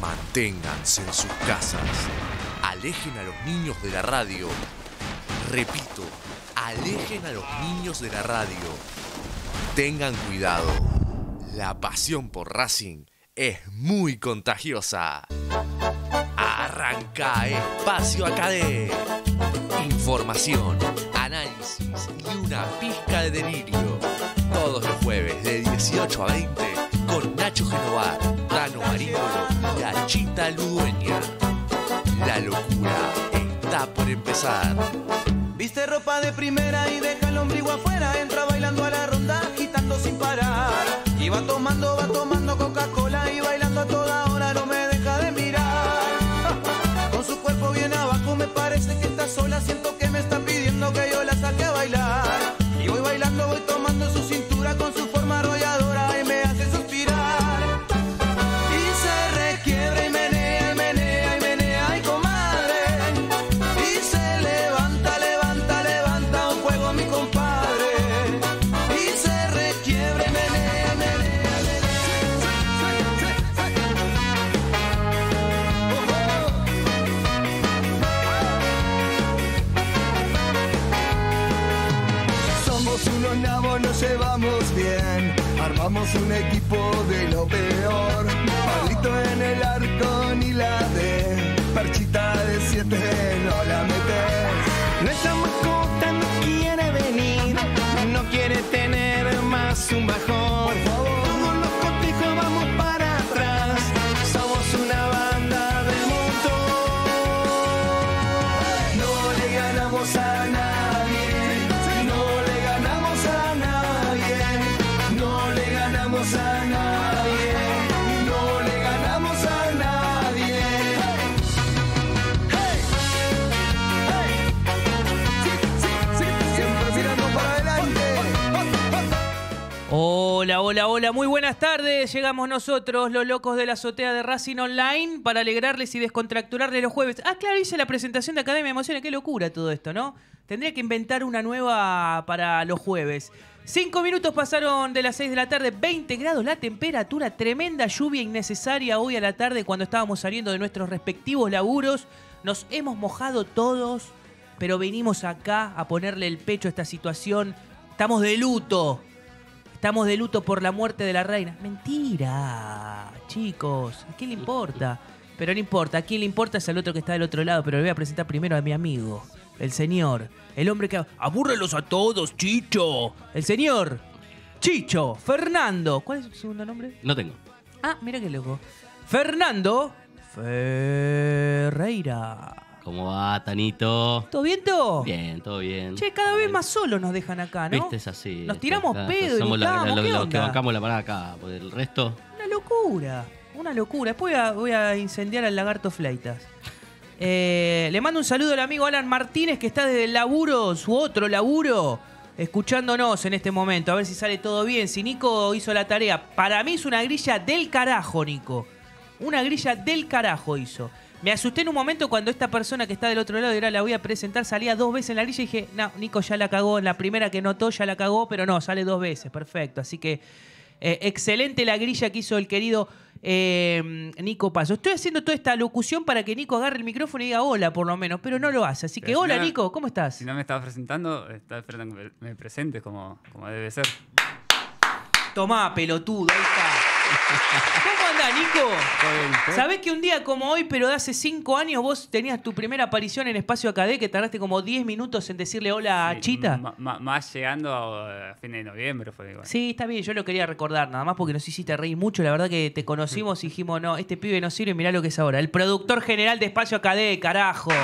Manténganse en sus casas. Alejen a los niños de la radio. Repito, alejen a los niños de la radio. Tengan cuidado. La pasión por Racing es muy contagiosa. Arranca Espacio Acadé. Información, análisis y una pizca de delirio. Todos los jueves de 18 a 20 con Nacho Genovar la locura está por empezar. Viste ropa de primera y deja el ombligo afuera. Entra bailando a la ronda, agitando sin parar. Y va tomando, va tomando Coca-Cola y bailando a toda hora, no me deja de mirar. Con su cuerpo bien abajo, me parece que está sola. Siento que me está pidiendo que yo la saque a bailar. Y voy bailando, voy tomando su cintura con su people they muy buenas tardes. Llegamos nosotros, los locos de la azotea de Racing Online, para alegrarles y descontracturarles los jueves. Ah, claro, hice la presentación de Academia de Emociones. Qué locura todo esto, ¿no? Tendría que inventar una nueva para los jueves. Cinco minutos pasaron de las seis de la tarde, 20 grados la temperatura, tremenda lluvia innecesaria hoy a la tarde cuando estábamos saliendo de nuestros respectivos laburos. Nos hemos mojado todos, pero venimos acá a ponerle el pecho a esta situación. Estamos de luto. Estamos de luto por la muerte de la reina. Mentira, chicos. ¿A quién le importa? Pero no importa. ¿A quién le importa es al otro que está del otro lado? Pero le voy a presentar primero a mi amigo, el señor. El hombre que... ¡Abúrrelos a todos, Chicho! El señor. Chicho, Fernando. ¿Cuál es su segundo nombre? No tengo. Ah, mira qué loco. Fernando Ferreira. ¿Cómo va, Tanito? ¿Todo bien, todo? Bien, todo bien. Che, cada vez más solo nos dejan acá, ¿no? Este es así. Nos tiramos pedo y la, la, que bancamos la parada acá, por el resto. Una locura, una locura. Después voy a, incendiar al lagarto Fleitas. Eh, le mando un saludo al amigo Alan Martínez que está desde el laburo, su otro laburo, escuchándonos en este momento. A ver si sale todo bien. Si Nico hizo la tarea. Para mí es una grilla del carajo, Nico. Una grilla del carajo hizo. Me asusté en un momento cuando esta persona que está del otro lado y ahora la voy a presentar salía dos veces en la grilla y dije, no, Nico ya la cagó, en la primera que notó ya la cagó, pero no, sale dos veces, perfecto. Así que eh, excelente la grilla que hizo el querido em, Nico Paso. Estoy haciendo toda esta locución para que Nico agarre el micrófono y diga hola, por lo menos, pero no lo hace. Así que, hola, Nico, ¿cómo estás? Si no me estabas presentando, estaba esperando que me presentes como, como debe ser. Tomá, pelotudo, ahí está. ¿Cómo andás, Nico? Sabés que un día como hoy, pero de hace cinco años, vos tenías tu primera aparición en Espacio Acadé, que tardaste como 10 minutos en decirle hola a Chita. Más llegando a, fin de noviembre fue Sí, está bien, yo lo quería recordar nada más porque nos te reí mucho. La verdad que te conocimos y dijimos, no, este pibe no sirve, mirá lo que es ahora. El productor general de Espacio Acadé, carajo.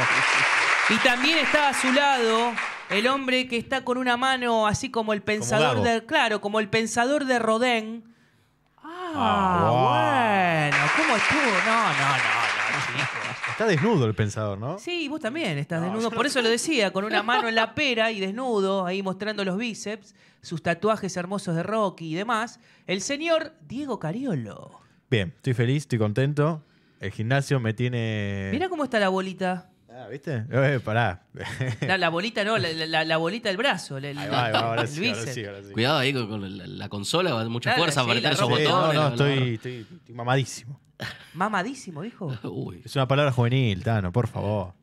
Y también está a su lado el hombre que está con una mano así como el pensador de. Claro, como el pensador de Rodén Ah, bueno, ¿cómo estuvo? No, no, no, no, Está desnudo el pensador, ¿no? Sí, vos también estás desnudo. Por eso lo decía, con una mano en la pera y desnudo, ahí mostrando los bíceps, sus tatuajes hermosos de Rocky y demás, el señor Diego Cariolo. Bien, estoy feliz, estoy contento. El gimnasio me tiene. Mira cómo está la bolita. ¿viste? Eh, la, bolita no, la, bolita del brazo. Cuidado ahí con, la, consola, va mucha fuerza para apretar esos botones. No, estoy, mamadísimo. ¿Mamadísimo, hijo Es una palabra juvenil, Tano, por favor.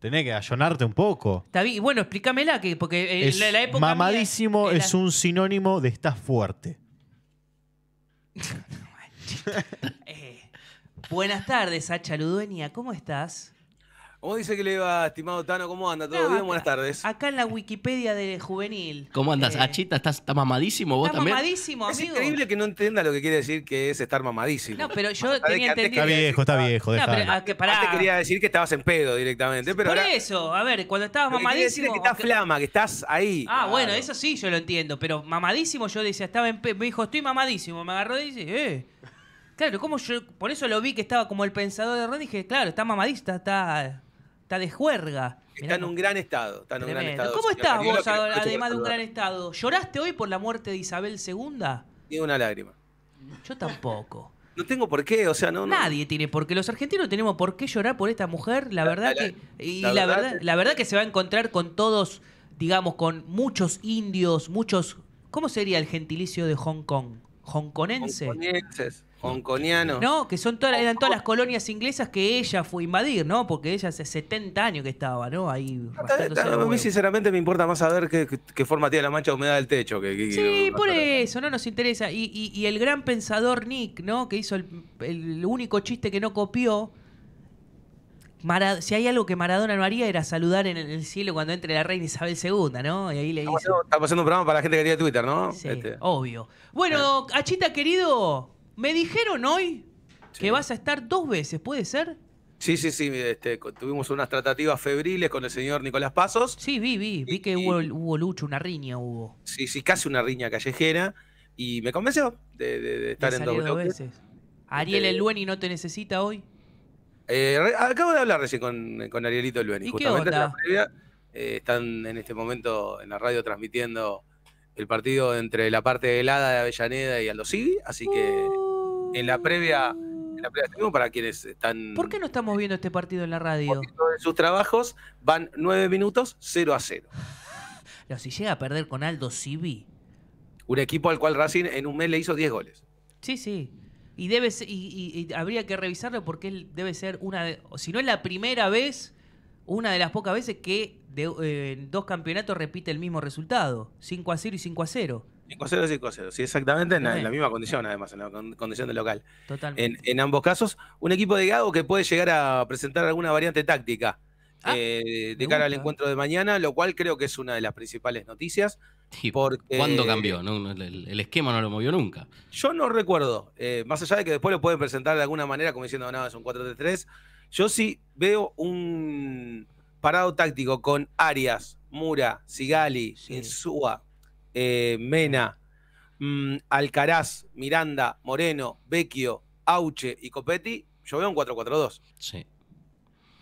Tenés que ayonarte un poco. Está bien. Bueno, explícamela, que, porque eh, la, época. Mamadísimo eh, es un sinónimo de estás fuerte. buenas tardes, Sacha Ludueña. ¿Cómo estás? ¿Cómo dice que le va, estimado Tano? ¿Cómo anda? ¿Todo bien? Buenas tardes. Acá en la Wikipedia de juvenil. ¿Cómo andas, eh, Achita? ¿Estás, mamadísimo vos está también? mamadísimo, amigo. Es increíble que no entienda lo que quiere decir que es estar mamadísimo. No, pero yo tenía entendido... Está viejo, está viejo, no, ah, te quería decir que estabas en pedo directamente, pero Por eso, a ver, cuando estabas mamadísimo... Que que estás flama, que estás ahí. Ah, bueno, eso sí yo lo entiendo, pero mamadísimo yo decía, estaba en pedo, me dijo, estoy mamadísimo, me agarró y dice, eh... Claro, ¿cómo yo, por eso lo vi que estaba como el pensador de Ron, dije, claro, está mamadista, está está de juerga. está en un gran estado. ¿Cómo estás vos, además de un gran estado? ¿Lloraste hoy por la muerte de Isabel II? Ni una lágrima. Yo tampoco. No tengo por qué, o sea, no. Nadie tiene por qué. Los argentinos tenemos por qué llorar por esta mujer. La verdad que. Y la, verdad, la verdad que se va a encontrar con todos, digamos, con muchos indios, muchos. ¿Cómo sería el gentilicio de Hong Kong? Hongkonense. Hongkonenses. Hongkoniano, No, que son todas, eran todas las colonias inglesas que ella fue a invadir, ¿no? Porque ella hace 70 años que estaba, ¿no? Ahí. Ah, a mí, sinceramente, me importa más saber qué, forma tiene la mancha de humedad del techo. sí, por eso, no nos interesa. Y, el gran pensador Nick, ¿no? Que hizo el, único chiste que no copió. si hay algo que Maradona no haría era saludar en el cielo cuando entre la reina Isabel II, ¿no? Y ahí le dice. hizo... estamos un programa para la gente que tiene Twitter, ¿no? Sí, este. obvio. Bueno, eh. Achita querido, me dijeron hoy que vas a estar dos veces, ¿puede ser? Sí, sí, sí. Este, tuvimos unas tratativas febriles con el señor Nicolás Pasos. Sí, vi, vi. Vi que hubo, lucha, una riña hubo. Sí, sí, casi una riña callejera. Y me convenció de, estar en doble. Dos veces. ¿Ariel este, El Lueni no te necesita hoy? Eh, acabo de hablar recién con, con Arielito Lueni. Justamente qué eh, están en este momento en la radio transmitiendo el partido entre la parte helada de Avellaneda y Aldosivi. Así que. Uh, en la previa, para quienes están. ¿Por qué no estamos viendo este partido en la radio? De sus trabajos van nueve minutos 0 a 0. Pero si llega a perder con Aldo Civi. Un equipo al cual Racing en un mes le hizo 10 goles. Sí, sí. Y, debe y, habría que revisarlo porque él debe ser una de, si no es la primera vez, una de las pocas veces que eh, en dos campeonatos repite el mismo resultado, 5 a 0 y 5 a 0. 5-0, y 5-0. Sí, exactamente, en la, misma condición, además, en la condición del local. En, ambos casos, un equipo de Gago que puede llegar a presentar alguna variante táctica ah, eh, de cara al encuentro de mañana, lo cual creo que es una de las principales noticias. ¿Cuándo cambió? el, esquema no lo movió nunca. Yo no recuerdo, eh, más allá de que después lo pueden presentar de alguna manera, como diciendo, nada, es un 4-3-3. Yo sí veo un parado táctico con Arias, Mura, Sigali, sí. Eh, Mena, mm, Alcaraz, Miranda, Moreno, Vecchio, Auche y Copetti, yo veo un 4-4-2. Sí.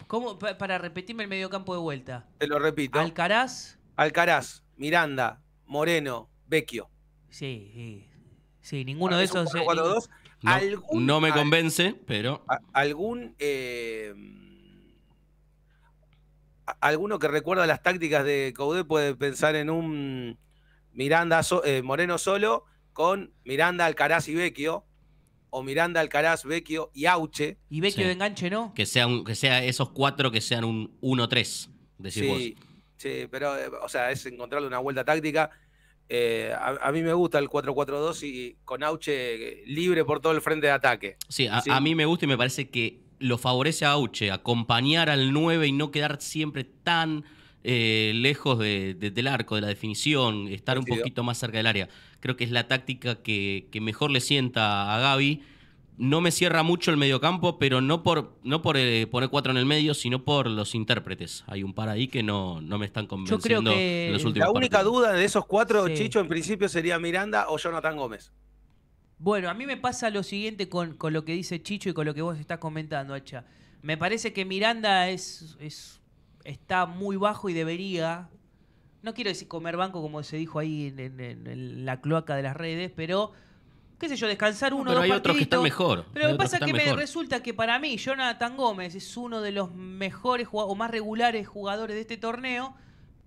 ¿Cómo? para repetirme el medio campo de vuelta. Te lo repito. Alcaraz. Alcaraz, Miranda, Moreno, Vecchio. Sí, sí. Sí, ninguno ah, de esos. 4 eh, No, me convence, pero. algún. Eh, alguno que recuerda las tácticas de Caudé puede pensar en un Miranda eh, Moreno solo con Miranda Alcaraz y Vecchio. O Miranda Alcaraz, Vecchio y Auche. Y Vecchio de enganche, ¿no? Que sea, sea esos cuatro que sean un 1-3, decís sí, vos. Sí, pero, eh, o sea, es encontrarle una vuelta táctica. Eh, a, mí me gusta el 4-4-2 y con Auche libre por todo el frente de ataque. sí, a mí me gusta y me parece que lo favorece a Auche, acompañar al 9 y no quedar siempre tan eh, lejos del arco, de la definición, estar un poquito más cerca del área. Creo que es la táctica que, mejor le sienta a Gaby. No me cierra mucho el mediocampo, pero no por, no por eh, poner cuatro en el medio, sino por los intérpretes. Hay un par ahí que no, no me están convenciendo Yo creo que La única duda de esos cuatro, Chicho, en principio sería Miranda o Jonathan Gómez. Bueno, a mí me pasa lo siguiente con, lo que dice Chicho y con lo que vos estás comentando, Hacha. Me parece que Miranda es está muy bajo y debería, no quiero decir comer banco como se dijo ahí en, la cloaca de las redes, pero qué sé yo, descansar uno, no, pero hay otros que están mejor. Pero lo que pasa es que, que me resulta que para mí Jonathan Gómez es uno de los mejores o más regulares jugadores de este torneo,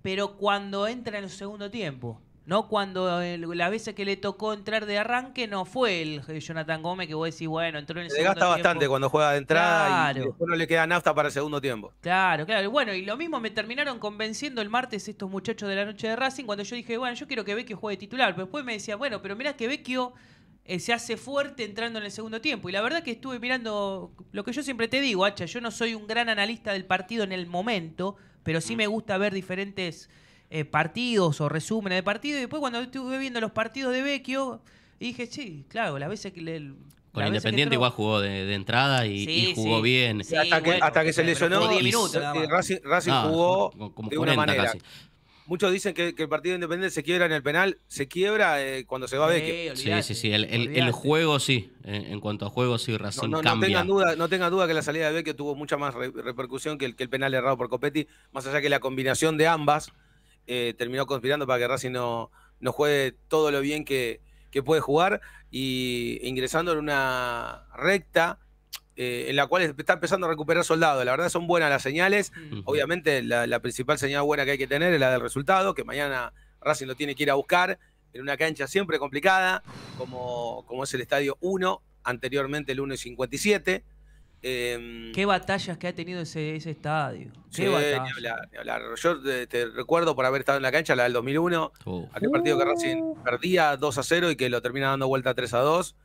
pero cuando entra en el segundo tiempo. ¿no? Cuando la las veces que le tocó entrar de arranque no fue el eh, Jonathan Gómez que vos decís, bueno, entró en el le gasta bastante cuando juega de entrada y después no le queda nafta para el segundo tiempo. Claro, claro. Bueno, y lo mismo me terminaron convenciendo el martes estos muchachos de la noche de Racing cuando yo dije, bueno, yo quiero que Vecchio juegue titular. Pero después me decían, bueno, pero mirá que Vecchio eh, se hace fuerte entrando en el segundo tiempo. Y la verdad que estuve mirando lo que yo siempre te digo, Hacha, yo no soy un gran analista del partido en el momento, pero sí mm. me gusta ver diferentes eh, partidos o resúmenes de partidos. Y después cuando estuve viendo los partidos de Vecchio, dije, sí, claro, las veces que... Le, con Independiente igual jugó de, entrada y, jugó bien. hasta, que, se lesionó. Racing, jugó de una manera. Muchos dicen que, el partido independiente se quiebra en el penal, se quiebra eh, cuando se va Becchio Sí, sí, sí. El, juego sí. En, cuanto a juego sí, Racing cambia. No tengan, duda, no duda que la salida de Vecchio tuvo mucha más repercusión que el, que el penal errado por Copetti, más allá que la combinación de ambas. Eh, terminó conspirando para que Racing no, no juegue todo lo bien que, puede jugar y ingresando en una recta eh, en la cual está empezando a recuperar soldados. La verdad son buenas las señales. Obviamente la, principal señal buena que hay que tener es la del resultado, que mañana Racing lo tiene que ir a buscar en una cancha siempre complicada, como, como es el Estadio 1, anteriormente el 1 y 57. Em, Qué batallas que ha tenido ese, estadio. ni hablar, Yo eh, te, recuerdo por haber estado en la cancha, la del 2001, aquel partido que recién uh. perdía 2 a 0 y que lo termina dando vuelta 3 a 2.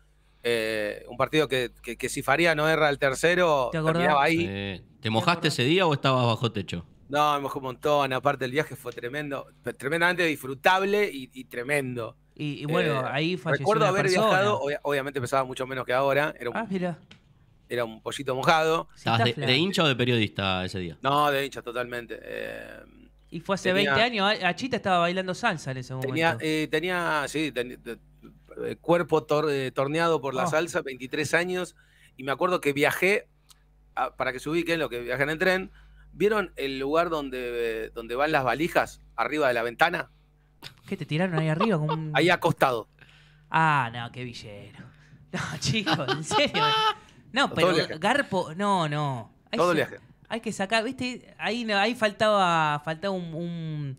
Eh, un partido que, si Faría no erra el tercero, ¿Te ahí. ¿Te mojaste ese día o estabas bajo techo? No, me mojó un montón. Aparte, el viaje fue tremendo, tremendamente disfrutable y, tremendo. Y, bueno, eh, ahí falleció. Recuerdo haber viajado, obviamente pesaba mucho menos que ahora. ah, mira era un pollito mojado. ¿Estabas de, hincha o de periodista ese día? No, de hincha, totalmente. Eh, y fue hace 20 años, Achita estaba bailando salsa en ese momento. Tenía, eh, tenía sí, eh, cuerpo eh, torneado por la oh. salsa, 23 años, y me acuerdo que viajé, para que se ubiquen lo que viajan en tren, ¿vieron el lugar donde, donde van las valijas, arriba de la ventana? ¿Qué te tiraron ahí arriba? Ahí acostado. Ah, no, qué villero. No, chicos, en serio. No, pero Garpo, no, no. Hay todo que, el viaje. Hay que sacar, viste, ahí, ahí faltaba, faltaba un, un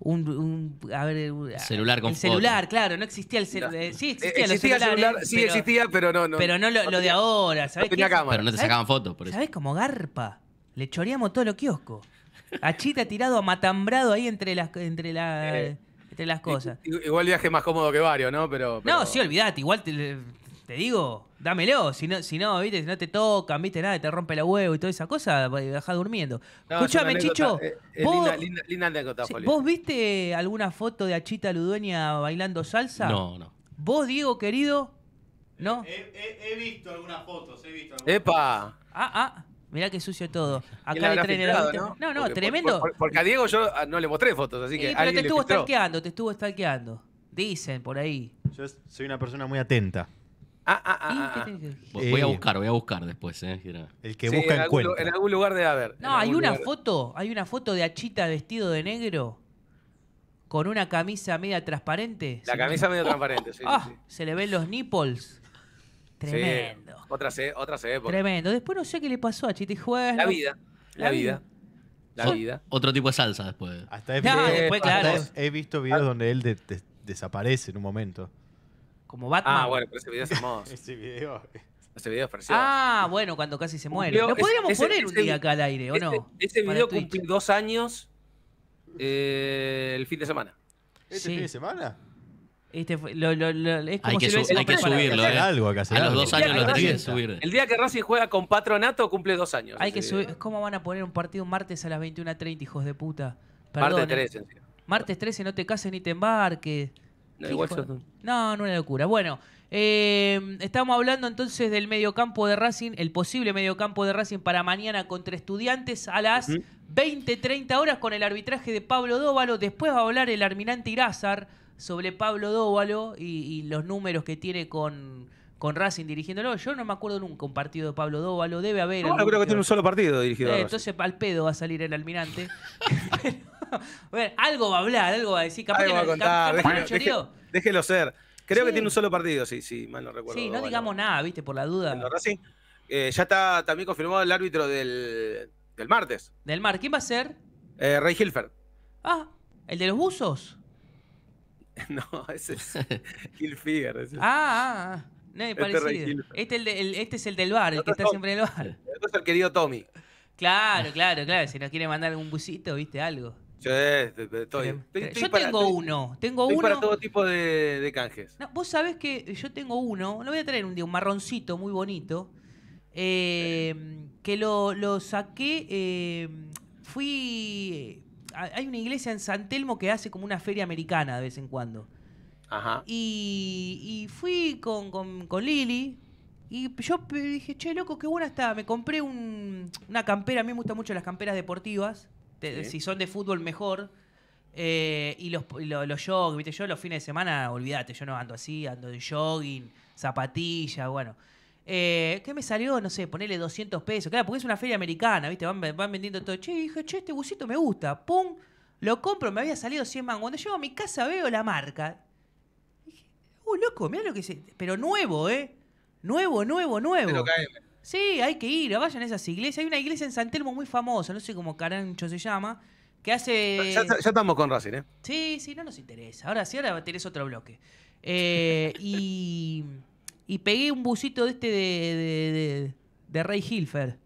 un, a ver, celular con el celular, claro, no existía el eh, eh, celular. Sí existía, el celular, sí existía, pero no, no Pero no lo, de ahora, ¿sabes? Tenía Pero no te sacaban fotos, por eso. ¿Sabes cómo garpa? Le choreamos todo lo kiosco. A Chita tirado amatambrado ahí entre las entre eh, entre las cosas. Igual viaje más cómodo que varios, ¿no? Pero, No, sí, olvidate, igual te, te digo, dámelo. Si no, si no, ¿viste? si no te tocan, viste nada, te rompe la huevo y toda esa cosa, deja durmiendo. No, Escúchame, Chicho. Eh, vos, linda, ¿Vos viste alguna foto de Achita Ludueña bailando salsa? No, no. ¿Vos, Diego, querido? ¿No? He, visto algunas fotos, he visto algunas ¡Epa! Ah, ah. Mirá qué sucio todo. Acá le traen el auto. No, no, tremendo. porque a Diego yo ah, no le mostré fotos, así que. Sí, pero te estuvo stalkeando, te estuvo stalkeando. Dicen por ahí. Yo soy una persona muy atenta. Ah, ah, ah, ah Voy a eh. buscar, voy a buscar después. ¿eh? El que busca en algún, en algún lugar debe haber. No, hay una foto, hay una foto de Achita vestido de negro con una camisa media transparente. La camisa media transparente, sí, Se le ven los nipples. Tremendo. otra, Tremendo. Después no sé qué le pasó a Achita y juega La vida, la, vida. La vida. Otro tipo de salsa después. Hasta he, visto, después, he visto videos donde él desaparece en un momento. Como ah, Batman. Ah, bueno, pero ese video es hermoso. ese video. Ese video es precioso. Ah, bueno, cuando casi se muere. Lo podríamos poner un día acá al aire, ¿o no? Ese video cumplió dos años eh, el fin de semana. ¿Este fin de semana? Este fue, hay que, si hay que subirlo. Hay eh. algo, acá. a los dos años lo que subir. El día que Racing juega con Patronato cumple dos años. Hay que subir. ¿Cómo van a poner un partido un martes a las 21.30, hijos de puta? Perdón, ¿eh? martes 13. Martes 13, no te cases ni te embarques. No, no, no locura. Bueno, eh, estamos hablando entonces del mediocampo de Racing, el posible mediocampo de Racing para mañana contra estudiantes a las 20-30 horas con el arbitraje de Pablo Dóvalo. Después va a hablar el almirante Irázar sobre Pablo Dóvalo y, los números que tiene con, con Racing dirigiéndolo. Yo no me acuerdo nunca un partido de Pablo Dóvalo. Debe haber. No, no creo que tiene un solo partido dirigido. Eh, entonces, al pedo va a salir el almirante. algo va a hablar, algo va a decir. Capaz algo que va a contar, déjelo, ser. Creo que tiene un solo partido, sí, sí, mal no recuerdo. Sí, no digamos nada, viste, por la duda. Racing. Eh, ya está también confirmado el árbitro del, del martes. Del mar ¿Quién va a ser? Eh, Rey Hilfer. Ah, ¿el de los buzos? no, ese es Hilfiger. Ese. Ah, ah, ah. No, es este parecido. Este, el este, es el del bar, el que está siempre en el bar. Este es el querido Tommy. Claro, claro, claro. Si nos quiere mandar algún busito, viste, algo yo em, tengo uno, tengo uno. para todo tipo de, canjes. vos sabés que yo tengo uno, lo voy a traer un día, un marroncito muy bonito, em, que lo, saqué, em, fui... Eh, hay una iglesia en San Telmo que hace como una feria americana de vez en cuando. Ajá. Y, fui con, con, Lili, y yo dije, che, loco, qué buena está. Me compré una campera, a mí me gustan mucho las camperas deportivas si son de fútbol mejor. Eh, y los, los, jogging, ¿viste? Yo los fines de semana, olvídate, yo no ando así, ando de jogging, zapatilla, bueno. Eh, ¿Qué me salió? No sé, ponerle 200 pesos. Claro, porque es una feria americana, ¿viste? Van, vendiendo todo. Che, dije, che, este busito me gusta. Pum, lo compro, me había salido 100 mangos. Cuando llego a mi casa veo la marca. Dije, uy, uh, loco, mira lo que es. Pero nuevo, ¿eh? Nuevo, nuevo, nuevo. Sí, hay que ir, vayan a esas iglesias. Hay una iglesia en San Telmo muy famosa, no sé cómo carancho se llama, que hace... Ya, estamos con Racing, ¿eh? Sí, sí, no nos interesa. Ahora sí, ahora tenés otro bloque. Eh, y, y, pegué un busito de este de, de, Rey Hilfer.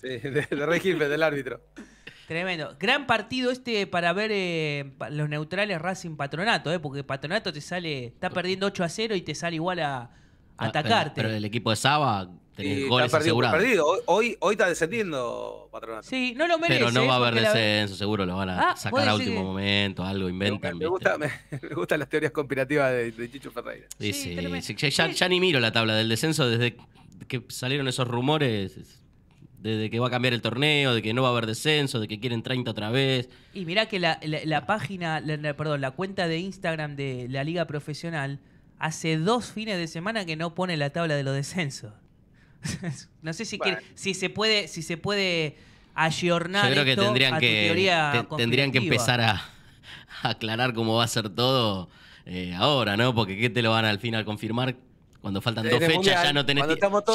Sí, de, Rey Hilfer, del árbitro. Tremendo. Gran partido este para ver eh, los neutrales Racing Patronato, eh, porque Patronato te sale, está perdiendo 8 a 0 y te sale igual a, ah, atacarte. pero el equipo de Saba Hoy, hoy está descendiendo Patronato. Pero no va a haber descenso, seguro lo van a ah, sacar a último momento, algo inventan. Me, gusta, gustan las teorías conspirativas de, Chicho Ferreira. Sí, Ya, ni miro la tabla del descenso desde que salieron esos rumores, desde que va a cambiar el torneo, de que no va a haber descenso, de que quieren 30 otra vez. Y mirá que la, la página, perdón, la cuenta de Instagram de la Liga Profesional hace dos fines de semana que no pone la tabla de los descensos. no sé si, si se puede, si se puede ayornar. Yo creo que tendrían que tendrían que empezar a, aclarar cómo va a ser todo eh, ahora, ¿no? Porque qué te lo van al final confirmar cuando faltan dos fechas, ya no tenés, ya no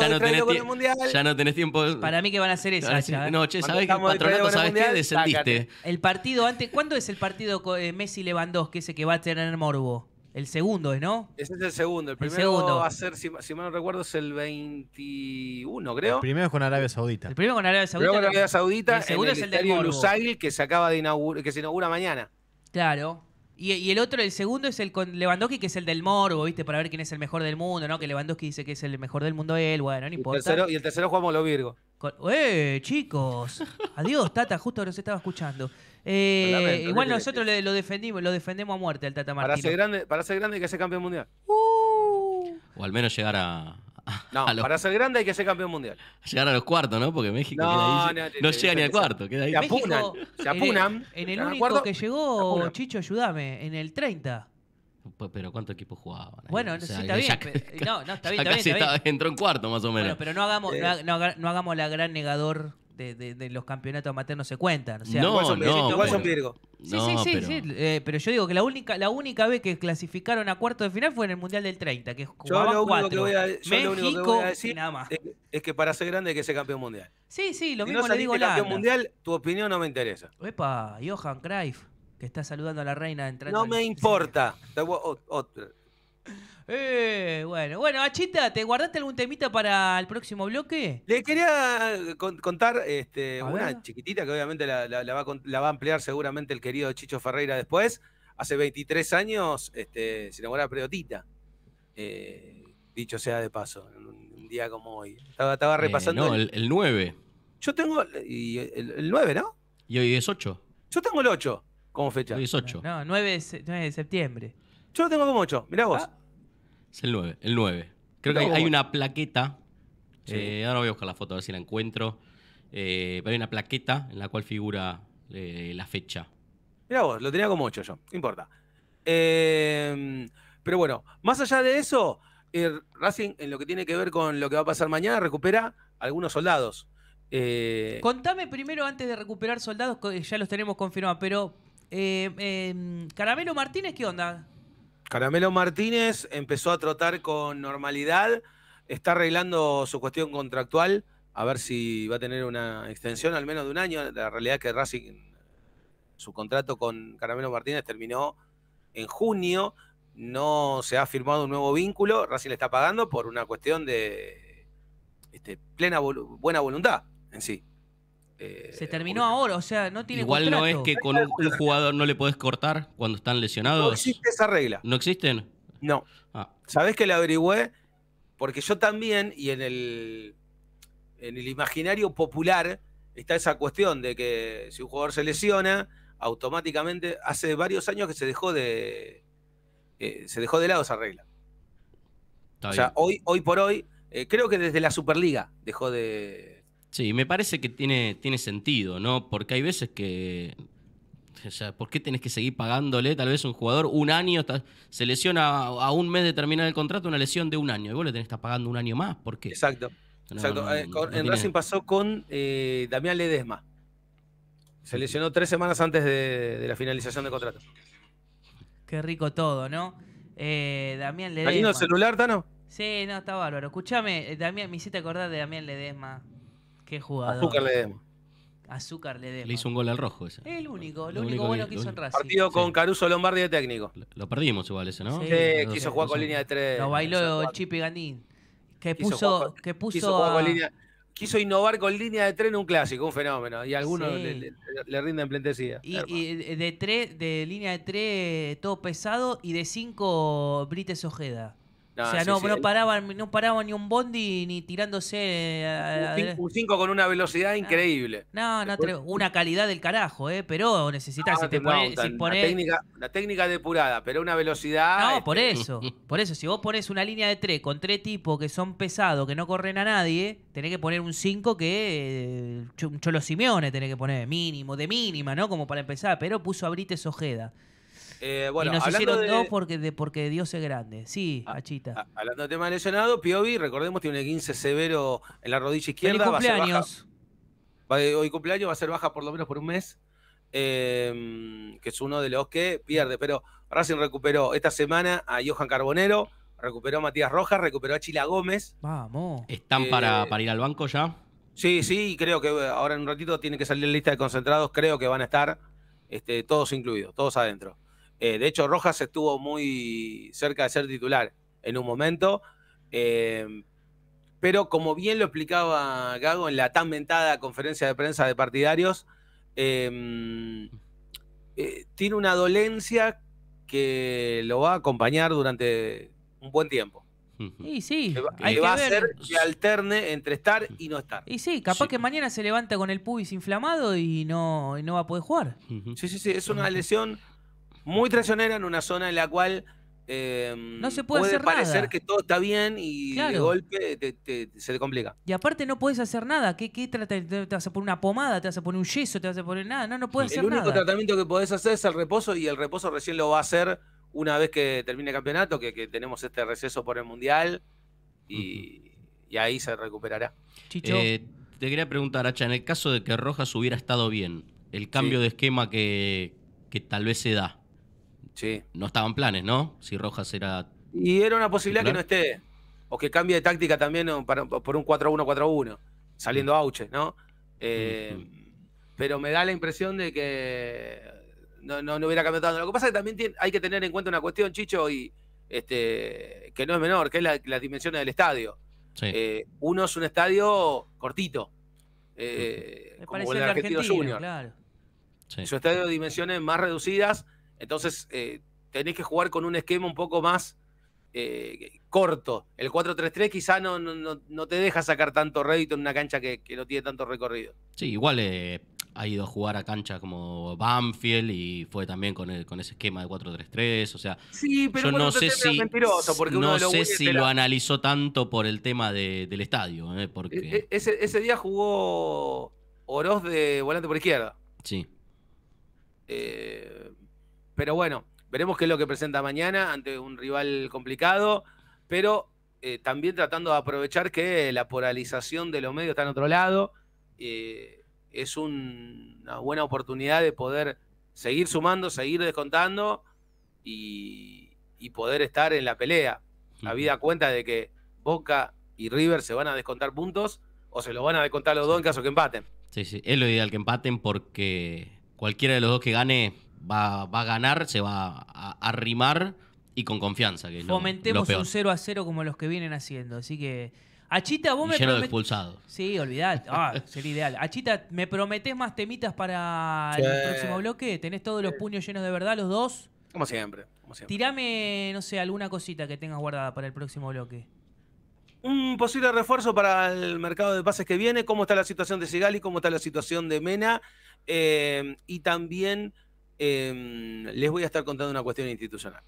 ya no tenés tiempo. Para mí que van a hacer eso ¿eh? no, che, ¿sabés que ¿Sabés qué? Descendiste. El partido antes, ¿cuándo es el partido de eh, Messi-Lewandowski ese que va a tener morbo? El segundo es, ¿no? Ese es el segundo. El primero va a ser, si, mal no recuerdo, es el 21, creo. El primero es con Arabia Saudita. El primero con Arabia Saudita. El primero con Arabia Saudita. El segundo el es el de que se acaba de inaugurar, que se inaugura mañana. Claro. Y, el otro, el segundo es el con Lewandowski, que es el del morbo, ¿viste? Para ver quién es el mejor del mundo, ¿no? Que Lewandowski dice que es el mejor del mundo él, bueno, no importa. Y el tercero, jugamos los Virgo. ¡Eh, chicos! Adiós, Tata, justo nos estaba escuchando. Eh, igual nosotros lo defendimos, lo defendemos a muerte al Tata Martino. Para ser grande, para ser grande hay que ser campeón mundial. Uh. O al menos llegar a. no, para ser grande hay que ser campeón mundial. Llegar a los cuartos, ¿no? Porque México no, ahí, no, llega ni al cuarto, queda ahí. Se apunan, se En, el único que llegó, Chicho, ayúdame, en el 30. Pues, pero ¿cuántos equipos jugaban? Bueno, sí, está bien. no, no, está bien, Entró en cuarto, más o menos. pero no hagamos, eh. no, hagamos la gran negador de, los campeonatos amateur no se cuentan. O sea, no, igual no, Virgo. Sí, no, sí, sí, pero... sí. Eh, pero yo digo que la única, la única vez que clasificaron a cuarto de final fue en el Mundial del 30, que jugaban yo cuatro. México, que voy a decir nada más. Es, que para ser grande hay que ser campeón mundial. Sí, sí, lo mismo no le digo la. campeón mundial, tu opinión no me interesa. Epa, Johan Cruyff, que está saludando a la reina entrando. No me importa. Eh, bueno, bueno, Achita, ¿te guardaste algún temita para el próximo bloque? Le quería eh, contar este, una chiquitita que obviamente la, va, a, ampliar seguramente el querido Chicho Ferreira después. Hace 23 años este, se enamoraba Preotita. Eh, dicho sea de paso, un día como hoy. Estaba, eh, repasando. no, el, 9. Yo tengo. el, 9, ¿no? Y hoy es 8. Yo tengo el 8 como fecha. Hoy es 8. No, 9, de, septiembre. Yo lo tengo como 8, mirá vos. Ah, es el 9, el 9. Creo que hay, una plaqueta. Eh, ahora voy a buscar la foto a ver si la encuentro. pero eh, hay una plaqueta en la cual figura eh, la fecha. Mira vos, lo tenía como 8 yo, no importa. Em, pero bueno, más allá de eso, Racing, en lo que tiene que ver con lo que va a pasar mañana, recupera algunos soldados. Contame primero, antes de recuperar soldados, ya los tenemos confirmados, pero em, Caramelo Martínez, ¿qué onda? Caramelo Martínez empezó a trotar con normalidad, está arreglando su cuestión contractual, a ver si va a tener una extensión al menos de un año. La realidad es que Racing, su contrato con Caramelo Martínez terminó en junio, no se ha firmado un nuevo vínculo, Racing le está pagando por una cuestión de este, plena buena voluntad en sí. Eh, se terminó ahora, o sea, no tiene Igual no es que con un, jugador no le podés cortar cuando están lesionados. No existe esa regla. ¿No existen? No. Ah. ¿Sabés que la averigüé? Porque yo también, y en el, en el imaginario popular, está esa cuestión de que si un jugador se lesiona, automáticamente, hace varios años que se dejó de, eh, se dejó de lado esa regla. o sea, hoy, hoy por hoy, eh, creo que desde la Superliga dejó de, Sí, me parece que tiene, tiene sentido, ¿no? Porque hay veces que. O sea, ¿por qué tenés que seguir pagándole tal vez un jugador un año? se lesiona a, un mes de terminar el contrato, una lesión de un año. Y vos le tenés que estar pagando un año más. ¿Por qué? Exacto. Exacto. Eh, en Racing pasó con eh, Damián Ledesma. Se lesionó tres semanas antes de, la finalización del contrato. Qué rico todo, ¿no? Eh, Damián Ledesma. ¿Hay un celular, Tano? Sí, no, está bárbaro. Escuchame, eh, Damián, me hiciste acordar de Damián Ledesma. Azúcar le demos. Azúcar le demos. Le hizo un gol al rojo ese. El único, lo, único, bueno que hizo en Racing. Partido con Caruso Lombardi de técnico. Lo, perdimos igual ese, ¿no? Sí, quiso jugar con línea de tres. Lo bailó Chipi Gandín. Que puso, que puso quiso, innovar con línea de tres en un clásico, un fenómeno. Y algunos le, rinden plentecida. y, de tres, de línea de tres, todo pesado, y de cinco Brites Ojeda o sea, no, paraban, no paraba ni un bondi ni tirándose. A, un 5 eh, eh, con una velocidad ah, increíble. No, no, una calidad del carajo, eh, pero necesitas. la, ah, técnica, la, depurada, pero una velocidad. No, este, por eso. Por eso, si vos pones una línea de 3 con tres tipos que son pesados, que no corren a nadie, tenés que poner un 5 que. Eh, Cholo Simeone tenés que poner, mínimo, de mínima, ¿no? Como para empezar, pero puso a Brites Ojeda. Eh, y nos hicieron dos porque, de, porque Dios es grande. Sí, ah, Achita. Ah, hablando de tema lesionado, Piovi, recordemos, tiene un 15 severo en la rodilla izquierda. hoy cumpleaños. Eh, hoy cumpleaños va a ser baja por lo menos por un mes. Em, que es uno de los que pierde. Pero Racing recuperó esta semana a Johan Carbonero, recuperó a Matías Rojas, recuperó a Chila Gómez. Vamos. ¿Están para, eh, para ir al banco ya? Sí, sí, creo que ahora en un ratito tiene que salir la lista de concentrados. Creo que van a estar este, todos incluidos, todos adentro. Eh, de hecho, Rojas estuvo muy cerca de ser titular en un momento. Eh, pero como bien lo explicaba Gago en la tan mentada conferencia de prensa de partidarios, eh, tiene una dolencia que lo va a acompañar durante un buen tiempo. Y sí, va a ser que alterne entre estar y no estar. Y sí, capaz que mañana se levanta con el pubis inflamado y no, y no va a poder jugar. Sí, sí, sí, es una lesión muy traicionera en una zona en la cual eh, no se puede, parecer que todo está bien y de golpe se te complica. Y aparte no puedes hacer nada. ¿Qué, qué te, te, vas a poner una pomada? ¿Te vas a poner un yeso? ¿Te vas a poner nada? No, no puedes hacer nada. El único tratamiento que podés hacer es el reposo y el reposo recién lo va a hacer una vez que termine el campeonato, que, tenemos este receso por el Mundial y, ahí se recuperará. Chicho. Eh, te quería preguntar, Hacha, en el caso de que Rojas hubiera estado bien, el cambio de esquema que tal vez se da, no estaban planes, ¿no? Si Rojas era. Y era una posibilidad que no esté. O que cambie de táctica también por un 4-1-4-1, saliendo mm. Auche, ¿no? Eh, mm, mm. Pero me da la impresión de que no, hubiera cambiado tanto. Lo que pasa es que también hay que tener en cuenta una cuestión, Chicho, y este, que no es menor, que es las dimensiones del estadio. Eh, uno es un estadio cortito, eh, como el Argentino, Junior. Claro. estadio de dimensiones más reducidas entonces, eh, tenés que jugar con un esquema un poco más eh, corto. El 4-3-3 quizá no, no, te deja sacar tanto rédito en una cancha que, no tiene tanto recorrido. Sí, igual eh, ha ido a jugar a canchas como Banfield y fue también con, el, con ese esquema de 4-3-3. O sea, sí, pero yo no sé si, no sé si lo analizó tanto por el tema del estadio. porque... E-, e-, ese, día jugó Oroz de volante por izquierda. Sí. Pero bueno, veremos qué es lo que presenta mañana ante un rival complicado, pero eh, también tratando de aprovechar que la polarización de los medios está en otro lado. Eh, es una buena oportunidad de poder seguir sumando, seguir descontando y, poder estar en la pelea. La vida cuenta de que Boca y River se van a descontar puntos o se lo van a descontar los dos en caso que empaten. Sí, sí, es lo ideal que empaten porque cualquiera de los dos que gane va, a ganar, se va a arrimar y con confianza. Que un 0 a 0 como los que vienen haciendo. Así que. Achita, vos me lleno de expulsados. Sí, olvidad. Ah, sería ideal. Achita, ¿me prometés más temitas para el próximo bloque? ¿Tenés todos los puños llenos de verdad, los dos? Como siempre, como no sé, alguna cosita que tengas guardada para el próximo bloque. Un posible refuerzo para el mercado de pases que viene, cómo está la situación de Sigali, cómo está la situación de Mena eh, y también Em, les voy a estar contando una cuestión institucional.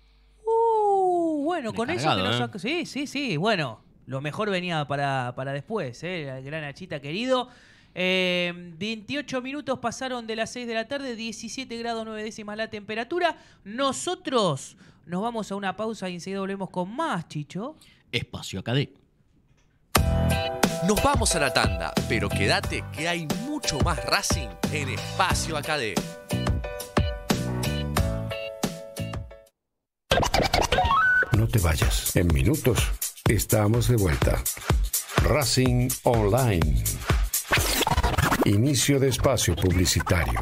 Uh, bueno, con eso que nos... ¿eh? Sí, sí, sí, bueno, lo mejor venía para, para después, ¿eh? el gran Achita querido. 28 em, minutos pasaron de las 6 de la tarde, 17 grados 9 décimas la temperatura. Nosotros nos vamos a una pausa y enseguida volvemos con más, Chicho. Espacio Acadé. Nos vamos a la tanda, pero quédate que hay mucho más Racing en Espacio Acadé. En minutos estamos de vuelta. Racing Online. Inicio de espacio publicitario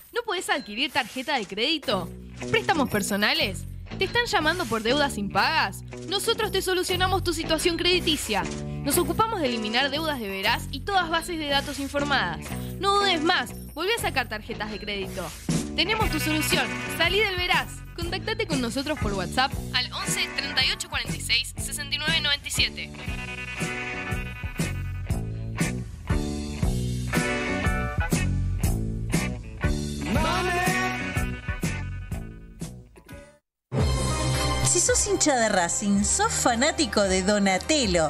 ¿No puedes adquirir tarjeta de crédito? ¿Préstamos personales? ¿Te están llamando por deudas impagas? Nosotros te solucionamos tu situación crediticia. Nos ocupamos de eliminar deudas de veras y todas bases de datos informadas. No dudes más, volví a sacar tarjetas de crédito. Tenemos tu solución. Salí del veraz. Contactate con nosotros por WhatsApp al 11 38 46 69 97. Si sos hincha de Racing, sos fanático de Donatello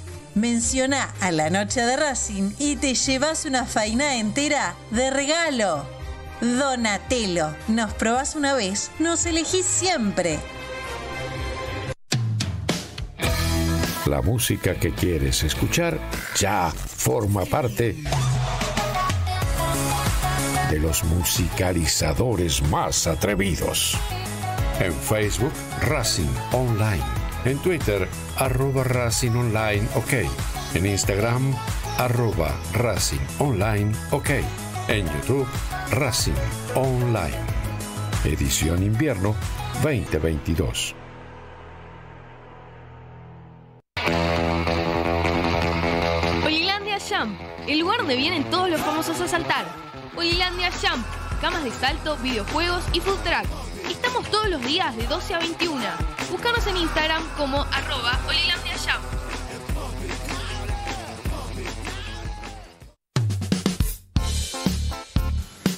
Menciona a la noche de Racing y te llevas una faina entera de regalo. Donatelo, nos probás una vez, nos elegís siempre. La música que quieres escuchar ya forma parte de los musicalizadores más atrevidos. En Facebook, Racing Online en Twitter, arroba Racing Online OK. En Instagram, arroba Racing Online OK. En YouTube, Racing Online. Edición Invierno 2022. Hoylandia Jump, el lugar donde vienen todos los famosos a saltar. Hoylandia Champ, camas de salto, videojuegos y food Estamos todos los días de 12 a 21. Búscanos en Instagram como arroba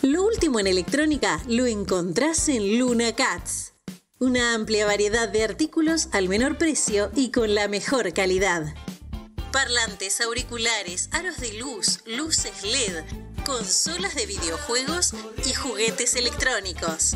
Lo último en electrónica lo encontrás en Luna Cats. Una amplia variedad de artículos al menor precio y con la mejor calidad. Parlantes, auriculares, aros de luz, luces LED, consolas de videojuegos y juguetes electrónicos.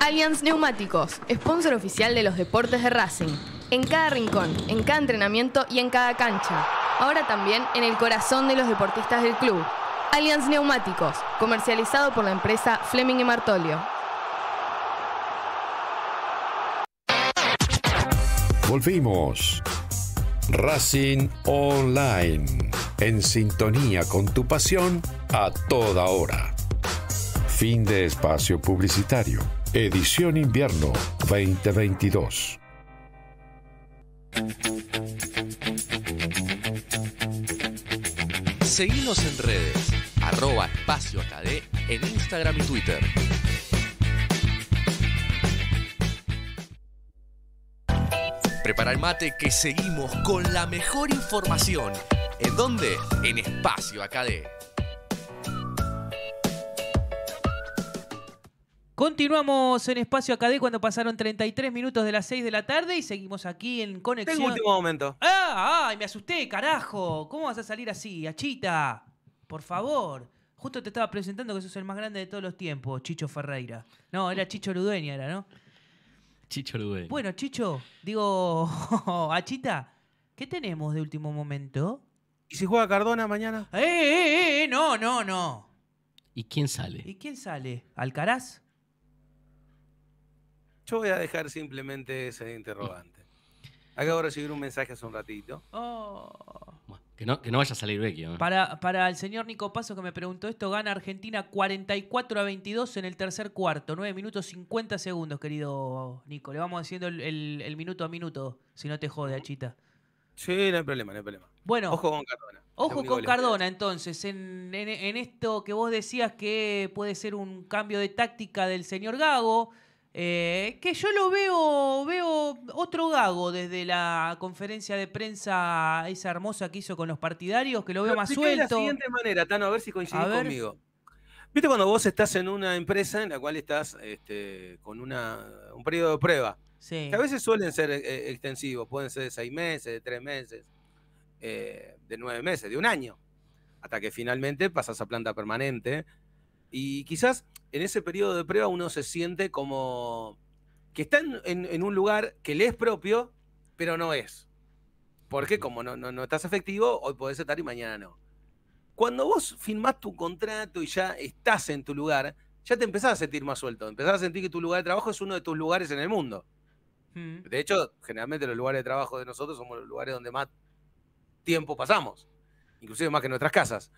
Allianz Neumáticos, sponsor oficial de los deportes de Racing. En cada rincón, en cada entrenamiento y en cada cancha. Ahora también en el corazón de los deportistas del club. Allianz Neumáticos, comercializado por la empresa Fleming y Martolio. Volvimos. Racing Online, en sintonía con tu pasión a toda hora. Fin de espacio publicitario. Edición Invierno 2022. Seguimos en redes, arroba espacio en Instagram y Twitter. Prepara el mate que seguimos con la mejor información. ¿En dónde? En Espacio Acadé. Continuamos en Espacio Acadé cuando pasaron 33 minutos de las 6 de la tarde y seguimos aquí en Conexión. Tengo último momento. ¡Ah! ¡Ay, me asusté, carajo! ¿Cómo vas a salir así, Achita? Por favor. Justo te estaba presentando que sos el más grande de todos los tiempos, Chicho Ferreira. No, era Chicho Ludueña, era, ¿no? Chicho Ludueña. Bueno, Chicho, digo, Achita, ¿qué tenemos de último momento? ¿Y si juega Cardona mañana? ¡Eh, eh, eh! eh no, no, no. ¿Y quién sale? ¿Y quién sale? ¿Alcaraz? Yo voy a dejar simplemente ese interrogante. Acabo de recibir un mensaje hace un ratito. Oh. que, no, vaya a salir Vecchio. Para, para el señor Nico Paso que me preguntó esto, gana Argentina 44 a 22 en el tercer cuarto. 9 minutos 50 segundos, querido Nico. Le vamos haciendo el, minuto a minuto, si no te jode, Achita. Sí, no hay problema, no hay problema. Bueno, ojo con Cardona. Ojo con Cardona, entonces, en esto que vos decías que puede ser un cambio de táctica del señor Gago. Eh, que yo lo veo, veo otro gago desde la conferencia de prensa esa hermosa que hizo con los partidarios, que lo veo más suelto. De la siguiente manera, Tano, a ver si coincide conmigo. Viste cuando vos estás en una empresa en la cual estás este, con un periodo de prueba, que a veces suelen ser eh, eh, extensivos, pueden ser de seis meses, de tres meses, de nueve meses, de un año, hasta que finalmente pasas a planta permanente y quizás en ese periodo de prueba uno se siente como que está en, un lugar que le es propio, pero no es. Porque como no, estás efectivo, hoy podés estar y mañana no. Cuando vos firmás tu contrato y ya estás en tu lugar, ya te empezás a sentir más suelto, empezás a sentir que tu lugar de trabajo es uno de tus lugares en el mundo. Mm. De hecho, generalmente los lugares de trabajo de nosotros somos los lugares donde más tiempo pasamos, inclusive más que nuestras casas.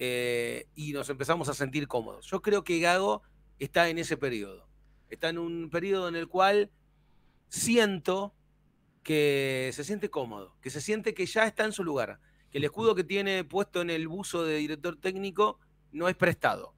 Eh, y nos empezamos a sentir cómodos. Yo creo que Gago está en ese periodo. Está en un periodo en el cual siento que se siente cómodo, que se siente que ya está en su lugar, que el escudo que tiene puesto en el buzo de director técnico no es prestado,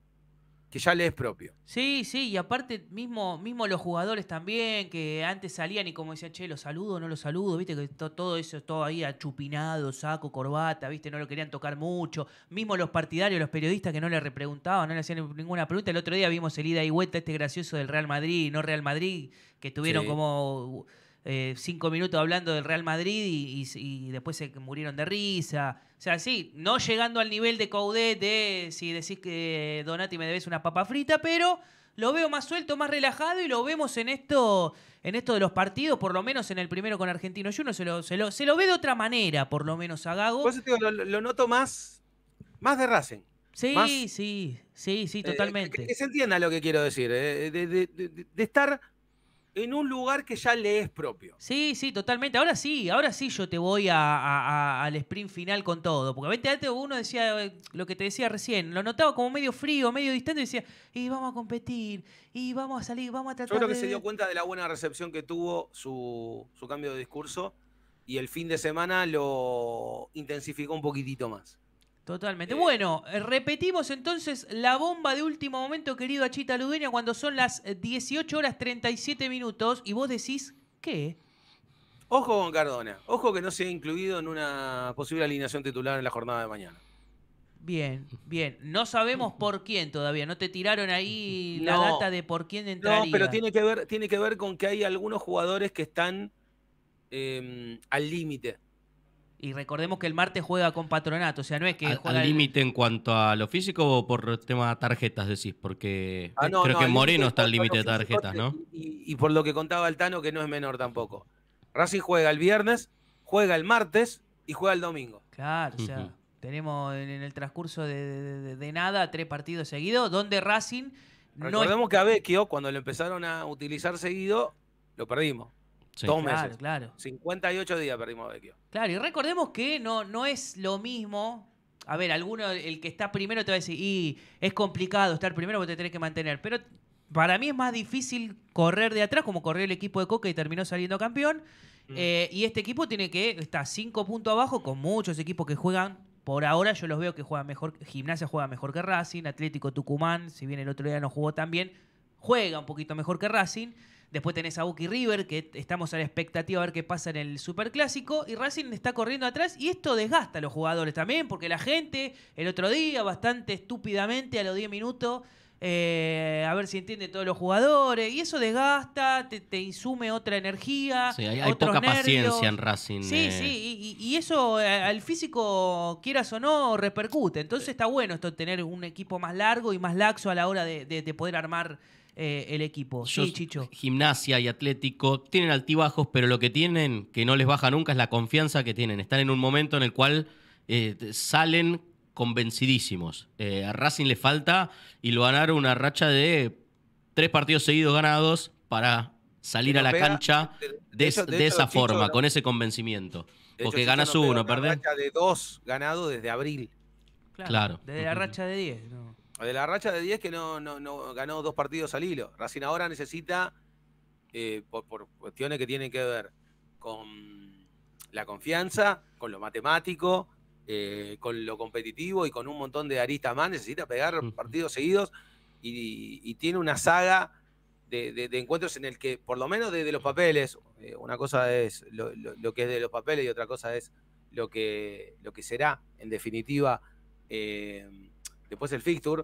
que ya le es propio. Sí, sí, y aparte mismo, mismo los jugadores también, que antes salían y como decían, che, los saludo, no lo saludo, viste, que todo eso, todo ahí achupinado, saco, corbata, viste, no lo querían tocar mucho. Mismo los partidarios, los periodistas que no le repreguntaban, no le hacían ninguna pregunta. El otro día vimos el ida y vuelta este gracioso del Real Madrid, no Real Madrid, que estuvieron como eh, cinco minutos hablando del Real Madrid y, y después se murieron de risa. O sea, sí, no llegando al nivel de Coudet de si decís que Donati me debes una papa frita, pero lo veo más suelto, más relajado y lo vemos en esto, en esto de los partidos, por lo menos en el primero con Argentino Yo se lo, se lo, se lo ve de otra manera, por lo menos a Gago. lo, noto más, más de Racing. Sí, sí, sí, sí, eh, totalmente. que, se entienda lo que quiero decir. Eh, de estar en un lugar que ya le es propio. Sí, sí, totalmente. Ahora sí, ahora sí yo te voy al sprint final con todo. Porque vente, antes uno decía eh, lo que te decía recién, lo notaba como medio frío, medio distante, y decía, y vamos a competir, y vamos a salir, vamos a tratar. Yo creo que se dio cuenta de la buena recepción que tuvo su, su cambio de discurso y el fin de semana lo intensificó un poquitito más. Totalmente. Eh, bueno, eh, repetimos entonces la bomba de último momento, querido Achita Ludueña, cuando son las 18 eh, horas 37 minutos y vos decís, ¿qué? Ojo con Cardona. Ojo que no se ha incluido en una posible alineación titular en la jornada de mañana. Bien, bien. No sabemos por quién todavía. No te tiraron ahí la data de por quién entraría. No, pero tiene que ver, tiene que ver con que hay algunos jugadores que están em, al límite y recordemos que el martes juega con patronato, o sea, no es que al, Al límite en cuanto a lo físico o por el tema de tarjetas, decís, porque ah, creo que Moreno está al límite de tarjetas, ¿no? Y, por lo que contaba Altano que no es menor tampoco. Racing juega el viernes, juega el martes y juega el domingo. Claro, o sea, tenemos en el transcurso de, nada tres partidos seguidos, donde Racing. Recordemos que a Vecchio, cuando lo empezaron a utilizar seguido, lo perdimos meses. Claro. 58 días perdimos a Vecchio. Claro, y recordemos que no, no es lo mismo. A ver, alguno, el que está primero te va a decir, y es complicado estar primero porque te tenés que mantener. Pero para mí es más difícil correr de atrás, como corrió el equipo de Coca y terminó saliendo campeón. Mm. Eh, y este equipo tiene que estar cinco puntos abajo con muchos equipos que juegan. Por ahora yo los veo que juegan mejor. Gimnasia juega mejor que Racing, Atlético Tucumán, si bien el otro día no jugó tan bien, juega un poquito mejor que Racing. Después tenés a Bucky River, que estamos a la expectativa a ver qué pasa en el Superclásico. Y Racing está corriendo atrás y esto desgasta a los jugadores también, porque la gente el otro día, bastante estúpidamente, a los 10 minutos, eh, a ver si entiende todos los jugadores. Y eso desgasta, te, insume otra energía. Sí, hay, paciencia en Racing. Sí, eh. sí, y, eso eh, al físico, quieras o no, repercute. Entonces está bueno esto tener un equipo más largo y más laxo a la hora de, de poder armar eh, el equipo. Sí, Chicho. Gimnasia y Atlético tienen altibajos, pero lo que tienen, que no les baja nunca, es la confianza que tienen. Están en un momento en el cual eh, salen convencidísimos. Eh, a Racing le falta y lo ganaron una racha de tres partidos seguidos ganados para salir a la cancha de, esa forma, con ese convencimiento. Porque ganas uno, perdés. racha de dos ganado desde abril. Claro. Desde la racha de diez. No de la racha de 10 que no, ganó dos partidos al hilo. Racing ahora necesita, eh, por, cuestiones que tienen que ver con la confianza, con lo matemático, eh, con lo competitivo y con un montón de aristas más, necesita pegar partidos seguidos y, tiene una saga de, encuentros en el que, por lo menos desde de los papeles, eh, una cosa es lo, que es de los papeles y otra cosa es lo que, lo que será, en definitiva después el fixture,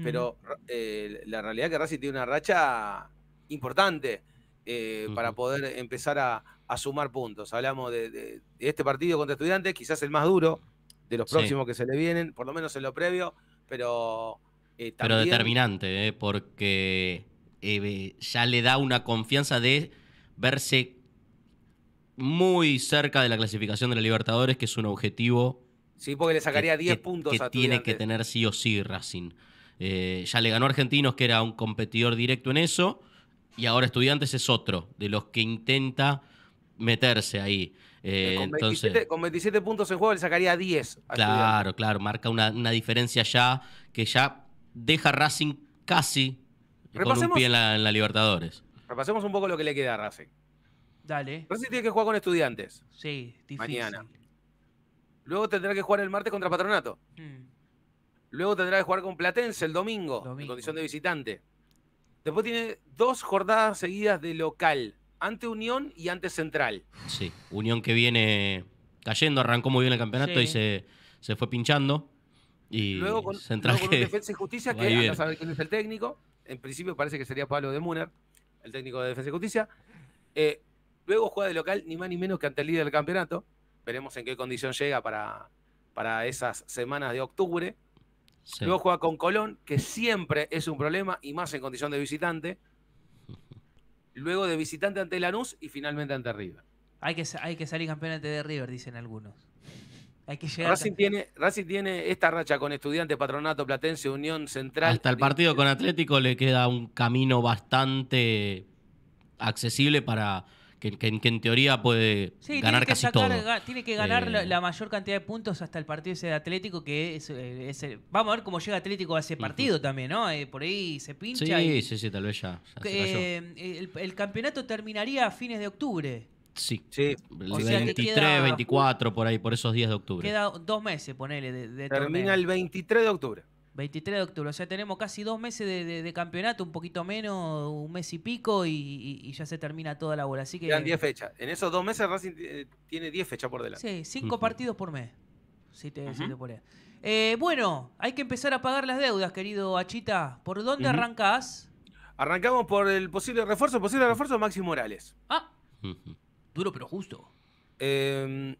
pero eh, la realidad es que Racing tiene una racha importante eh, para poder empezar a, sumar puntos. Hablamos de, este partido contra estudiantes, quizás el más duro de los próximos que se le vienen, por lo menos en lo previo, pero... Eh, pero determinante, porque ya le da una confianza de verse muy cerca de la clasificación de la Libertadores, que es un objetivo Sí, porque le sacaría 10 puntos que tiene que tener sí o sí Racing. Eh, ya le ganó Argentinos, que era un competidor directo en eso, y ahora Estudiantes es otro, de los que intenta meterse ahí. Eh, con, 27, eh, con 27 puntos en juego le sacaría 10. claro, claro, marca una, diferencia ya que ya deja Racing casi con un pie en la, Libertadores. Repasemos un poco lo que le queda a Racing. Dale. Racing tiene que jugar con estudiantes. Sí, difícil. Luego tendrá que jugar el martes contra Patronato. Hmm. Luego tendrá que jugar con Platense el domingo, en condición de visitante. Después tiene dos jornadas seguidas de local, ante Unión y ante Central. Sí, Unión que viene cayendo, arrancó muy bien el campeonato y se, se, fue pinchando. Y luego con, Defensa y Justicia, que anda quién es el técnico. En principio parece que sería Pablo de Muner, el técnico de Defensa y Justicia. Eh, luego juega de local ni más ni menos que ante el líder del campeonato, Veremos en qué condición llega para, para esas semanas de octubre. Luego juega con Colón, que siempre es un problema y más en condición de visitante. Luego de visitante ante Lanús y finalmente ante River. Hay que, hay que salir campeón ante River, dicen algunos. Hay que Racing, tiene, Racing tiene esta racha con estudiantes, Patronato, Platense, Unión Central. Hasta el partido eh, con Atlético le queda un camino bastante accesible para, que, en teoría puede ganar casi todo. tiene que ganar eh, la, mayor cantidad de puntos hasta el partido ese de Atlético, que es, eh, eh, vamos a ver cómo llega Atlético a ese partido también, ¿no? por ahí se pincha. Sí, sí, sí, tal vez ya. el, campeonato terminaría a fines de octubre. Sí, sí. o sea 23, 24, por ahí, por esos días de octubre. Queda dos meses, ponele. De, Termina el 23 de octubre. 23 de octubre, o sea, tenemos casi dos meses de, campeonato, un poquito menos, un mes y pico, y, ya se termina toda la bola. Así que. 10 fechas. En esos dos meses Racing eh, tiene 10 fechas por delante. Sí, 5 partidos por mes. Eh, bueno, hay que empezar a pagar las deudas, querido Achita. ¿Por dónde arrancas? arrancás? Arrancamos por el posible refuerzo, posible refuerzo Maxi Morales. Ah, duro pero justo. Em,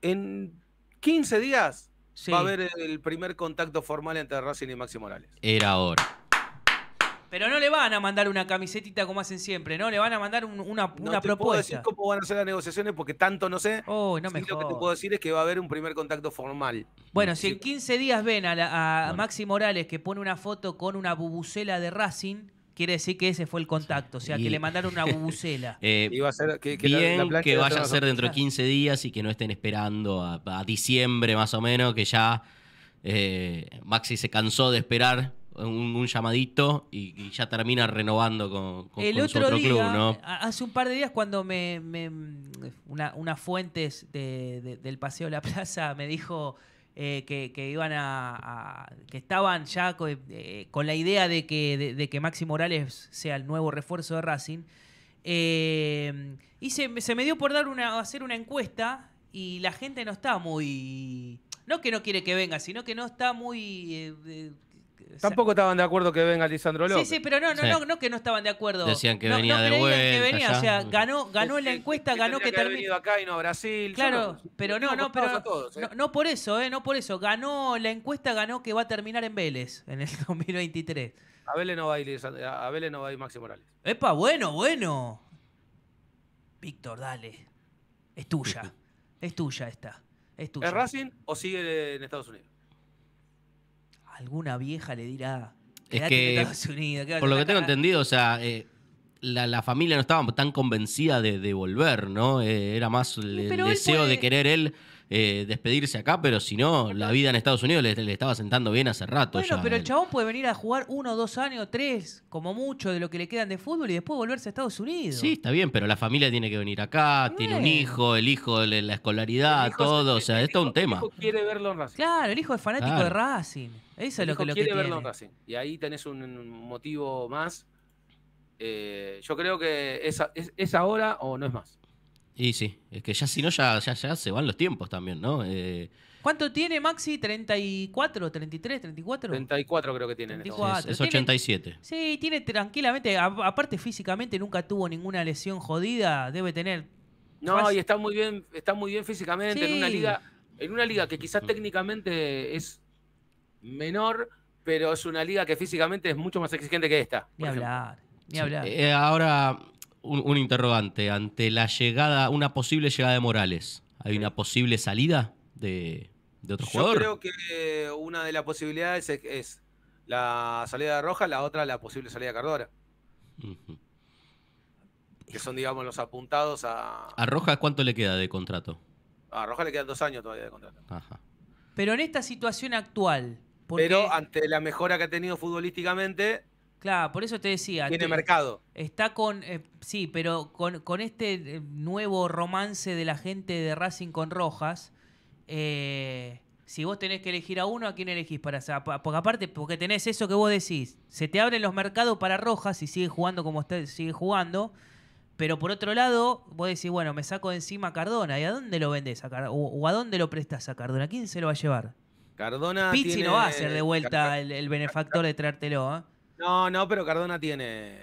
en 15 días Va a haber el primer contacto formal entre Racing y Maxi Morales. Era ahora. Pero no le van a mandar una camisetita como hacen siempre, ¿no? Le van a mandar una, no una propuesta. puedo decir cómo van a ser las negociaciones porque tanto no sé. Oh, sí, lo que te puedo decir es que va a haber un primer contacto formal. Bueno, si en 15 días ven a, Maxi Morales que pone una foto con una bubucela de Racing quiere decir que ese fue el contacto, o sea, que le mandaron una bubucela. Eh, que, bien que vaya a ser dentro de 15 días y que no estén esperando a, diciembre más o menos, que ya eh, Maxi se cansó de esperar un, llamadito y, ya termina renovando con, el otro, club, Hace un par de días cuando me, una, una fuentes del Paseo de la Plaza me dijo, eh, que, iban a, que estaban ya eh, con, la idea de que, de, que, Maxi Morales sea el nuevo refuerzo de Racing. Eh, y se, me dio por dar una, hacer una encuesta y la gente no está muy. No que no quiere que venga, sino que no está muy Tampoco estaban de acuerdo que venga Lisandro López. Sí, sí, pero no, no, no, no que no estaban de acuerdo. Decían que venía de vuelta. Que venía, o sea, ganó, ganó la encuesta, ganó que, que terminó. acá y no Brasil. Claro, pero no, no, pero ¿eh? no, por eso, eh, no por eso. Ganó la encuesta, ganó que va a terminar en Vélez en el 2023. A Vélez no va a ir, a Vélez no va a ir Maxi Morales. Epa, bueno, bueno. Víctor, dale. Es tuya. es tuya esta. ¿Es, tuya. ¿Es Racing o sigue en Estados Unidos? alguna vieja le dirá. Es que, Estados Unidos, por lo que tengo entendido, o sea, eh, la, familia no estaba tan convencida de, de volver, ¿no? Eh, era más el, deseo de querer él eh, despedirse acá, pero si no, la vida en Estados Unidos le, estaba sentando bien hace rato. Bueno, pero el chabón puede venir a jugar uno, dos años, tres, como mucho, de lo que le quedan de fútbol y después volverse a Estados Unidos. Sí, está bien, pero la familia tiene que venir acá, tiene un hijo, el hijo, la escolaridad, todo. o sea, esto es un tema. El hijo quiere verlo en Racing. Claro, el hijo es fanático de Racing. Eso es lo que, quiere verlo Racing. Y ahí tenés un motivo más. Eh, yo creo que esa es ahora o no es más. Y sí, es que ya si no, ya, se van los tiempos también, ¿no? Eh, ¿Cuánto tiene Maxi? ¿34, 33, 34? 34 creo que tiene. 34. Este es, 87. sí, tiene tranquilamente, aparte físicamente nunca tuvo ninguna lesión jodida, debe tener... No, y está muy bien, está muy bien físicamente en una liga en una liga que quizás mm. técnicamente es menor, pero es una liga que físicamente es mucho más exigente que esta. Ni hablar, ni hablar. Eh, ahora, un, interrogante. Ante la llegada, una posible llegada de Morales, ¿hay una posible salida de, otro jugador? Yo creo que una de las posibilidades es, la salida de Roja, la otra la posible salida de Cardora. Que son, digamos, los apuntados a. ¿A Roja cuánto le queda de contrato? A Roja le quedan dos años todavía de contrato. Pero en esta situación actual. Pero ante la mejora que ha tenido futbolísticamente, Claro, por eso te decía. Tiene mercado. Está con. Eh, sí, pero con, este eh, nuevo romance de la gente de Racing con Rojas. Eh, si vos tenés que elegir a uno, ¿a quién elegís? Para, porque aparte, porque tenés eso que vos decís. Se te abren los mercados para Rojas y sigue jugando como está, sigue jugando. Pero por otro lado, vos decís, bueno, me saco de encima a Cardona. ¿Y a dónde lo vendés a Cardona? O, a dónde lo prestás a Cardona? ¿Quién se lo va a llevar? Cardona. Pizzi no va a ser de vuelta el, benefactor de traértelo, ¿eh? No, no, pero Cardona tiene,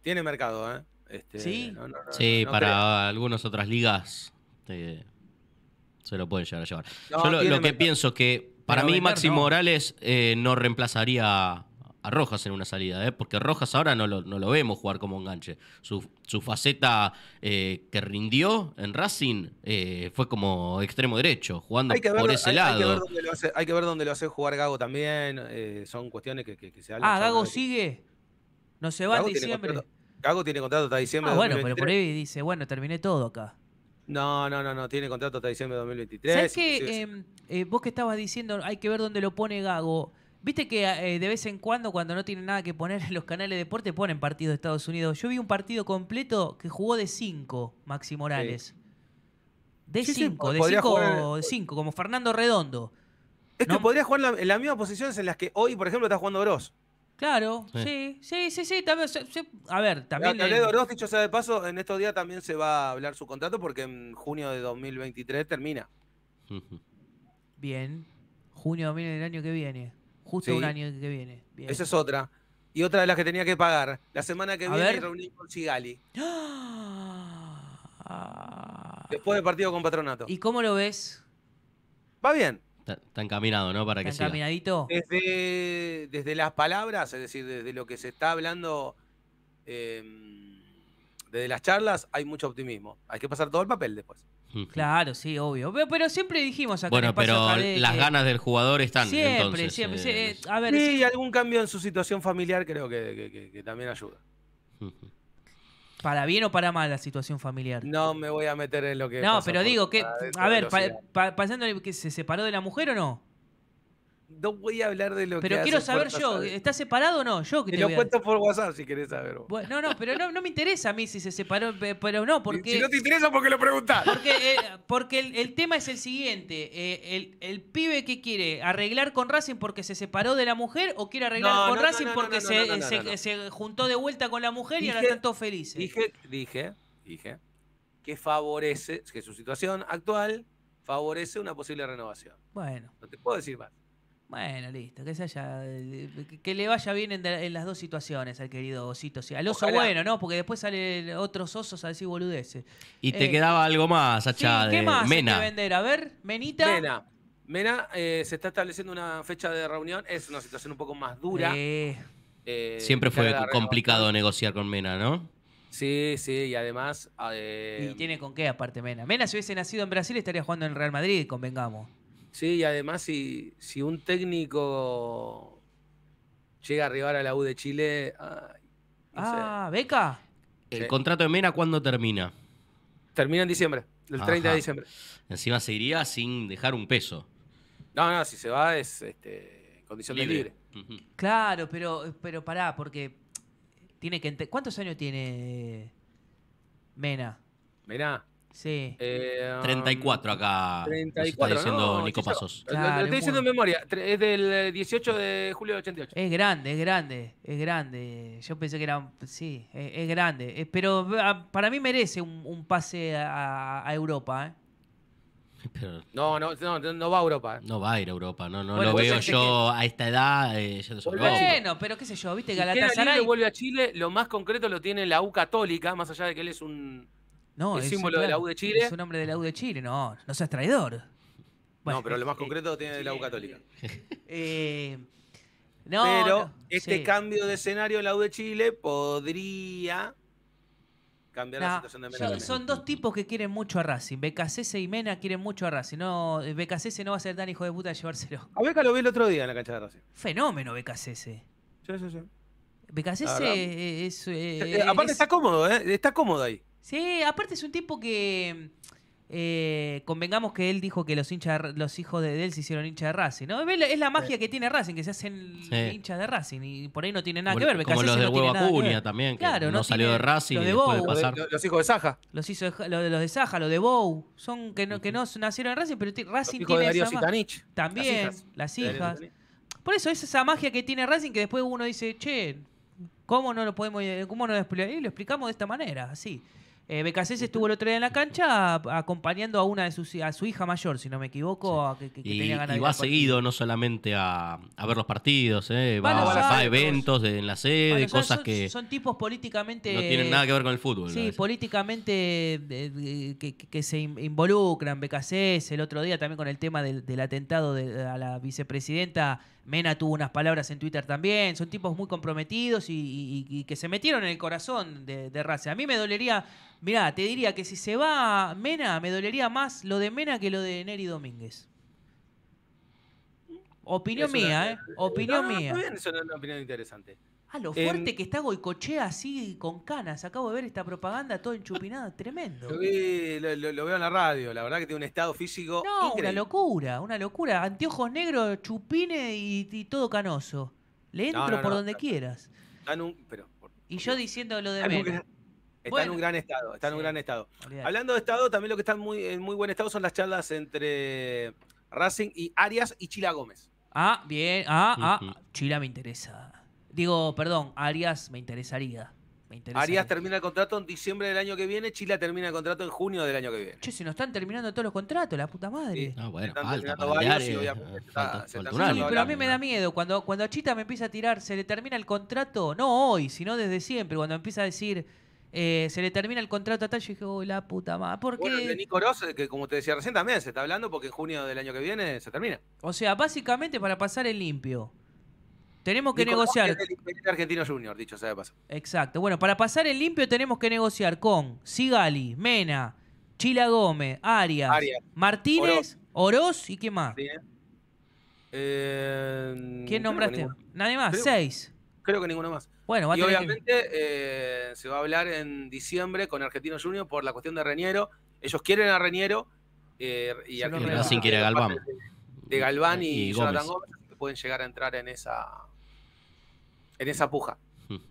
tiene mercado, ¿eh? Este, sí, sí para algunas otras ligas se lo pueden llegar a llevar. Yo lo, que pienso es que para mí Máximo Morales eh, no reemplazaría a Rojas en una salida, ¿eh? porque Rojas ahora no lo, vemos jugar como enganche. Su, su faceta eh, que rindió en Racing eh, fue como extremo derecho, jugando por ese lado. Hay que, ver dónde lo hace, jugar Gago también, eh, son cuestiones que, que, se hablan. Ah, Gago sigue, no se va diciembre. Gago tiene contrato hasta diciembre. Ah, bueno, pero por ahí dice, bueno, terminé todo acá. No, no, no, no, tiene contrato hasta diciembre de 2023. ¿Sabes que em, vos que estabas diciendo, hay que ver dónde lo pone Gago? Viste que eh, de vez en cuando, cuando no tienen nada que poner en los canales de deporte, ponen partidos de Estados Unidos. Yo vi un partido completo que jugó de 5, Maxi Morales. De 5, de 5, como Fernando Redondo. Es que podría jugar en las mismas posiciones en las que hoy, por ejemplo, está jugando Gross. Claro, sí, sí, sí, sí, a ver, también... Ya, dicho sea de paso, en estos días también se va a hablar su contrato porque en junio de 2023 termina. Bien, junio del año que viene. Justo un año que viene. Esa es otra. Y otra de las que tenía que pagar. La semana que viene reuní con Sigali. Después del partido con Patronato. ¿Y cómo lo ves? Va bien. Está, encaminado, ¿no? Para que ¿Está encaminadito? Desde, las palabras, es decir, desde lo que se está hablando, em, desde las charlas, hay mucho optimismo. Hay que pasar todo el papel después. Claro, sí, obvio. Pero, siempre dijimos Bueno, pero las ganas del jugador están. Siempre, siempre. Eh, eh, algún cambio en su situación familiar creo que, también ayuda. ¿Para bien o para mal la situación familiar? No me voy a meter en lo que. No, pero digo que. A ver, pasando que se separó de la mujer o no? no voy a hablar de lo pero que. Pero quiero saber yo, ¿está separado o no? Yo te, lo cuento por WhatsApp si querés saber. no, no, pero no, me interesa a mí si se separó, pero no, porque. Si no te interesa, porque lo preguntás. Porque, eh, el, tema es el siguiente: eh, el, pibe que quiere arreglar con Racing porque se separó de la mujer o quiere arreglar con Racing porque se, juntó de vuelta con la mujer y ahora están todos felices. Dije, dije, dije que favorece, que su situación actual favorece una posible renovación. Bueno. No te puedo decir más. Bueno, listo, eh, que que le vaya bien en, las dos situaciones al querido osito. Al oso bueno, ¿no? Porque después salen otros osos a decir boludeces. Y te eh, quedaba algo más, Hacha. ¿Qué más Mena. que vender? A ver, Menita. Mena. Mena, eh, se está estableciendo una fecha de reunión. Es una situación un poco más dura. Siempre fue complicado negociar con Mena, ¿no? Sí, sí, y además. y tiene con qué, aparte, Mena. Mena, si hubiese nacido en Brasil, estaría jugando en Real Madrid, convengamos. Sí, y además si, un técnico llega a arribar a la U de Chile... ah, ah beca. ¿El contrato de Mena cuándo termina? Termina en diciembre, el 30 de diciembre. Encima se iría sin dejar un peso. No, no, si se va es este, condición de libre. Claro, pero, pero pará, porque tiene que... ¿Cuántos años tiene Mena? Mena, Sí. 34 eh, um, acá. 34, está diciendo Nico Pasos. lo, estoy diciendo en memoria. Es del 18 de julio de 88. Es grande, es grande, es grande. Yo pensé que era. Sí, es, grande. Eh, pero ah, para mí merece un, pase a, Europa, ¿eh? No, no, no, va a Europa. No va a ir a Europa, no, lo veo yo a esta edad. bueno, pero qué sé yo, viste, Galatasaray. vuelve a Chile, lo más concreto lo tiene la U Católica, más allá de que él es un no, es, símbolo de la U de Chile. Es un hombre de la U de Chile, no, no seas traidor. no, pero lo más eh, concreto tiene de eh, la U Católica. Eh, no, pero este cambio de escenario en la U de Chile podría cambiar la ah, situación de Mena. Son, dos tipos que quieren mucho a Racing. Becasese y Mena quieren mucho a Racing. No, Becasese no va a ser tan hijo de puta de llevárselo. A Beca lo vi el otro día en la cancha de Racing. Fenómeno Becasese. Sí, sí, sí. Becasese es, Aparte está cómodo, Está cómodo ahí. Sí, aparte es un tipo que. Eh, convengamos que él dijo que los hinchas los hijos de, se hicieron hinchas de Racing, ¿no? Es la magia que tiene Racing, que se hacen hinchas de Racing y por ahí no tiene nada que ver. Como los de Hueva también, que claro, no, salió de Racing los de, de Los, hijos de Saja. Los, de Saja, los de Bow, son que no, que no nacieron en Racing, pero Racing tiene de También, las hijas. Por eso es esa magia que tiene Racing que después uno dice, che, ¿cómo no lo podemos, cómo no lo Y lo explicamos de esta manera, así. Eh, Becasés estuvo el otro día en la cancha acompañando a una de sus su hija mayor, si no me equivoco, a, que, que y, y va seguido no solamente a, ver los partidos, eh, va, eventos en la sede, cosas que son tipos políticamente no tienen nada que ver con el fútbol. Sí, políticamente que, se involucran. Becasés el otro día también con el tema del, atentado de, a la vicepresidenta Mena tuvo unas palabras en Twitter también. Son tipos muy comprometidos y, que se metieron en el corazón de, de A mí me dolería, mirá, te diría que si se va Mena, me dolería más lo de Mena que lo de Neri Domínguez. Opinión mía, ¿eh? Opinión mía. Muy bien, es una opinión interesante. Ah, lo fuerte que está Goicochea así con canas. Acabo de ver esta propaganda todo enchupinada, tremendo. Lo, lo, veo en la radio, la verdad que tiene un estado físico. No, una locura, una locura. Anteojos negros, chupine y, todo canoso. Le entro por donde quieras. y yo diciendo lo de menos. está en un gran estado, está en un gran estado. Hablando de estado, también lo que está muy, en muy buen estado son las charlas entre Racing y Arias y Chila Gómez. Ah, bien, ah, ah, Chila me interesa. Digo, perdón, Arias me interesaría. Arias termina el contrato en diciembre del año que viene, Chila termina el contrato en junio del año que viene. Che, si nos están terminando todos los contratos, la puta madre. Ah, No, bueno, están falta, pero a mí me da miedo. Cuando, cuando a Chita me empieza a tirar, se le termina el contrato, no hoy, sino desde siempre, cuando empieza a decir. Eh, se le termina el contrato a tal, yo dije, la puta madre. ¿Por qué? de Nico que como te decía recién, también se está hablando porque en junio del año que viene se termina. O sea, básicamente para pasar el limpio, tenemos que negociar. Es Argentino Junior, dicho sea de paso. Exacto. Bueno, para pasar el limpio tenemos que negociar con Sigali, Mena, Chila Gómez, Arias, Martínez, Oroz. y qué más. Eh, ¿Quién nombraste? Nadie más, seis. Creo que ninguno más. Bueno, y obviamente eh, se va a hablar en diciembre con Argentino Junior por la cuestión de Reñero. Ellos quieren a Reñero. Eh, y sin quiere a Galván. De, Galván y, Jonathan Gómez pueden llegar a entrar en esa en esa puja.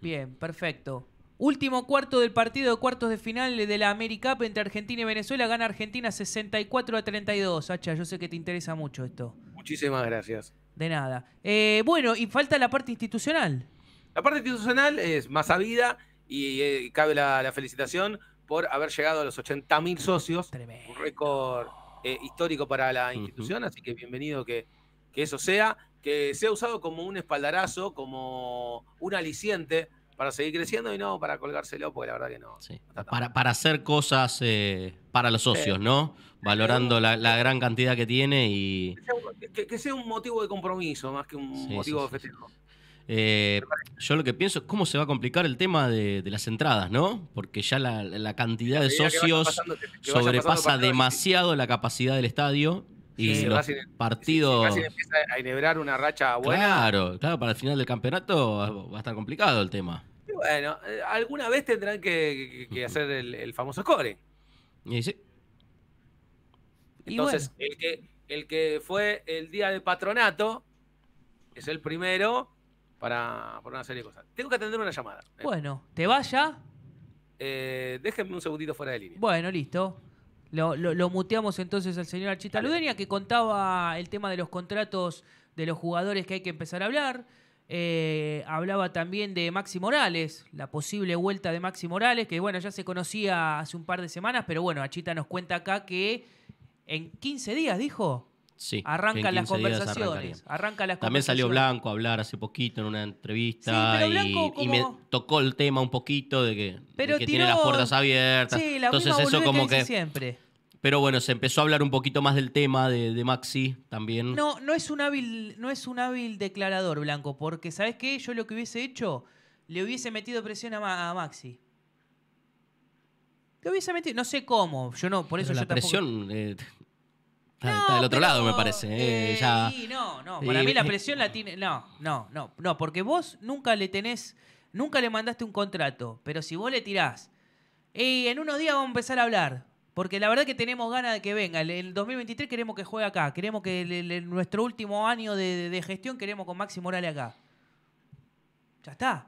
Bien, perfecto. Último cuarto del partido de cuartos de final de la AmeriCup entre Argentina y Venezuela. Gana Argentina 64 a 32. Hacha, yo sé que te interesa mucho esto. Muchísimas gracias. De nada. Eh, bueno, y falta la parte institucional. La parte institucional es más sabida y, eh, cabe la, felicitación por haber llegado a los 80.000 socios. Tremendo. Un récord eh, histórico para la institución, así que bienvenido que eso sea que se ha usado como un espaldarazo, como un aliciente para seguir creciendo y no para colgárselo, porque la verdad que no. para, hacer cosas eh, para los socios, ¿no? Valorando la, gran cantidad que tiene y... Que sea, un, motivo de compromiso más que un motivo de festejo. Eh, yo lo que pienso es cómo se va a complicar el tema de, las entradas, ¿no? Porque ya la, cantidad de socios sobrepasa demasiado la capacidad del estadio y los partidos. empieza a enhebrar una racha buena. Claro, claro, para el final del campeonato va a estar complicado el tema. bueno, eh, alguna vez tendrán que, hacer el, famoso score. Y sí. Entonces, el, que, el que fue el día de patronato es el primero para, una serie de cosas. Tengo que atender una llamada. ¿eh? Bueno, ¿te vaya? Eh, déjenme un segundito fuera de línea. Bueno, listo. Lo, muteamos entonces al señor Archita Ludenia, que contaba el tema de los contratos de los jugadores que hay que empezar a hablar. Eh, hablaba también de Maxi Morales, la posible vuelta de Maxi Morales, que bueno, ya se conocía hace un par de semanas, pero bueno, Archita nos cuenta acá que en 15 días, dijo, Sí, las conversaciones. Arranca También salió Blanco a hablar hace poquito en una entrevista y, me tocó el tema un poquito de que, tiene las puertas abiertas. Sí, la Entonces eso como que, siempre. Pero bueno, se empezó a hablar un poquito más del tema de, Maxi también. No, no es un hábil, no es un hábil declarador, Blanco, porque ¿sabes qué? Yo lo que hubiese hecho, le hubiese metido presión a, Maxi. Le hubiese metido, no sé cómo, yo no, por eso yo la presión eh, Está, del otro lado, me parece. Sí, eh, eh, no, no. Para mí la presión la tiene. No, no, no, no. Porque vos nunca le tenés. Nunca le mandaste un contrato. Pero si vos le tirás. Y en unos días vamos a empezar a hablar. Porque la verdad que tenemos ganas de que venga. El 2023 queremos que juegue acá. Queremos que en nuestro último año de, gestión queremos con máximo Morales acá. Ya está.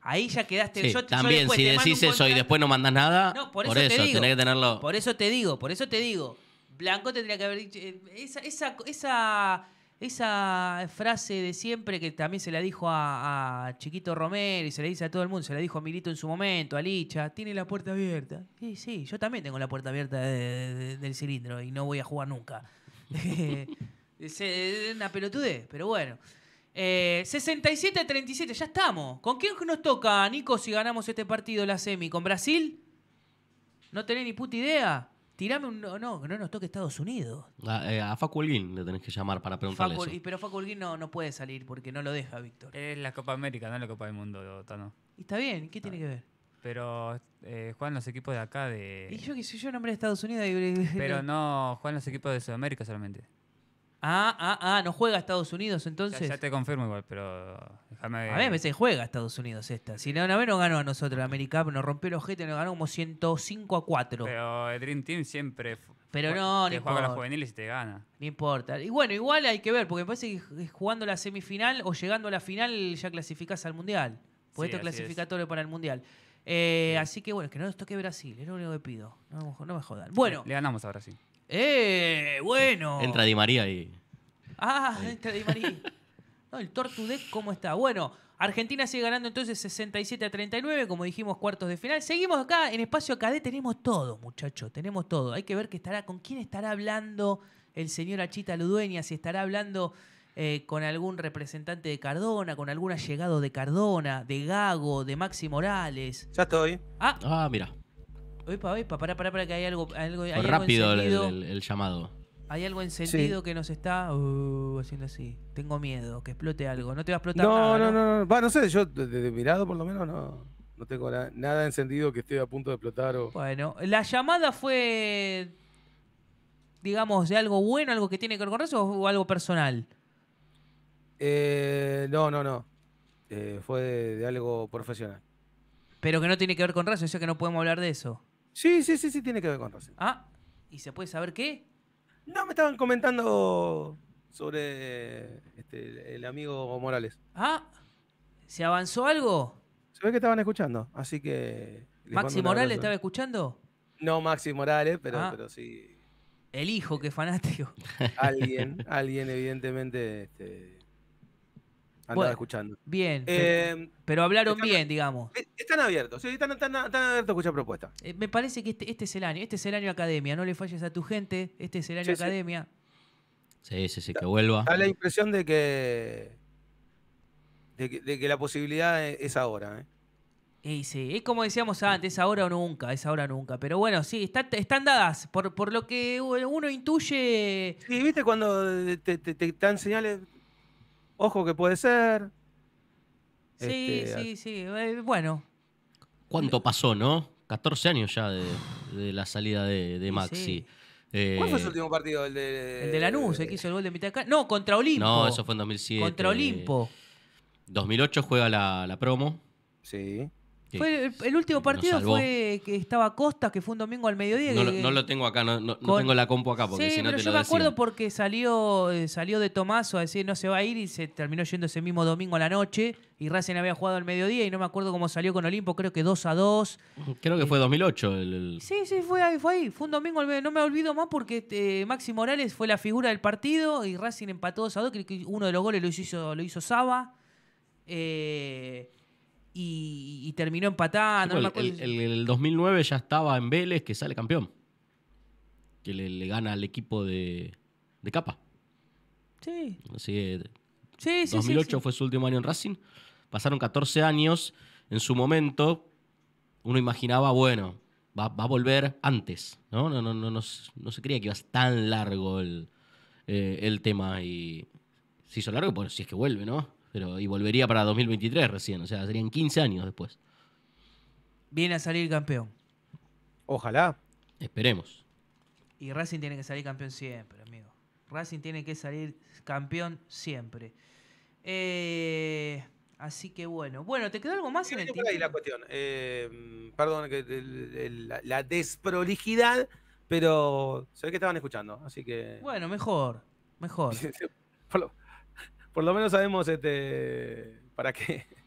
Ahí ya quedaste. yo, también, si decís eso y después no mandas nada, no, por eso, tenés que tenerlo. Por eso te digo, por eso te digo. Blanco tendría que haber dicho. Eh, esa, esa, frase de siempre que también se la dijo a, Chiquito Romero y se la dice a todo el mundo, se la dijo a Milito en su momento, a Licha, tiene la puerta abierta. Sí, sí, yo también tengo la puerta abierta del cilindro y no voy a jugar nunca. es una pelotudez, pero bueno. 67-37, eh, ya estamos. ¿Con quién nos toca, Nico, si ganamos este partido, la semi? ¿Con Brasil? No tenés ni puta idea. Tirame un. No, no, no nos toque Estados Unidos. A, eh, Faculín le tenés que llamar para preguntarle eso. Pero Faculguín no, no puede salir porque no lo deja, Víctor. Es la Copa América, no la Copa del Mundo, Tano. Y está bien, ¿qué tiene que ver? Pero eh, juegan los equipos de acá de Y yo que soy yo nombre de Estados Unidos Pero no, juegan los equipos de Sudamérica solamente. Ah, ah, ah, no juega Estados Unidos entonces. Ya, te confirmo igual, pero déjame. A ver me juega Estados Unidos esta. Si no, a vez no ganó a nosotros la América, nos rompió el ojete, nos ganó como 105 a 4. Pero el Dream Team siempre. Pero no, te juega con los juveniles y te gana. No importa. Y bueno, igual hay que ver, porque me parece que jugando la semifinal o llegando a la final ya clasificás al mundial. puesto esto clasificatorio para el mundial. Eh, así que bueno, que no nos toque Brasil, es lo único que pido. No, me jodan. Bueno. Le, ganamos a Brasil. ¡Eh! Bueno. Entra Di María ahí. Ah, entra Di María. No, el Tortudez, ¿cómo está? Bueno, Argentina sigue ganando entonces 67 a 39, como dijimos, cuartos de final. Seguimos acá en Espacio ¿De tenemos todo, muchachos, tenemos todo. Hay que ver qué estará, con quién estará hablando el señor Achita Ludueña, si estará hablando eh, con algún representante de Cardona, con algún allegado de Cardona, de Gago, de Maxi Morales. Ya estoy. Ah, ah mira para pará, pará, pará, que hay algo. algo hay rápido algo encendido. El, llamado. Hay algo encendido que nos está uh, haciendo así. Tengo miedo que explote algo. No te va a explotar no, nada. No, no, no. no. no sé, yo de mirado por lo menos no. No tengo nada, encendido que esté a punto de explotar. Bueno, la llamada fue. digamos, de algo bueno, algo que tiene que ver con eso o algo personal. Eh, no, no, no. Eh, fue de, algo profesional. Pero que no tiene que ver con raza, o que no podemos hablar de eso. Sí, sí, sí, sí, tiene que ver con Racing. Ah, ¿y se puede saber qué? No, me estaban comentando sobre este, el amigo Morales. Ah, ¿se avanzó algo? Se ve que estaban escuchando, así que... ¿Maxi Morales estaba escuchando? No Maxi Morales, pero, ah. pero sí. El hijo, que fanático. Alguien, alguien evidentemente este, Andaba escuchando. Bien. Eh, pero, hablaron bien, digamos. Eh, están abiertos, sí, están, abiertos a escuchar propuestas. Eh, me parece que este, este, es el año, este es el año academia. No le falles a tu gente, este es el año academia. Sí. sí, sí, que vuelva. Da la impresión de que, de la posibilidad e, es ahora. sí, es como decíamos antes, es ahora o nunca, es ahora o nunca. Pero bueno, sí, están dadas, por, lo que uno intuye. Sí, viste cuando te, te, te dan señales, ojo que puede ser. Sí, este, sí, sí. Eh, bueno. ¿Cuánto pasó, no? 14 años ya de, la salida de, Maxi. Eh, ¿Cuál fue su último partido? El de, el Lanús, el que hizo el gol de mitad de No, contra Olimpo. No, eso fue en 2007. Contra Olimpo. 2008 juega la, la promo. Sí. Fue el, último partido fue que estaba Costa, que fue un domingo al mediodía. No, lo tengo acá, no, tengo la compu acá. Porque sí, pero yo me acuerdo porque salió, eh, salió de Tomaso a decir no se va a ir y se terminó yendo ese mismo domingo a la noche. Y Racing había jugado al mediodía y no me acuerdo cómo salió con Olimpo, creo que 2 a 2. Creo que fue 2008. Sí, sí, fue ahí, fue ahí. Fue un domingo al No me olvido más porque este, Maxi Morales fue la figura del partido y Racing empató 2 a 2. uno de los goles lo hizo, lo hizo Saba. Eh y, terminó empatando. el, 2009 ya estaba en Vélez, que sale campeón. Que le, gana al equipo de, Capa. Sí. sí, sí, 2008 fue su último año en Racing. Pasaron 14 años. En su momento, uno imaginaba, bueno, va, a volver antes. ¿no? No, no, no, no, no se creía que iba tan largo eh, el, tema. Y se hizo largo, pues si es que vuelve, ¿no? pero y volvería para 2023 recién, o sea, serían 15 años después. Viene a salir campeón. Ojalá. Esperemos. Y Racing tiene que salir campeón siempre, amigo. Racing tiene que salir campeón siempre. Eh, así que bueno. Bueno, ¿te quedó algo más en eh, el la cuestión. perdón, la, desprolijidad, pero se ve que estaban escuchando, así que... Bueno, mejor, mejor. por lo menos sabemos este, para qué.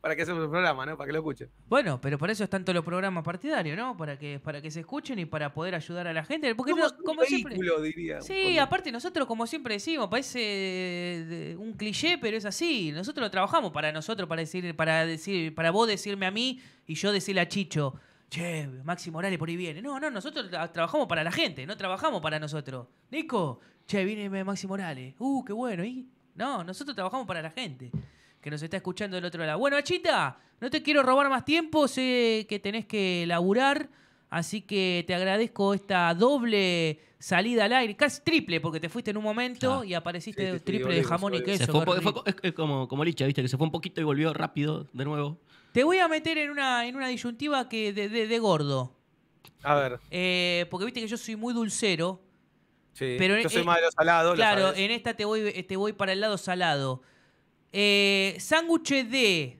Para que hacemos el programa, ¿no? Para que lo escuchen. Bueno, pero por eso están todos los programas partidarios, ¿no? Para que, para que se escuchen y para poder ayudar a la gente. Porque un como vehículo, siempre... diría. Sí, aparte nosotros, como siempre decimos, parece un cliché, pero es así. Nosotros lo trabajamos para nosotros, para decir, para decir, para vos decirme a mí y yo decirle a Chicho che, Maxi Morales por ahí viene. No, no, nosotros trabajamos para la gente, no trabajamos para nosotros. Nico, che, viene Maxi Morales. Uh, qué bueno. ¿Y no, nosotros trabajamos para la gente que nos está escuchando del otro lado. Bueno, Achita, no te quiero robar más tiempo, sé que tenés que laburar, así que te agradezco esta doble salida al aire, casi triple, porque te fuiste en un momento y apareciste triple de jamón y queso. es como, como Licha, viste, que se fue un poquito y volvió rápido de nuevo. Te voy a meter en una, en una disyuntiva que de, de, gordo. A ver. Eh, porque viste que yo soy muy dulcero yo soy e más de Claro, en esta eh, te voy, para el lado salado. Eh, de.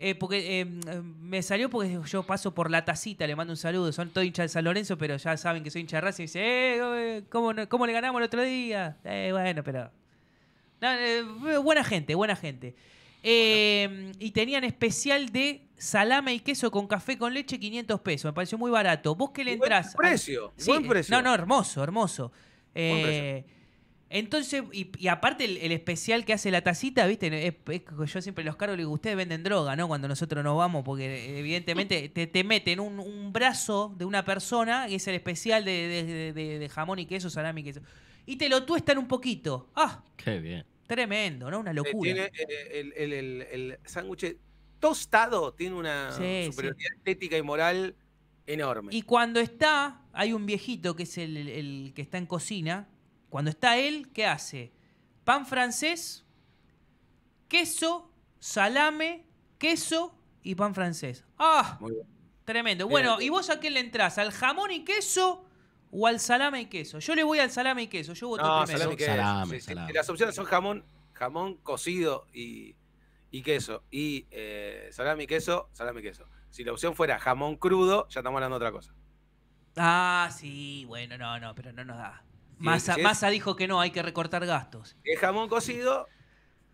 Eh, porque em, me salió porque yo paso por la tacita, le mando un saludo. Son todos hinchas de San Lorenzo, pero ya saben que soy hincha de raza Y dice, eh, ¿cómo, ¿cómo, le ganamos el otro día? bueno, pero. buena gente, buena gente. Em, y tenían especial de salame y queso con café con leche, 500 pesos. Me pareció muy barato. Vos qué le entras. Buen precio, buen precio. No, no, hermoso, hermoso. Eh, entonces, y, aparte el, especial que hace la tacita, ¿viste? Es, yo siempre los cargo y digo, ustedes venden droga, ¿no? Cuando nosotros nos vamos, porque evidentemente te, meten un, brazo de una persona, y es el especial de, jamón y queso, salami y queso, y te lo tuestan un poquito. ¡Ah! ¡Qué bien! Tremendo, ¿no? Una locura. tiene eh, el, el, sándwich tostado, tiene una superioridad estética y moral Enorme. Y cuando está, hay un viejito que es el, que está en cocina. Cuando está él, ¿qué hace? Pan francés, queso, salame, queso y pan francés. ¡Ah! Tremendo. Bueno, ¿y vos a qué le entras? ¿Al jamón y queso o al salame y queso? Yo le voy al salame y queso. Yo voto Salame, y queso. Las opciones son jamón, jamón cocido y, queso. Y eh, salame y queso, salame y queso. Si la opción fuera jamón crudo, ya estamos hablando de otra cosa. Ah, sí, bueno, no, no, pero no nos da. Masa Massa, dijo que no, hay que recortar gastos. Es jamón cocido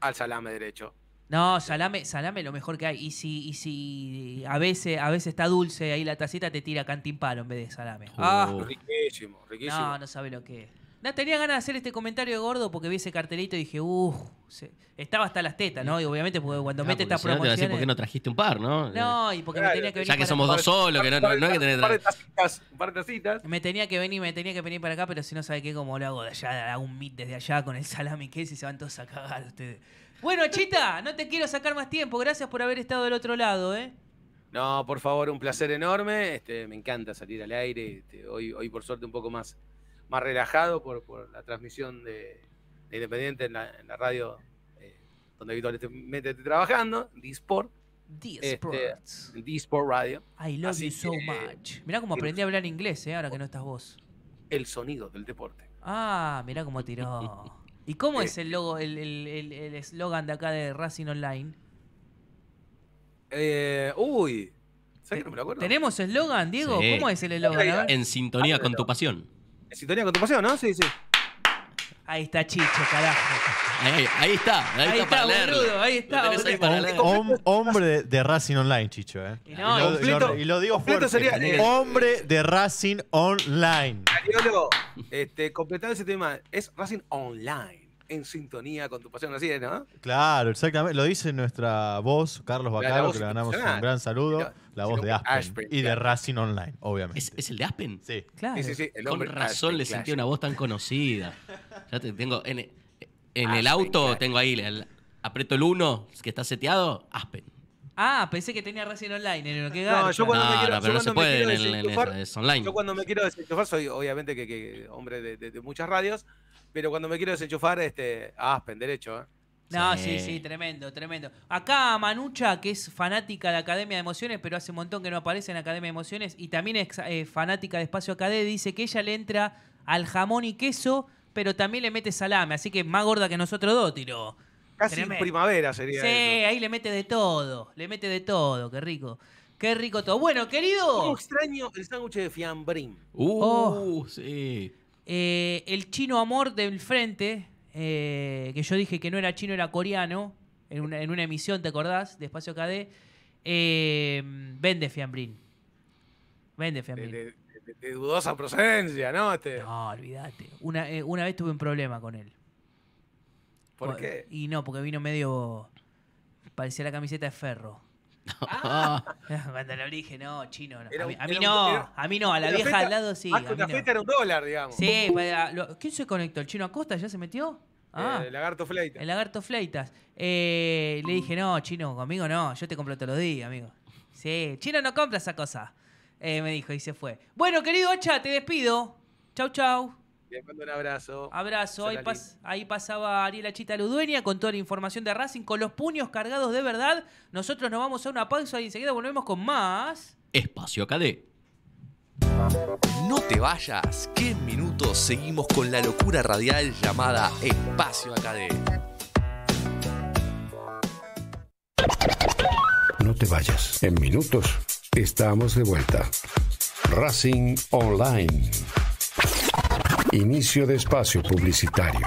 al salame derecho. No, salame, salame lo mejor que hay. Y si, y si a veces, a veces está dulce, ahí la tacita te tira cantimpalo en vez de salame. Ah. Riquísimo, riquísimo. No, no sabe lo que es tenía ganas de hacer este comentario gordo porque vi ese cartelito y dije, uff, uh, estaba hasta las tetas, ¿no? Y obviamente porque cuando metes ah, mete estas No ¿Por qué no trajiste un par, no? No, y porque me tenía que venir... Ya que somos dos solos, que no, hay que tener... Un par de tacitas, par de Me tenía que venir, me tenía que venir para acá, pero si no sabe qué, como lo hago de allá, hago un meet desde allá con el salami que es y se van todos a cagar ustedes. Bueno, Chita, no te quiero sacar más tiempo. Gracias por haber estado del otro lado, ¿eh? No, por favor, un placer enorme. Este, me encanta salir al aire. Este, hoy, hoy, por suerte, un poco más más relajado por, la transmisión de, Independiente en la, radio eh, donde habitualmente estoy trabajando, Disport. sport Disport este, Radio. I love you so much. Mirá cómo aprendí a hablar inglés, eh, ahora que no estás vos. El sonido del deporte. Ah, mirá cómo tiró. ¿Y cómo es el logo, el eslogan de acá de Racing Online? Eh, uy, ¿sabes no me ¿Tenemos eslogan, Diego? ¿Cómo es el eslogan? En sintonía con tu pasión. Sintonía con tu pasión, ¿no? Sí, sí. Ahí está Chicho, carajo. Ahí, está, ahí, está, para ahí está. hombre de, Racing Online, Chicho, ¿eh? Y, lo, digo fuerte. Sería, eh, hombre de Racing Online. Ariolo, este, completar ese tema, es Racing Online. En sintonía con tu pasión, así es, ¿no? Claro, exactamente. Lo dice nuestra voz, Carlos Bacaro, que le ganamos un gran saludo la voz de Aspen, y de Racing Online, obviamente. ¿Es, el de Aspen? Sí, claro. Sí, sí, Con razón le sentí una voz tan conocida. Ya te, tengo en, el auto, tengo ahí, aprieto el 1 que está seteado, Aspen. Ah, pensé que tenía Racing Online No, yo cuando me quiero, pero se puede en, online. Yo cuando me quiero desenchufar, soy obviamente que, hombre de, de, muchas radios, pero cuando me quiero desenchufar, este, Aspen, derecho, ¿eh? No, sí. sí, tremendo, tremendo. Acá Manucha, que es fanática de la Academia de Emociones, pero hace un montón que no aparece en Academia de Emociones, y también es eh, fanática de Espacio Acadé, dice que ella le entra al jamón y queso, pero también le mete salame, así que más gorda que nosotros dos, tiro Casi primavera sería. Sí, ahí le mete de todo, le mete de todo, qué rico. Qué rico todo. Bueno, querido. extraño el sándwich de fiambrín? Uh, oh. sí. Eh, el chino amor del frente eh, que yo dije que no era chino, era coreano, en una, emisión, ¿te acordás? De Espacio KD, eh, vende fiambrín. Vende fiambrín. De, dudosa procedencia, ¿no? Este. No, olvídate. Eh, una, vez tuve un problema con él. ¿Por, ¿Por qué? Y no, porque vino medio... Parecía la camiseta de ferro. Ah, cuando lo dije, no, chino. a mí, no, a mí no, a la vieja al lado sí. era un dólar, digamos. Sí, ¿quién se conectó? ¿El chino Acosta ya se metió? el eh, ah. lagarto Fleitas. El lagarto Fleitas. Eh, le dije, no, chino, conmigo no, yo te compro todos los días, amigo. Sí, chino no compra esa cosa. Eh, me dijo y se fue. Bueno, querido Ocha, te despido. Chau, chau. Te mando un abrazo. Abrazo. Ahí, pasaba Ariela Chita Ludueña con toda la información de Racing, con los puños cargados de verdad. Nosotros nos vamos a una pausa y enseguida volvemos con más. Espacio Acadé No te vayas, que en minutos seguimos con la locura radial llamada Espacio Acadé. No te vayas, en minutos estamos de vuelta. Racing Online Inicio de espacio publicitario.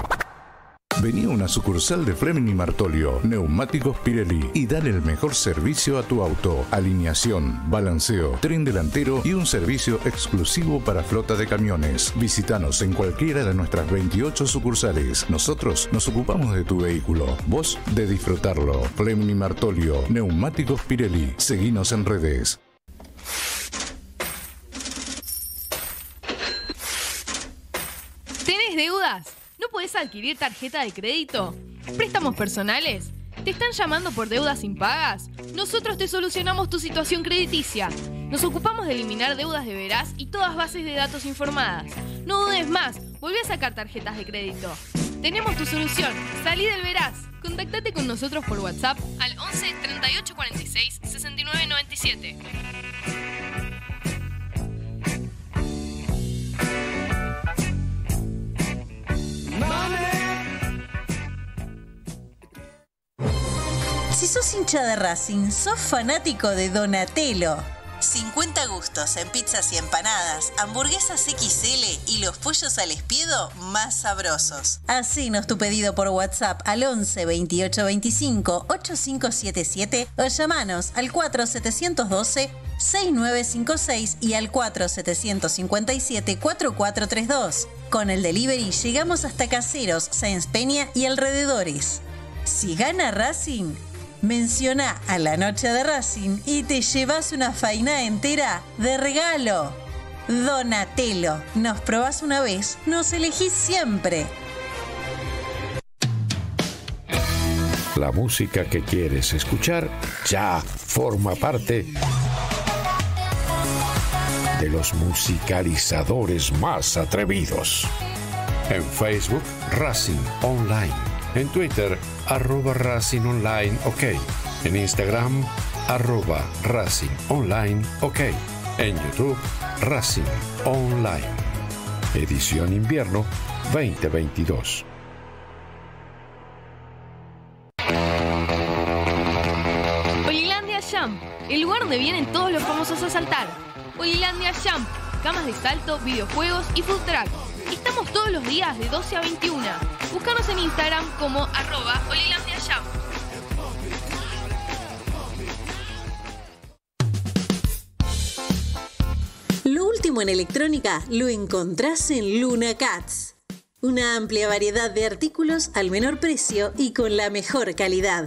Venía una sucursal de fremini Martolio, neumáticos Pirelli y dale el mejor servicio a tu auto. Alineación, balanceo, tren delantero y un servicio exclusivo para flota de camiones. Visítanos en cualquiera de nuestras 28 sucursales. Nosotros nos ocupamos de tu vehículo, vos de disfrutarlo. Fleming Martolio, neumáticos Pirelli. Seguinos en redes. adquirir tarjeta de crédito? ¿Préstamos personales? ¿Te están llamando por deudas impagas? Nosotros te solucionamos tu situación crediticia. Nos ocupamos de eliminar deudas de veraz y todas bases de datos informadas. No dudes más, volví a sacar tarjetas de crédito. Tenemos tu solución. Salí del veraz. Contactate con nosotros por WhatsApp al 11 38 46 69 97. Si sos hincha de Racing, sos fanático de Donatello. 50 gustos en pizzas y empanadas, hamburguesas XL y los pollos al espiedo más sabrosos. Así nos tu pedido por WhatsApp al 11 28 25 8577 o llamanos al 4 712 6956 y al 4 757 4432. Con el delivery llegamos hasta Caseros, Sáenz Peña y alrededores. Si gana Racing, menciona a la noche de Racing y te llevas una faina entera de regalo. Donatelo, nos probás una vez, nos elegís siempre. La música que quieres escuchar ya forma parte de los musicalizadores más atrevidos. En Facebook, Racing Online. En Twitter, arroba Racing Online OK. En Instagram, arroba Racing Online OK. En YouTube, Racing Online. Edición Invierno 2022. Polilandia Sham. el lugar donde vienen todos los famosos a saltar Olilandia Jump, camas de salto, videojuegos y food track. Estamos todos los días de 12 a 21. Búscanos en Instagram como arroba Lo último en electrónica lo encontrás en Luna Cats. Una amplia variedad de artículos al menor precio y con la mejor calidad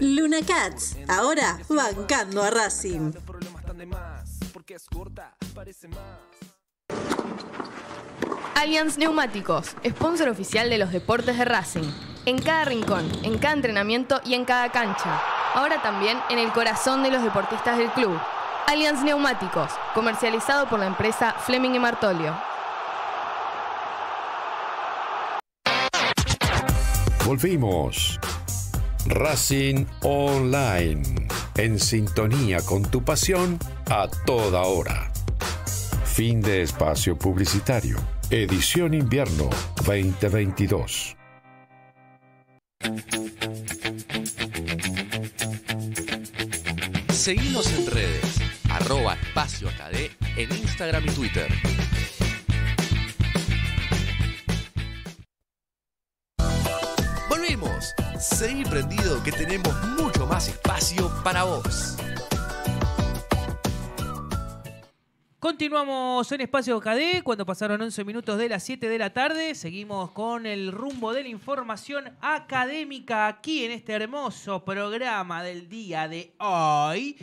Luna Cats, ahora bancando a Racing. Allianz Neumáticos, sponsor oficial de los deportes de Racing. En cada rincón, en cada entrenamiento y en cada cancha. Ahora también en el corazón de los deportistas del club. Allianz Neumáticos, comercializado por la empresa Fleming y Martolio. Volvimos. Racing Online, en sintonía con tu pasión a toda hora. Fin de espacio publicitario, edición invierno 2022. Seguimos en redes, arroba espacio en Instagram y Twitter. seguimos. Seguí prendido que tenemos mucho más espacio para vos. Continuamos en Espacio KD cuando pasaron 11 minutos de las 7 de la tarde. Seguimos con el rumbo de la información académica aquí en este hermoso programa del día de hoy.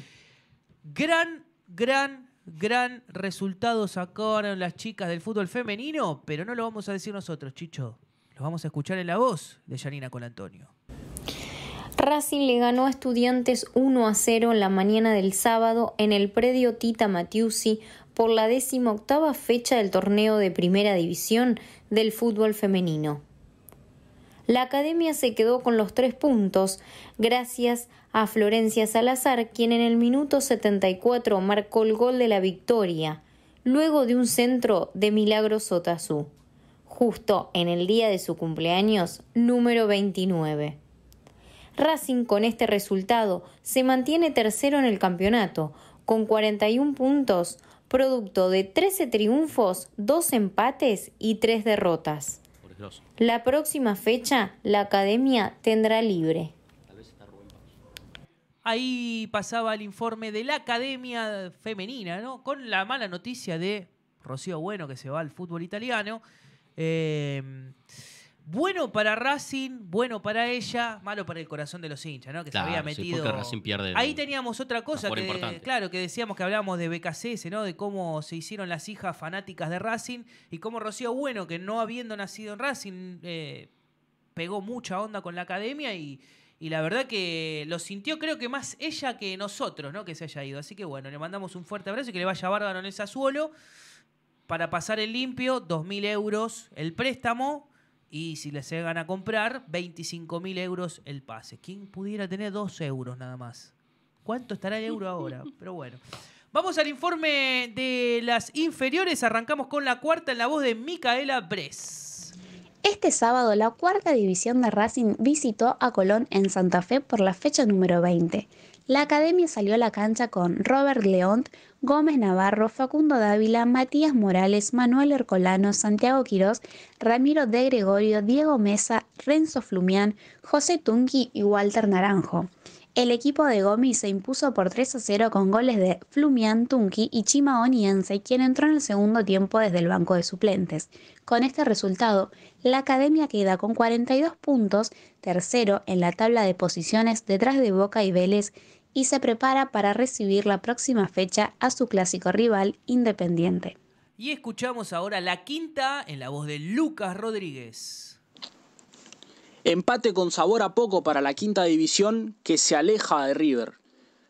Gran, gran, gran resultado sacaron las chicas del fútbol femenino, pero no lo vamos a decir nosotros, Chicho. Los vamos a escuchar en la voz de Janina Colantonio. Racing le ganó a Estudiantes 1 a 0 en la mañana del sábado en el predio Tita Matiusi por la octava fecha del torneo de Primera División del fútbol femenino. La academia se quedó con los tres puntos gracias a Florencia Salazar, quien en el minuto 74 marcó el gol de la victoria, luego de un centro de Milagros Sotazú justo en el día de su cumpleaños número 29. Racing con este resultado se mantiene tercero en el campeonato, con 41 puntos, producto de 13 triunfos, 2 empates y 3 derrotas. La próxima fecha la academia tendrá libre. Ahí pasaba el informe de la academia femenina, ¿no? Con la mala noticia de Rocío Bueno que se va al fútbol italiano. Eh, bueno para Racing, bueno para ella, malo para el corazón de los hinchas, ¿no? Que se había metido. Ahí teníamos otra cosa que, claro, que decíamos que hablábamos de BKCS, ¿no? De cómo se hicieron las hijas fanáticas de Racing y cómo Rocío Bueno, que no habiendo nacido en Racing, eh, pegó mucha onda con la academia y, y la verdad que lo sintió creo que más ella que nosotros, ¿no? Que se haya ido. Así que bueno, le mandamos un fuerte abrazo y que le vaya bárbaro en el Sassuolo. Para pasar el limpio, 2.000 euros el préstamo. Y si les llegan a comprar, 25.000 euros el pase. ¿Quién pudiera tener 2 euros nada más? ¿Cuánto estará el euro ahora? Pero bueno. Vamos al informe de las inferiores. Arrancamos con la cuarta en la voz de Micaela Bres. Este sábado la cuarta división de Racing visitó a Colón en Santa Fe por la fecha número 20. La academia salió a la cancha con Robert Leont, Gómez Navarro, Facundo Dávila, Matías Morales, Manuel Ercolano, Santiago Quirós, Ramiro de Gregorio, Diego Mesa, Renzo Flumián, José Tunqui y Walter Naranjo. El equipo de Gómez se impuso por 3 a 0 con goles de Flumian Tunqui y Chima Oniense, quien entró en el segundo tiempo desde el banco de suplentes. Con este resultado, la academia queda con 42 puntos, tercero en la tabla de posiciones detrás de Boca y Vélez y se prepara para recibir la próxima fecha a su clásico rival Independiente. Y escuchamos ahora la quinta en la voz de Lucas Rodríguez. Empate con sabor a poco para la quinta división que se aleja de River.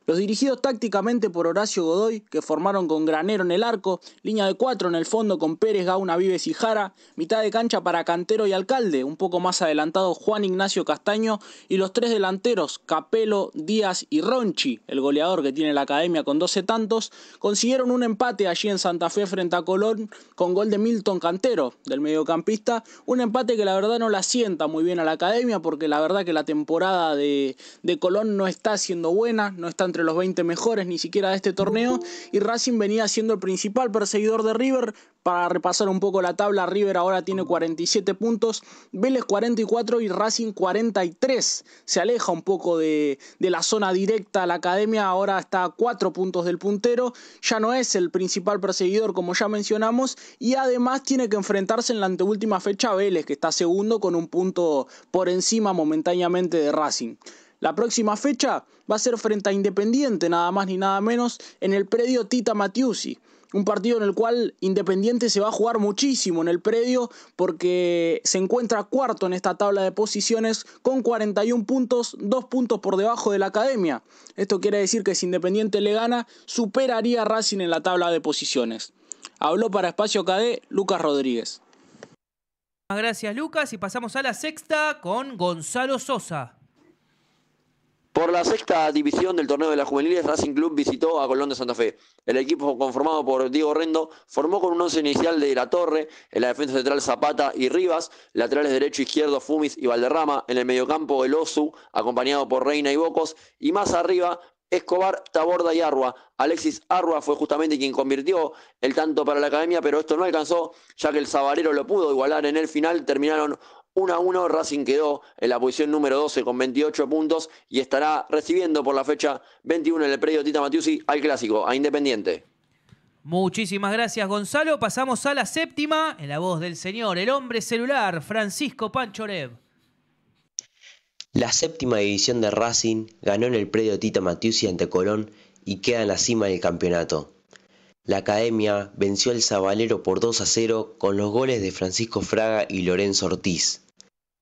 Los dirigidos tácticamente por Horacio Godoy, que formaron con Granero en el arco, línea de cuatro en el fondo con Pérez, Gauna, Vives y Jara, mitad de cancha para Cantero y Alcalde, un poco más adelantado Juan Ignacio Castaño y los tres delanteros, Capelo, Díaz y Ronchi, el goleador que tiene la academia con 12 tantos, consiguieron un empate allí en Santa Fe frente a Colón con gol de Milton Cantero, del mediocampista, un empate que la verdad no la sienta muy bien a la academia porque la verdad que la temporada de, de Colón no está siendo buena, no está los 20 mejores ni siquiera de este torneo y Racing venía siendo el principal perseguidor de River. Para repasar un poco la tabla, River ahora tiene 47 puntos, Vélez 44 y Racing 43. Se aleja un poco de, de la zona directa a la academia, ahora está a 4 puntos del puntero, ya no es el principal perseguidor como ya mencionamos y además tiene que enfrentarse en la anteúltima fecha a Vélez que está segundo con un punto por encima momentáneamente de Racing. La próxima fecha va a ser frente a Independiente, nada más ni nada menos, en el predio Tita Matiusi. Un partido en el cual Independiente se va a jugar muchísimo en el predio porque se encuentra cuarto en esta tabla de posiciones con 41 puntos, dos puntos por debajo de la academia. Esto quiere decir que si Independiente le gana, superaría a Racing en la tabla de posiciones. Habló para Espacio KD Lucas Rodríguez. Gracias Lucas y pasamos a la sexta con Gonzalo Sosa. Por la sexta división del torneo de las juveniles, Racing Club visitó a Colón de Santa Fe. El equipo conformado por Diego Rendo formó con un once inicial de La Torre, en la defensa central Zapata y Rivas, laterales derecho, izquierdo Fumis y Valderrama, en el mediocampo El Osu, acompañado por Reina y Bocos, y más arriba Escobar, Taborda y Arrua. Alexis Arrua fue justamente quien convirtió el tanto para la academia, pero esto no alcanzó, ya que el Sabarero lo pudo igualar en el final. Terminaron 1 a 1, Racing quedó en la posición número 12 con 28 puntos y estará recibiendo por la fecha 21 en el predio Tita Matiusi al clásico, a Independiente. Muchísimas gracias, Gonzalo. Pasamos a la séptima, en la voz del señor, el hombre celular, Francisco Panchorev. La séptima división de Racing ganó en el predio Tita Matiusi ante Colón y queda en la cima del campeonato. La academia venció al Zabalero por 2 a 0 con los goles de Francisco Fraga y Lorenzo Ortiz.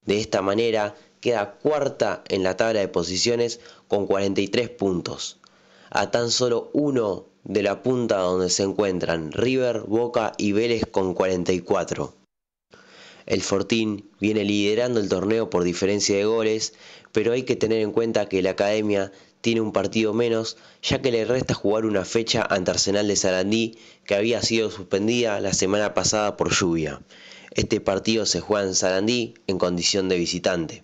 De esta manera queda cuarta en la tabla de posiciones con 43 puntos, a tan solo uno de la punta donde se encuentran River, Boca y Vélez con 44. El Fortín viene liderando el torneo por diferencia de goles, pero hay que tener en cuenta que la academia tiene un partido menos, ya que le resta jugar una fecha ante Arsenal de Sarandí, que había sido suspendida la semana pasada por lluvia. Este partido se juega en Sarandí en condición de visitante.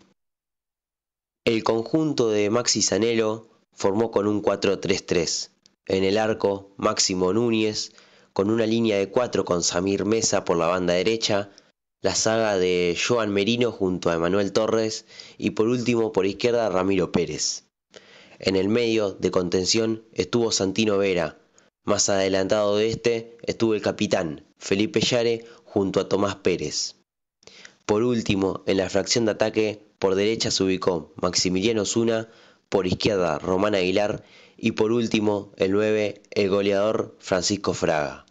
El conjunto de Maxi Sanelo formó con un 4-3-3. En el arco, Máximo Núñez, con una línea de 4 con Samir Mesa por la banda derecha, la saga de Joan Merino junto a Emanuel Torres y por último por izquierda Ramiro Pérez. En el medio de contención estuvo Santino Vera. Más adelantado de este estuvo el capitán Felipe Yare junto a Tomás Pérez. Por último, en la fracción de ataque, por derecha se ubicó Maximiliano Zuna, por izquierda Román Aguilar y por último, el 9, el goleador Francisco Fraga.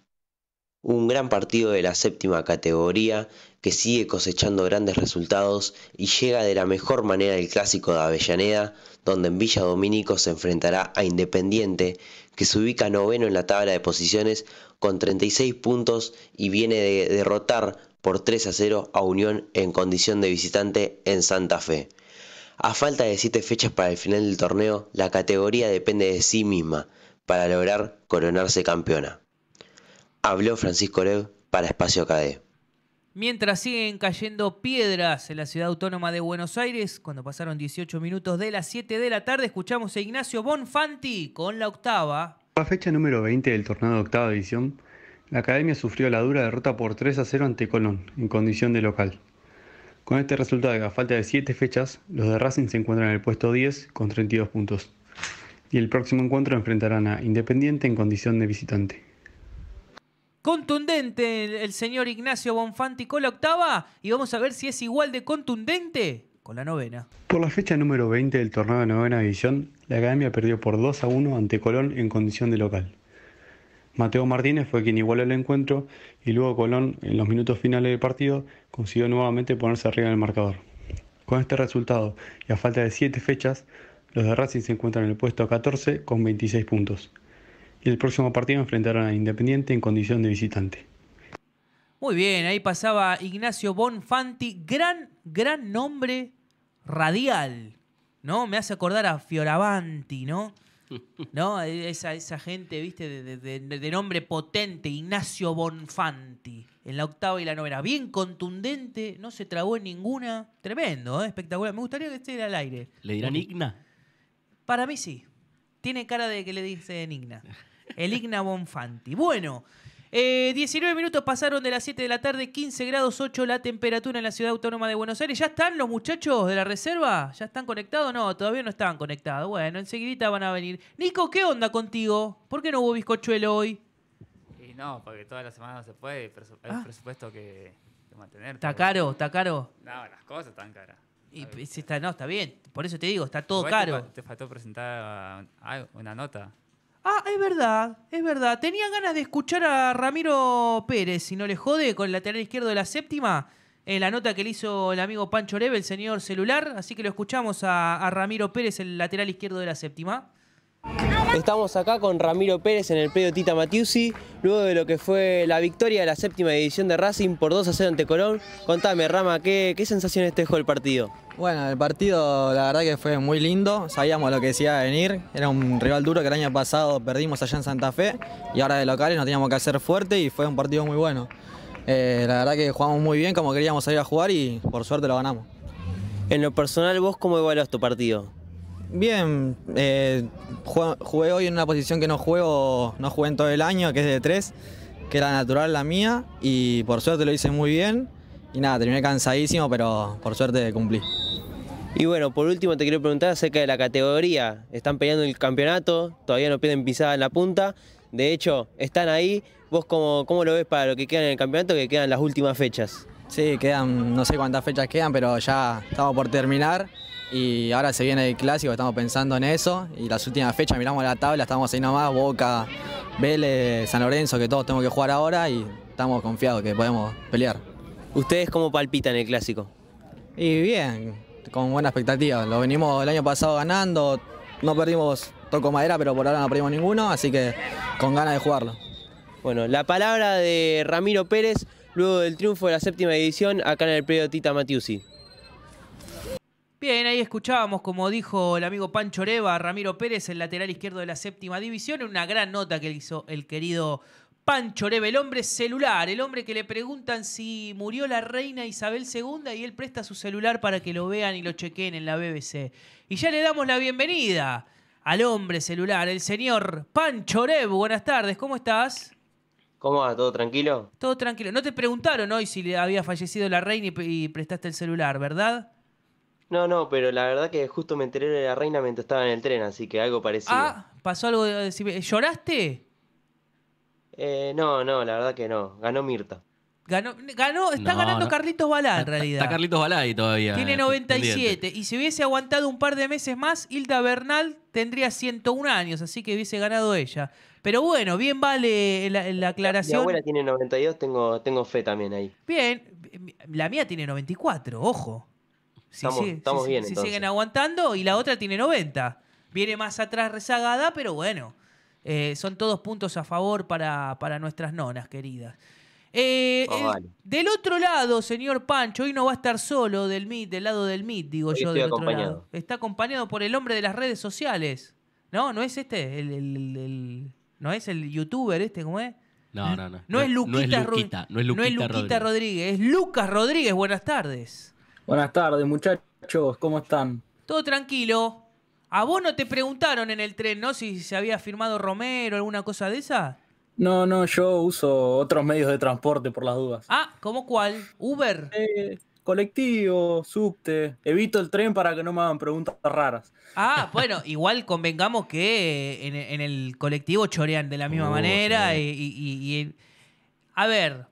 Un gran partido de la séptima categoría que sigue cosechando grandes resultados y llega de la mejor manera al clásico de Avellaneda, donde en Villa Domínico se enfrentará a Independiente, que se ubica noveno en la tabla de posiciones con 36 puntos y viene de derrotar por 3 a 0 a Unión en condición de visitante en Santa Fe. A falta de 7 fechas para el final del torneo, la categoría depende de sí misma para lograr coronarse campeona. Habló Francisco Lev para Espacio KD. Mientras siguen cayendo piedras en la ciudad autónoma de Buenos Aires, cuando pasaron 18 minutos de las 7 de la tarde, escuchamos a Ignacio Bonfanti con la octava la fecha número 20 del torneo de octava división la Academia sufrió la dura derrota por 3 a 0 ante Colón, en condición de local. Con este resultado de la falta de 7 fechas, los de Racing se encuentran en el puesto 10 con 32 puntos. Y el próximo encuentro enfrentarán a Independiente en condición de visitante. Contundente el señor Ignacio Bonfanti con la octava y vamos a ver si es igual de contundente la novena. Por la fecha número 20 del torneo de novena división, la academia perdió por 2 a 1 ante Colón en condición de local. Mateo Martínez fue quien igualó el encuentro y luego Colón, en los minutos finales del partido, consiguió nuevamente ponerse arriba en el marcador. Con este resultado y a falta de 7 fechas, los de Racing se encuentran en el puesto 14 con 26 puntos. Y el próximo partido enfrentarán a Independiente en condición de visitante. Muy bien, ahí pasaba Ignacio Bonfanti, gran, gran nombre radial, ¿no? Me hace acordar a Fioravanti, ¿no? ¿No? E, esa, esa gente, viste, de, nombre potente, Ignacio Bonfanti, en la octava y la novena. Bien contundente, no se trabó en ninguna. Tremendo, ¿eh? espectacular. Me gustaría que esté al aire. ¿Le dirán Igna? Para mí sí. Tiene cara de que le dice Igna. El Igna Bonfanti. Bueno, eh, 19 minutos pasaron de las 7 de la tarde, 15 grados 8 la temperatura en la ciudad autónoma de Buenos Aires. ¿Ya están los muchachos de la reserva? ¿Ya están conectados? No, todavía no estaban conectados. Bueno, enseguidita van a venir. Nico, ¿qué onda contigo? ¿Por qué no hubo bizcochuelo hoy? Y no, porque toda la semana no se puede. El ah. presupuesto que, mantener. ¿Está caro? ¿Está caro? No, las cosas están caras. Y, pues, está, no, está bien. Por eso te digo, está todo caro. te faltó presentar una nota. Ah, es verdad, es verdad. Tenía ganas de escuchar a Ramiro Pérez, si no le jode, con el lateral izquierdo de la séptima, en la nota que le hizo el amigo Pancho Leve, el señor celular. Así que lo escuchamos a, a Ramiro Pérez, el lateral izquierdo de la séptima. Estamos acá con Ramiro Pérez en el predio Tita Matiusi, luego de lo que fue la victoria de la séptima edición de Racing por 2 a 0 ante Colón. Contame, Rama, ¿qué, sensaciones te dejó el partido? Bueno, el partido la verdad que fue muy lindo, sabíamos lo que decía venir, era un rival duro que el año pasado perdimos allá en Santa Fe y ahora de locales nos teníamos que hacer fuerte y fue un partido muy bueno. Eh, la verdad que jugamos muy bien como queríamos salir a jugar y por suerte lo ganamos. En lo personal, ¿vos cómo evaluás tu partido? Bien, eh, jugué hoy en una posición que no juego, no jugué en todo el año, que es de tres, que era natural la mía, y por suerte lo hice muy bien. Y nada, terminé cansadísimo, pero por suerte cumplí. Y bueno, por último te quiero preguntar acerca de la categoría. Están peleando el campeonato, todavía no piden pisada en la punta. De hecho, están ahí. ¿Vos cómo, cómo lo ves para lo que queda en el campeonato, que quedan las últimas fechas? Sí, quedan, no sé cuántas fechas quedan, pero ya estamos por terminar y ahora se viene el clásico, estamos pensando en eso y las últimas fechas miramos la tabla, estamos ahí nomás, Boca, Vélez, San Lorenzo, que todos tenemos que jugar ahora y estamos confiados que podemos pelear. ¿Ustedes cómo palpitan el clásico? Y bien, con buena expectativa. Lo venimos el año pasado ganando, no perdimos toco madera, pero por ahora no perdimos ninguno, así que con ganas de jugarlo. Bueno, la palabra de Ramiro Pérez del triunfo de la séptima división, acá en el predio Tita Matiusi. Bien, ahí escuchábamos, como dijo el amigo Pancho Reva, Ramiro Pérez, el lateral izquierdo de la séptima división, una gran nota que hizo el querido Pancho Reba. el hombre celular, el hombre que le preguntan si murió la reina Isabel II y él presta su celular para que lo vean y lo chequen en la BBC. Y ya le damos la bienvenida al hombre celular, el señor Pancho Reba. Buenas tardes, ¿cómo estás? ¿Cómo va? ¿Todo tranquilo? Todo tranquilo. No te preguntaron hoy si había fallecido la reina y, prestaste el celular, ¿verdad? No, no, pero la verdad que justo me enteré de la reina mientras estaba en el tren, así que algo parecido. Ah, pasó algo. De... ¿Lloraste? Eh, no, no, la verdad que no. Ganó Mirta. Ganó, ganó, está ganando Carlitos Balá en realidad. Está Carlitos Balá todavía. Tiene 97. Eh, y si hubiese aguantado un par de meses más, Hilda Bernal tendría 101 años, así que hubiese ganado ella. Pero bueno, bien vale la, aclaración. Mi abuela tiene 92, tengo, tengo fe también ahí. Bien, la mía tiene 94, ojo. Si, estamos, bien, si siguen aguantando y la otra tiene 90. Viene más atrás rezagada, pero bueno. Eh, son todos puntos a favor para, para nuestras nonas, queridas. Eh, del otro lado, señor Pancho, hoy no va a estar solo del MIT, del lado del MIT, digo yo, del otro lado. Está acompañado por el hombre de las redes sociales. ¿No? ¿No es este? el, ¿No es el youtuber este? ¿Cómo es? No, ¿Eh? no, no. No es Luquita, no no es Luquita, Rodríguez. es Lucas Rodríguez. Buenas tardes. Buenas tardes, muchachos. ¿Cómo están? Todo tranquilo. ¿A vos no te preguntaron en el tren, no? Si se había firmado Romero, alguna cosa de esa. No, no, yo uso otros medios de transporte por las dudas. Ah, ¿cómo cuál? ¿Uber? Eh, colectivo, subte, evito el tren para que no me hagan preguntas raras. Ah, bueno, igual convengamos que eh, en, el colectivo chorean de la misma oh, manera y, A ver,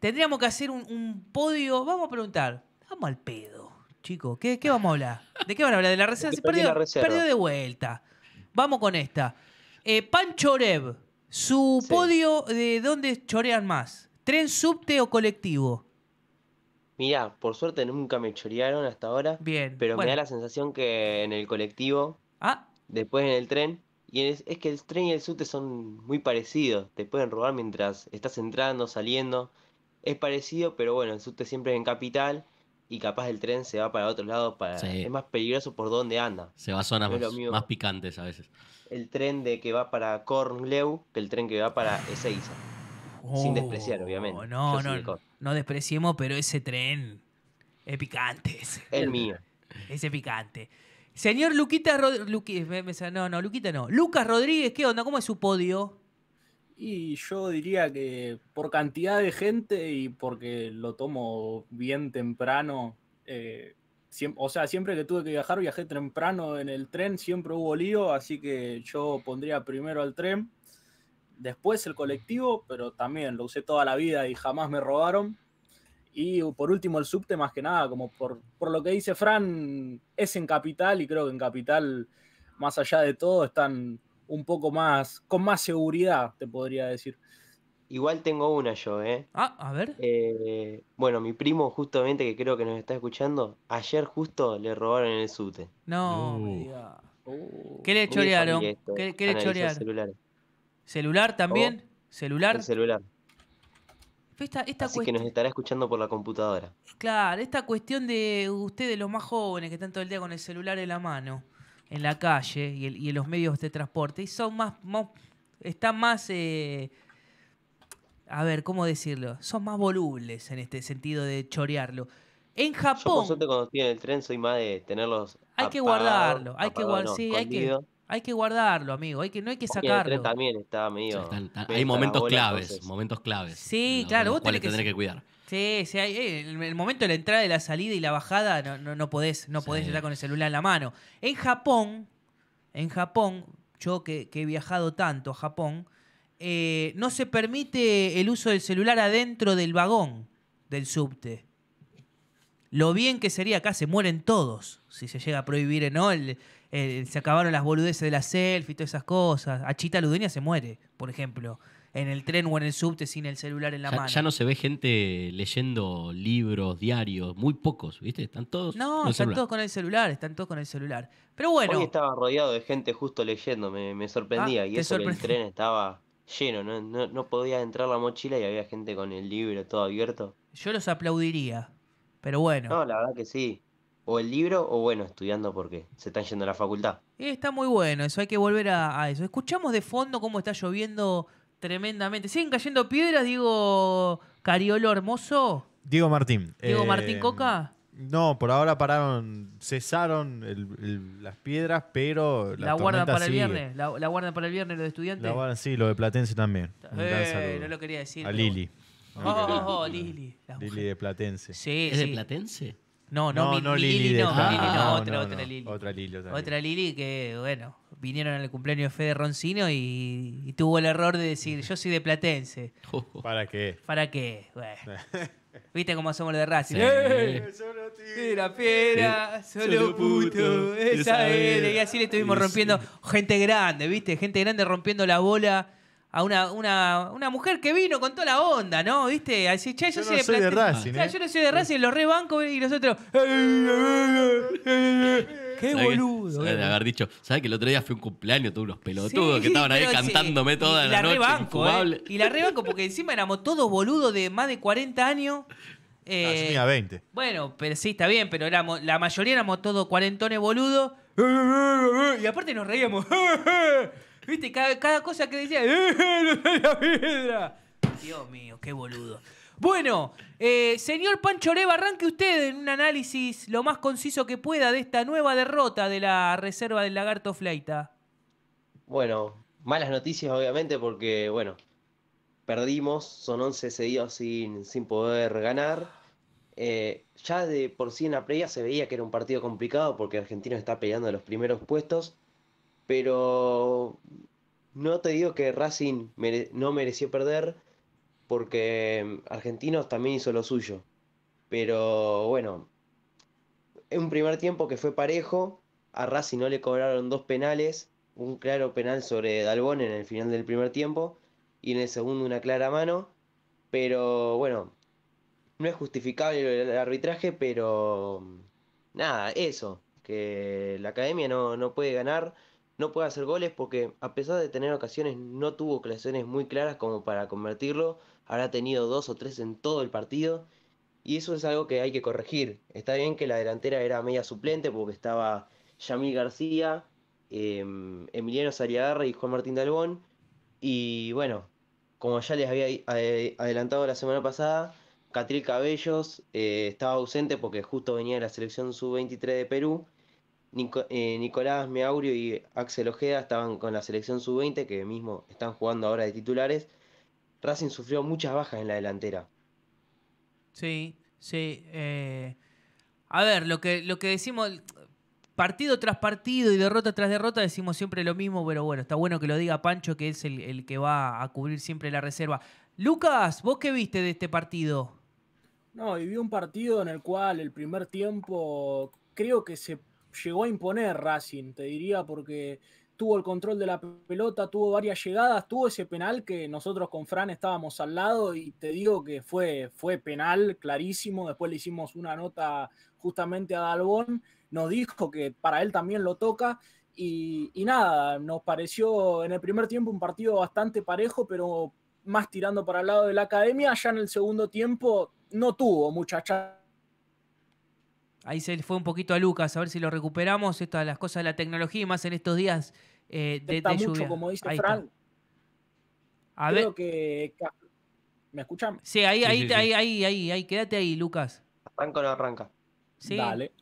tendríamos que hacer un, podio, vamos a preguntar, vamos al pedo, chicos, ¿qué, vamos a hablar? ¿De qué van a hablar? De la reserva, perdió, de vuelta. Vamos con esta. Eh, Panchorev, su podio de dónde chorean más, tren, subte o colectivo. Mirá, por suerte nunca me chorearon hasta ahora. Bien. Pero me da la sensación que en el colectivo, ah. después en el tren, y es, que el tren y el subte son muy parecidos. Te pueden robar mientras estás entrando, saliendo. Es parecido, pero bueno, el subte siempre es en capital y capaz el tren se va para otro lado, Para... Es más peligroso por donde anda. Se va a zonas más, picantes a veces. El tren de que va para Cornleu que el tren que va para Ezeiza. Sin despreciar, obviamente. Oh, no, no no despreciemos, pero ese tren es picante. El mío. Es picante. Señor Luquita Rodríguez. no, no, Luquita no. Lucas Rodríguez, ¿qué onda? ¿Cómo es su podio? Y yo diría que por cantidad de gente y porque lo tomo bien temprano, eh, o sea, siempre que tuve que viajar, viajé temprano en el tren, siempre hubo lío, así que yo pondría primero al tren. Después el colectivo, pero también lo usé toda la vida y jamás me robaron. Y por último el subte, más que nada, como por, por lo que dice Fran, es en Capital y creo que en Capital, más allá de todo, están un poco más, con más seguridad, te podría decir. Igual tengo una yo, ¿eh? Ah, a ver. Eh, bueno, mi primo justamente que creo que nos está escuchando, ayer justo le robaron el subte. No. Uh. uh. ¿Qué le chorearon? ¿Qué, qué le chorearon? ¿Celular también? Oh, ¿Celular? celular. Así que nos estará escuchando por la computadora. Claro, esta cuestión de ustedes, los más jóvenes, que están todo el día con el celular en la mano, en la calle y, en los medios de transporte, y son más. están más. Eh, a ver, ¿cómo decirlo? Son más volubles en este sentido de chorearlo. En Japón. Yo, cuando estoy el tren, soy más de tenerlos. Hay que guardarlo, hay que guardarlo. Hay que guardarlo, amigo. Hay que, no hay que sacarlo. también está, amigo. hay momentos claves, momentos claves. Sí, claro. Vos tenés que, tenés que cuidar. Sí, sí. Eh, el, momento de la entrada, de la salida y la bajada, no, no, podés, no estar con el celular en la mano. En Japón, en Japón, yo que, he viajado tanto a Japón, eh, no se permite el uso del celular adentro del vagón del subte. Lo bien que sería acá, se mueren todos si se llega a prohibir ¿no? el, eh, se acabaron las boludeces de la selfie y todas esas cosas. Achita Ludenia se muere, por ejemplo, en el tren o en el subte sin el celular en la mano. Ya no se ve gente leyendo libros, diarios, muy pocos, ¿viste? Están todos. No, están todos con el celular, están todos con el celular. Pero bueno. estaba rodeado de gente justo leyendo, me, sorprendía. Ah, y eso el tren estaba lleno, no, no podía entrar la mochila y había gente con el libro todo abierto. Yo los aplaudiría, pero bueno. No, la verdad que sí o el libro o bueno, estudiando porque se están yendo a la facultad. Eh, está muy bueno, eso hay que volver a, eso. Escuchamos de fondo cómo está lloviendo tremendamente. ¿Siguen cayendo piedras, Diego Cariolo Hermoso? Diego Martín. Diego eh, Martín Coca. No, por ahora pararon, cesaron las piedras, pero la, guardan para el viernes, la, guardan guarda para el viernes los de estudiantes. sí, lo de Platense también. no lo quería decir. A Lili. Oh, oh, oh, Lili. de Platense. ¿Es de Platense? No, no, Lili, no, ah, no, otra, otra Lili. Otra Lili, otra, Lili. que, bueno, vinieron al cumpleaños de Fede Roncino y, tuvo el error de decir, yo soy de Platense. ¿Para qué? ¿Para qué? Bueno. ¿Viste cómo somos de Racing? ¡Eh! Solo solo puto, esa era! Y así le estuvimos rompiendo gente grande, ¿viste? Gente grande rompiendo la bola a una, mujer que vino con toda la onda, ¿no? ¿Viste? Así, che, yo, soy de Racing. ¿eh? Yo no soy de Racing, los re banco y nosotros. ¡Qué boludo! Eh. haber dicho, ¿sabes que el otro día fue un cumpleaños? todos unos pelotudos que estaban ahí cantándome toda y, la, y la noche. Rebanco, eh. Y la banco, porque encima éramos todos boludos de más de 40 años. Ah, yo tenía 20. Bueno, pero sí, está bien, pero éramos, la mayoría éramos todos cuarentones boludos. Y aparte nos reíamos. ¿Viste? Cada, cosa que decía, ¡Eh, eh la piedra! Dios mío, qué boludo. Bueno, eh, señor Pancho Oreva, arranque usted en un análisis lo más conciso que pueda de esta nueva derrota de la reserva del Lagarto Fleita. Bueno, malas noticias obviamente porque, bueno, perdimos, son 11 seguidos sin, sin poder ganar. Eh, ya de por sí en la previa se veía que era un partido complicado porque Argentina está peleando en los primeros puestos pero no te digo que Racing no mereció perder porque Argentinos también hizo lo suyo. Pero bueno, en un primer tiempo que fue parejo, a Racing no le cobraron dos penales, un claro penal sobre Dalbón en el final del primer tiempo y en el segundo una clara mano, pero bueno, no es justificable el arbitraje, pero nada, eso, que la academia no puede ganar no puede hacer goles porque a pesar de tener ocasiones no tuvo ocasiones muy claras como para convertirlo, habrá tenido dos o tres en todo el partido y eso es algo que hay que corregir. Está bien que la delantera era media suplente porque estaba Yamil García, em, Emiliano Sariagarra y Juan Martín Dalbón y bueno, como ya les había eh, adelantado la semana pasada, Catril Cabellos eh, estaba ausente porque justo venía de la selección sub-23 de Perú eh, Nicolás Meaurio y Axel Ojeda estaban con la selección sub-20, que mismo están jugando ahora de titulares. Racing sufrió muchas bajas en la delantera. Sí, sí. Eh, a ver, lo que, lo que decimos, partido tras partido y derrota tras derrota decimos siempre lo mismo, pero bueno, está bueno que lo diga Pancho, que es el, el, que va a cubrir siempre la reserva. Lucas, ¿vos qué viste de este partido? No, viví un partido en el cual el primer tiempo creo que se llegó a imponer Racing, te diría, porque tuvo el control de la pelota, tuvo varias llegadas, tuvo ese penal que nosotros con Fran estábamos al lado y te digo que fue, fue penal clarísimo, después le hicimos una nota justamente a Dalbón, nos dijo que para él también lo toca y, nada, nos pareció en el primer tiempo un partido bastante parejo, pero más tirando para el lado de la academia, ya en el segundo tiempo no tuvo mucha Ahí se le fue un poquito a Lucas, a ver si lo recuperamos. todas las cosas de la tecnología y más en estos días eh, de, de mucho, como dice Fran. A ver. Creo que. ¿Me escuchan? Sí, ahí, ahí, ahí, ahí, ahí, quédate ahí, Lucas. Arranca o no arranca. Sí, Dale.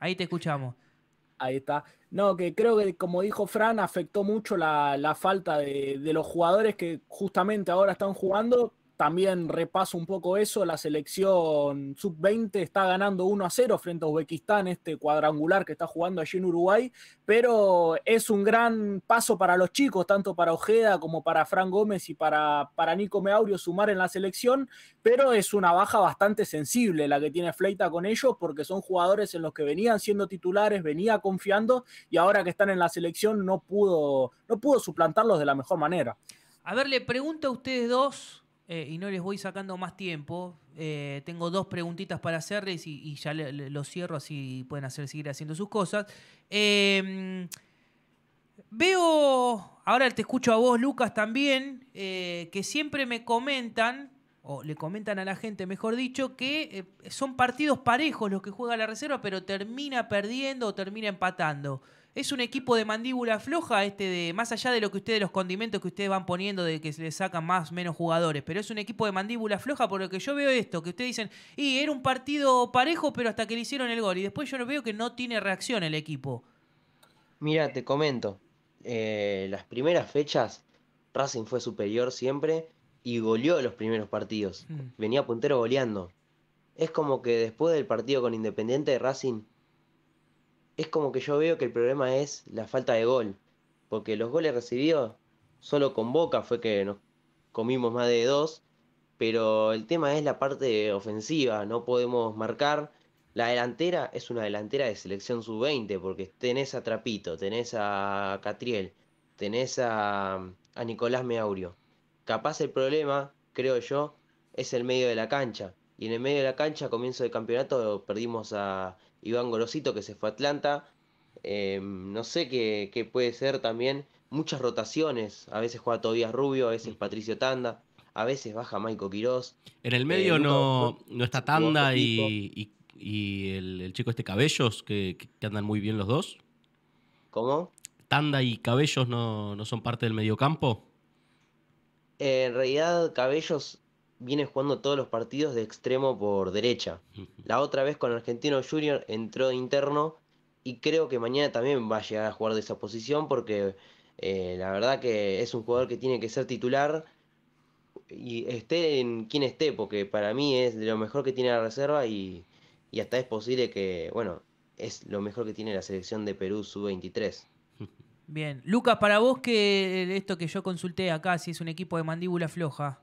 ahí te escuchamos. Ahí está. No, que creo que como dijo Fran, afectó mucho la, falta de, de, los jugadores que justamente ahora están jugando, también repaso un poco eso, la selección sub-20 está ganando 1 a 0 frente a Uzbekistán, este cuadrangular que está jugando allí en Uruguay, pero es un gran paso para los chicos, tanto para Ojeda como para Fran Gómez y para, para Nico Meaurio sumar en la selección, pero es una baja bastante sensible la que tiene Fleita con ellos, porque son jugadores en los que venían siendo titulares, venía confiando y ahora que están en la selección no pudo, no pudo suplantarlos de la mejor manera. A ver, le pregunto a ustedes dos eh, y no les voy sacando más tiempo. Eh, tengo dos preguntitas para hacerles y, ya lo cierro así pueden hacer, seguir haciendo sus cosas. Em, veo, ahora te escucho a vos, Lucas, también, eh, que siempre me comentan, o le comentan a la gente, mejor dicho, que son partidos parejos los que juega la reserva, pero termina perdiendo o termina empatando. Es un equipo de mandíbula floja, este de, más allá de lo que ustedes, los condimentos que ustedes van poniendo, de que se le sacan más menos jugadores, pero es un equipo de mandíbula floja, por lo que yo veo esto, que ustedes dicen, y era un partido parejo, pero hasta que le hicieron el gol. Y después yo veo que no tiene reacción el equipo. Mira, te comento. Eh, las primeras fechas, Racing fue superior siempre y goleó los primeros partidos. Mm. Venía puntero goleando. Es como que después del partido con Independiente, Racing es como que yo veo que el problema es la falta de gol. Porque los goles recibidos, solo con Boca fue que nos comimos más de dos. Pero el tema es la parte ofensiva, no podemos marcar. La delantera es una delantera de selección sub-20, porque tenés a Trapito, tenés a Catriel, tenés a, Nicolás Meaurio. Capaz el problema, creo yo, es el medio de la cancha. Y en el medio de la cancha, comienzo de campeonato, perdimos a Iván Gorosito que se fue a Atlanta. Em, no sé qué, puede ser también. Muchas rotaciones. A veces juega Tobias Rubio, a veces Patricio Tanda, a veces baja Maiko Quirós. En el medio eh, no, está Tanda y, el, chico este Cabellos, que, que, andan muy bien los dos. ¿Cómo? ¿Tanda y Cabellos no, son parte del mediocampo? Eh, en realidad, Cabellos viene jugando todos los partidos de extremo por derecha. La otra vez con Argentino Junior entró de interno y creo que mañana también va a llegar a jugar de esa posición porque eh, la verdad que es un jugador que tiene que ser titular y esté en quien esté, porque para mí es de lo mejor que tiene la reserva y, hasta es posible que, bueno, es lo mejor que tiene la selección de Perú sub-23. Bien, Lucas, para vos que eh, esto que yo consulté acá, si es un equipo de mandíbula floja.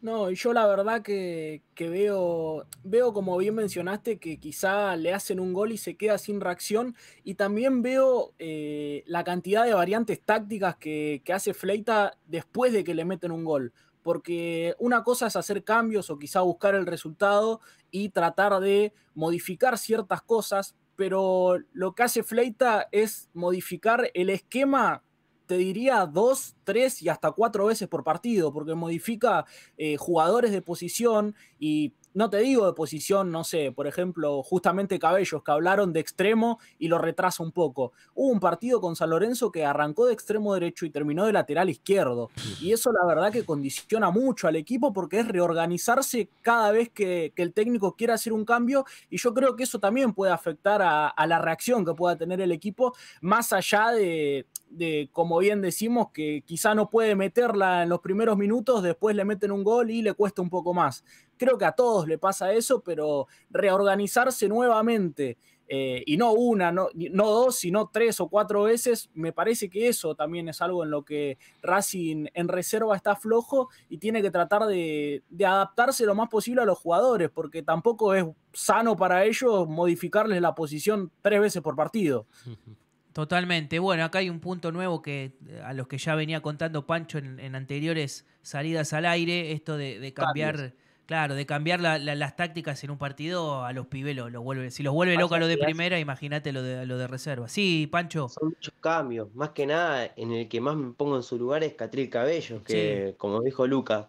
No, yo la verdad que, veo, veo, como bien mencionaste, que quizá le hacen un gol y se queda sin reacción. Y también veo eh, la cantidad de variantes tácticas que, que hace Fleita después de que le meten un gol porque una cosa es hacer cambios o quizá buscar el resultado y tratar de modificar ciertas cosas, pero lo que hace Fleita es modificar el esquema te diría dos, tres y hasta cuatro veces por partido, porque modifica eh, jugadores de posición y no te digo de posición, no sé, por ejemplo, justamente Cabellos, que hablaron de extremo y lo retrasa un poco. Hubo un partido con San Lorenzo que arrancó de extremo derecho y terminó de lateral izquierdo. Y eso la verdad que condiciona mucho al equipo porque es reorganizarse cada vez que, el técnico quiera hacer un cambio. Y yo creo que eso también puede afectar a la reacción que pueda tener el equipo, más allá de, de, como bien decimos, que quizá no puede meterla en los primeros minutos, después le meten un gol y le cuesta un poco más. Creo que a todos le pasa eso, pero reorganizarse nuevamente, eh, y no una, no, no, dos, sino tres o cuatro veces, me parece que eso también es algo en lo que Racing en reserva está flojo y tiene que tratar de adaptarse lo más posible a los jugadores, porque tampoco es sano para ellos modificarles la posición tres veces por partido. Totalmente. Bueno, acá hay un punto nuevo que eh, a los que ya venía contando Pancho en, anteriores salidas al aire, esto de, cambiar, claro, de cambiar las tácticas en un partido a los pibelos. Lo vuelve, si los vuelve loca a lo de primera, imagínate lo de, lo de reserva. Sí, Pancho. Son muchos cambios. Más que nada, en el que más me pongo en su lugar es Catril Cabello, que como dijo Luca,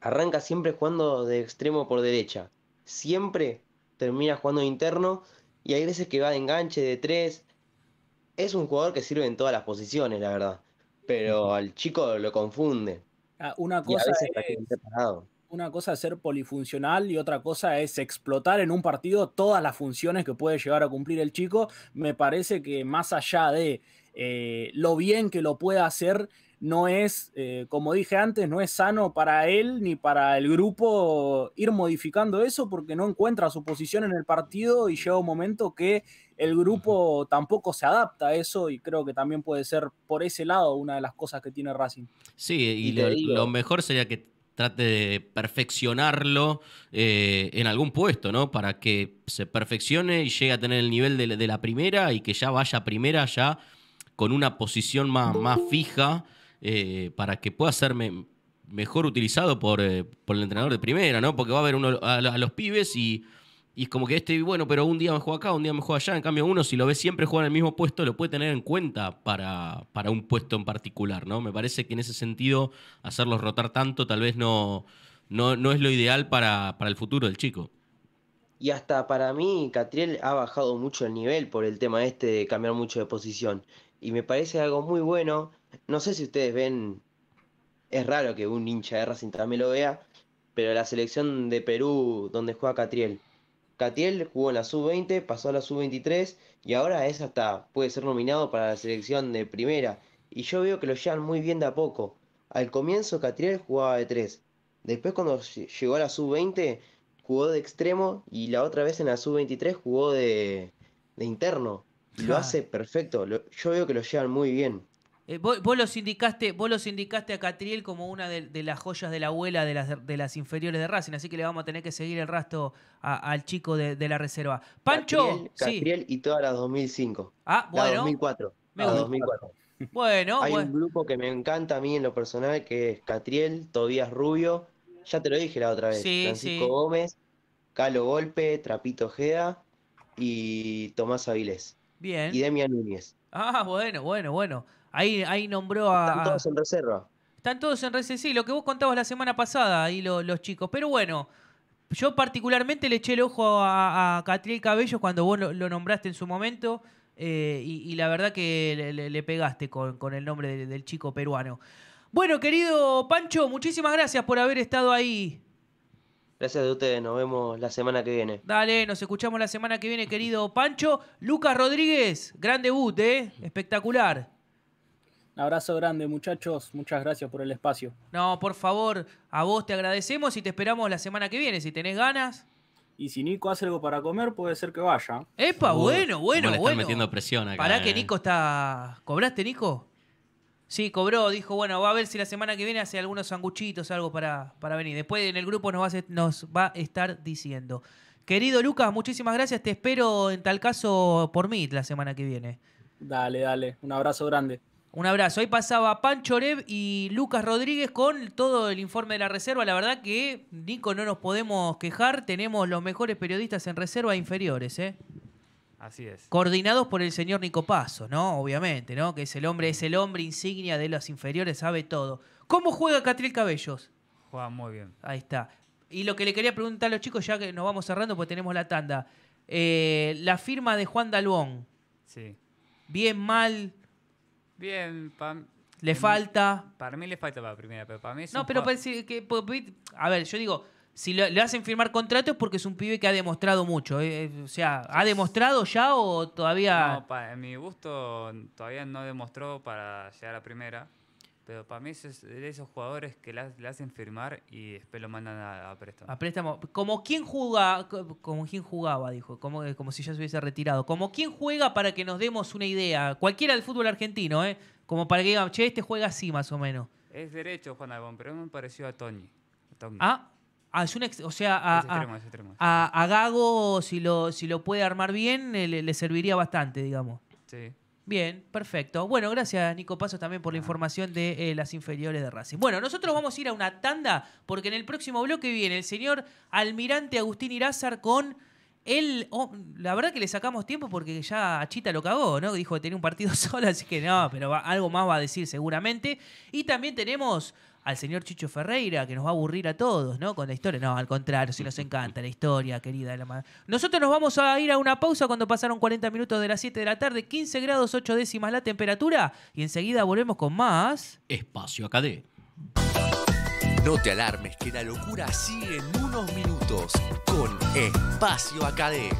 arranca siempre jugando de extremo por derecha. Siempre termina jugando interno y hay veces que va de enganche, de tres, es un jugador que sirve en todas las posiciones, la verdad. Pero al chico lo confunde. Ah, una cosa es una cosa ser polifuncional y otra cosa es explotar en un partido todas las funciones que puede llegar a cumplir el chico. Me parece que más allá de eh, lo bien que lo pueda hacer, no es, eh, como dije antes, no es sano para él ni para el grupo ir modificando eso porque no encuentra su posición en el partido y llega un momento que el grupo tampoco se adapta a eso y creo que también puede ser por ese lado una de las cosas que tiene Racing. Sí, y, lo, mejor sería que trate de perfeccionarlo eh, en algún puesto, ¿no? Para que se perfeccione y llegue a tener el nivel de, la primera y que ya vaya primera ya con una posición más, más fija eh, para que pueda ser mejor utilizado eh, por, el entrenador de primera, ¿no? Porque va a haber uno a, los pibes y, es como que este, bueno, pero un día me juega acá, un día me juega allá. En cambio, uno, si lo ve siempre jugar en el mismo puesto, lo puede tener en cuenta para, para un puesto en particular, ¿no? Me parece que en ese sentido, hacerlos rotar tanto tal vez no, no, es lo ideal para, para el futuro del chico. Y hasta para mí, Catriel ha bajado mucho el nivel por el tema este de cambiar mucho de posición y me parece algo muy bueno. No sé si ustedes ven, es raro que un hincha de Racing también lo vea, pero la selección de Perú donde juega Catriel. Catriel jugó en la sub-20, pasó a la sub-23 y ahora es hasta, puede ser nominado para la selección de primera. Y yo veo que lo llevan muy bien de a poco. Al comienzo Catriel jugaba de 3. Después cuando llegó a la sub-20 jugó de extremo y la otra vez en la sub-23 jugó de, de interno lo hace perfecto. yo veo que lo llevan muy bien. Eh, vos, vos, los indicaste, vos a Catriel como una de, las joyas de la abuela de las, inferiores de Racing, así que le vamos a tener que seguir el rastro al chico de, la reserva. Pancho. Catriel, y todas las 2005. Ah, bueno. La 2004. 2004. Bueno, Hay un grupo que me encanta a mí en lo personal que es Catriel, Tobías Rubio, ya te lo dije la otra vez, Francisco Gómez, Calo Golpe, Trapito Gea y Tomás Avilés. Bien. Y Demian Núñez. Ah, bueno, bueno, bueno. Ahí, ahí nombró a. Están todos en reserva. Están todos en reserva. Sí, lo que vos contabas la semana pasada, ahí los chicos. Pero bueno, yo particularmente le eché el ojo a, a Cabello cuando vos lo, nombraste en su momento. Eh, y, la verdad que le, pegaste con, el nombre del chico peruano. Bueno, querido Pancho, muchísimas gracias por haber estado ahí Gracias a ustedes, nos vemos la semana que viene. Dale, nos escuchamos la semana que viene, querido Pancho. Lucas Rodríguez, gran debut, ¿eh? Espectacular. Un abrazo grande, muchachos. Muchas gracias por el espacio. No, por favor, a vos te agradecemos y te esperamos la semana que viene, si tenés ganas. Y si Nico hace algo para comer, puede ser que vaya. Epa, bueno, bueno, bueno. están metiendo presión acá. ¿Para que eh. Nico está. ¿Cobraste, Nico? Sí, cobró, dijo, bueno, va a ver si la semana que viene hace algunos sanguchitos, algo para, para venir. Después en el grupo nos va, a, nos va a estar diciendo. Querido Lucas, muchísimas gracias. Te espero en tal caso por mí la semana que viene. Dale, dale. Un abrazo grande. Un abrazo. Ahí pasaba Pancho chorev y Lucas Rodríguez con todo el informe de la reserva. La verdad que, Nico, no nos podemos quejar. Tenemos los mejores periodistas en reserva inferiores, ¿eh? Así es. Coordinados por el señor Nico Paso, ¿no? Obviamente, ¿no? Que es el hombre, es hombre insignia de los inferiores, sabe todo. ¿Cómo juega Catril Cabellos? Juega muy bien. Ahí está. Y lo que le quería preguntar a los chicos, ya que nos vamos cerrando porque tenemos la tanda. Eh, la firma de Juan Dalbón. Sí. Bien, mal. Bien, Le falta. Para mí le falta para primera, pero para mí No, pero pues, que, pues, a ver, yo digo, si le hacen firmar contrato es porque es un pibe que ha demostrado mucho. Eh, eh, o sea, ¿ha demostrado ya o todavía...? No, para mi gusto todavía no demostró para llegar a primera. Pero para mí es de esos jugadores que le hacen firmar y después lo mandan a, préstamo. A préstamo. Como quien juega, como quién jugaba, dijo, como, eh, como si ya se hubiese retirado. Como quien juega para que nos demos una idea. Cualquiera del fútbol argentino, ¿eh? Como para que digan, che, este juega así más o menos. Es derecho, Juan Albón, pero me pareció a Tony. A Tony. Ah, Ah, o sea, a, Gago, si lo, si lo puede armar bien, eh, le, serviría bastante, digamos. Sí. Bien, perfecto. Bueno, gracias Nico Paso también por la información de eh, las inferiores de Racing. Bueno, nosotros vamos a ir a una tanda porque en el próximo bloque viene el señor almirante Agustín Irázar con él. Oh, la verdad que le sacamos tiempo porque ya Chita lo cagó, ¿no? Dijo que tenía un partido solo, así que no, pero algo más va a decir seguramente. Y también tenemos al señor Chicho Ferreira, que nos va a aburrir a todos, ¿no? Con la historia. No, al contrario, si nos encanta la historia, querida. De la madre. Nosotros nos vamos a ir a una pausa cuando pasaron 40 minutos de las 7 de la tarde, 15 grados 8 décimas la temperatura, y enseguida volvemos con más. Espacio Acadé. No te alarmes, que la locura sigue en unos minutos con Espacio Acadé.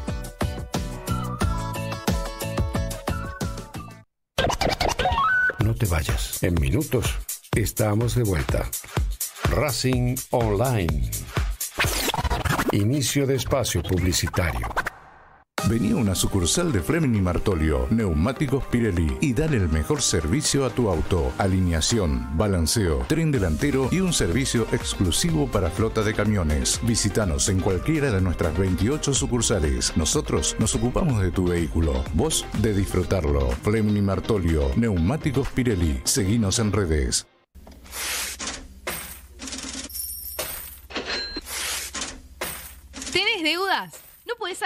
No te vayas. En minutos Estamos de vuelta. Racing Online. Inicio de espacio publicitario. Venía una sucursal de Fleming Martolio, Neumáticos Pirelli y dale el mejor servicio a tu auto. Alineación, balanceo, tren delantero y un servicio exclusivo para flota de camiones. Visítanos en cualquiera de nuestras 28 sucursales. Nosotros nos ocupamos de tu vehículo, vos de disfrutarlo. Fleming Martolio, Neumáticos Pirelli. Seguinos en redes.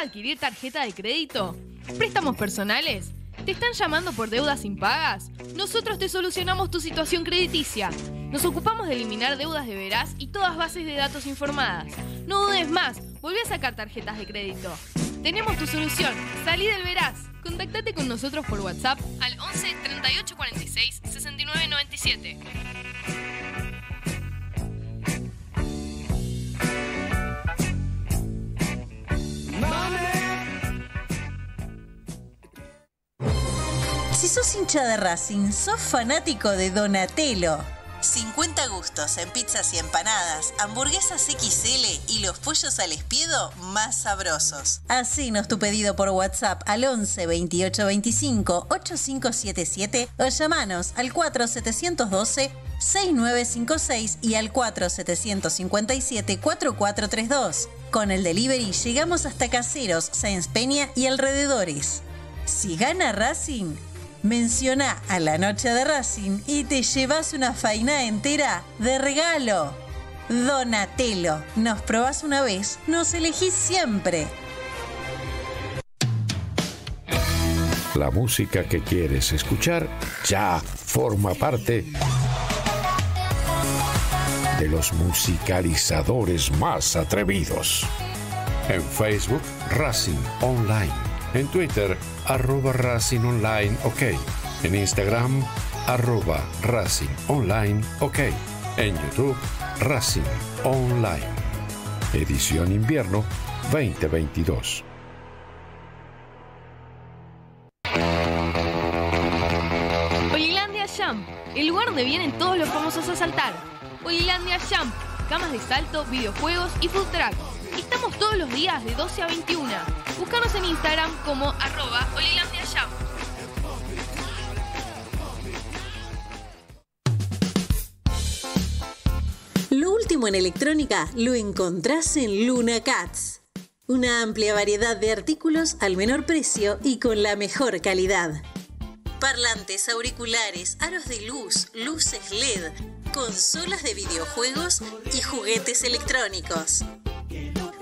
adquirir tarjeta de crédito? ¿Préstamos personales? ¿Te están llamando por deudas impagas? Nosotros te solucionamos tu situación crediticia. Nos ocupamos de eliminar deudas de veras y todas bases de datos informadas. No dudes más, volví a sacar tarjetas de crédito. Tenemos tu solución. Salí del veraz. Contactate con nosotros por WhatsApp al 11 38 46 69 97. Si sos hincha de Racing, sos fanático de Donatello. 50 gustos en pizzas y empanadas, hamburguesas XL y los pollos al espiedo más sabrosos. nos tu pedido por WhatsApp al 11 28 25 8577 o llamanos al 4 712 6956 y al 4 757 4432. Con el delivery llegamos hasta Caseros, Sáenz Peña y alrededores. Si gana Racing, Menciona a la noche de Racing y te llevas una faina entera de regalo. Donatelo, nos probás una vez, nos elegís siempre. La música que quieres escuchar ya forma parte de los musicalizadores más atrevidos. En Facebook, Racing Online en Twitter, arroba Racing Online OK. En Instagram, arroba Racing Online OK. En YouTube, Racing Online. Edición Invierno 2022. Hoylandia Champ, el lugar donde vienen todos los famosos a saltar. Hoylandia Champ, camas de salto, videojuegos y food tracks. Estamos todos los días de 12 a 21. Búscanos en Instagram como arroba Lo último en electrónica lo encontrás en Luna Cats. Una amplia variedad de artículos al menor precio y con la mejor calidad. Parlantes, auriculares, aros de luz, luces LED, consolas de videojuegos y juguetes electrónicos.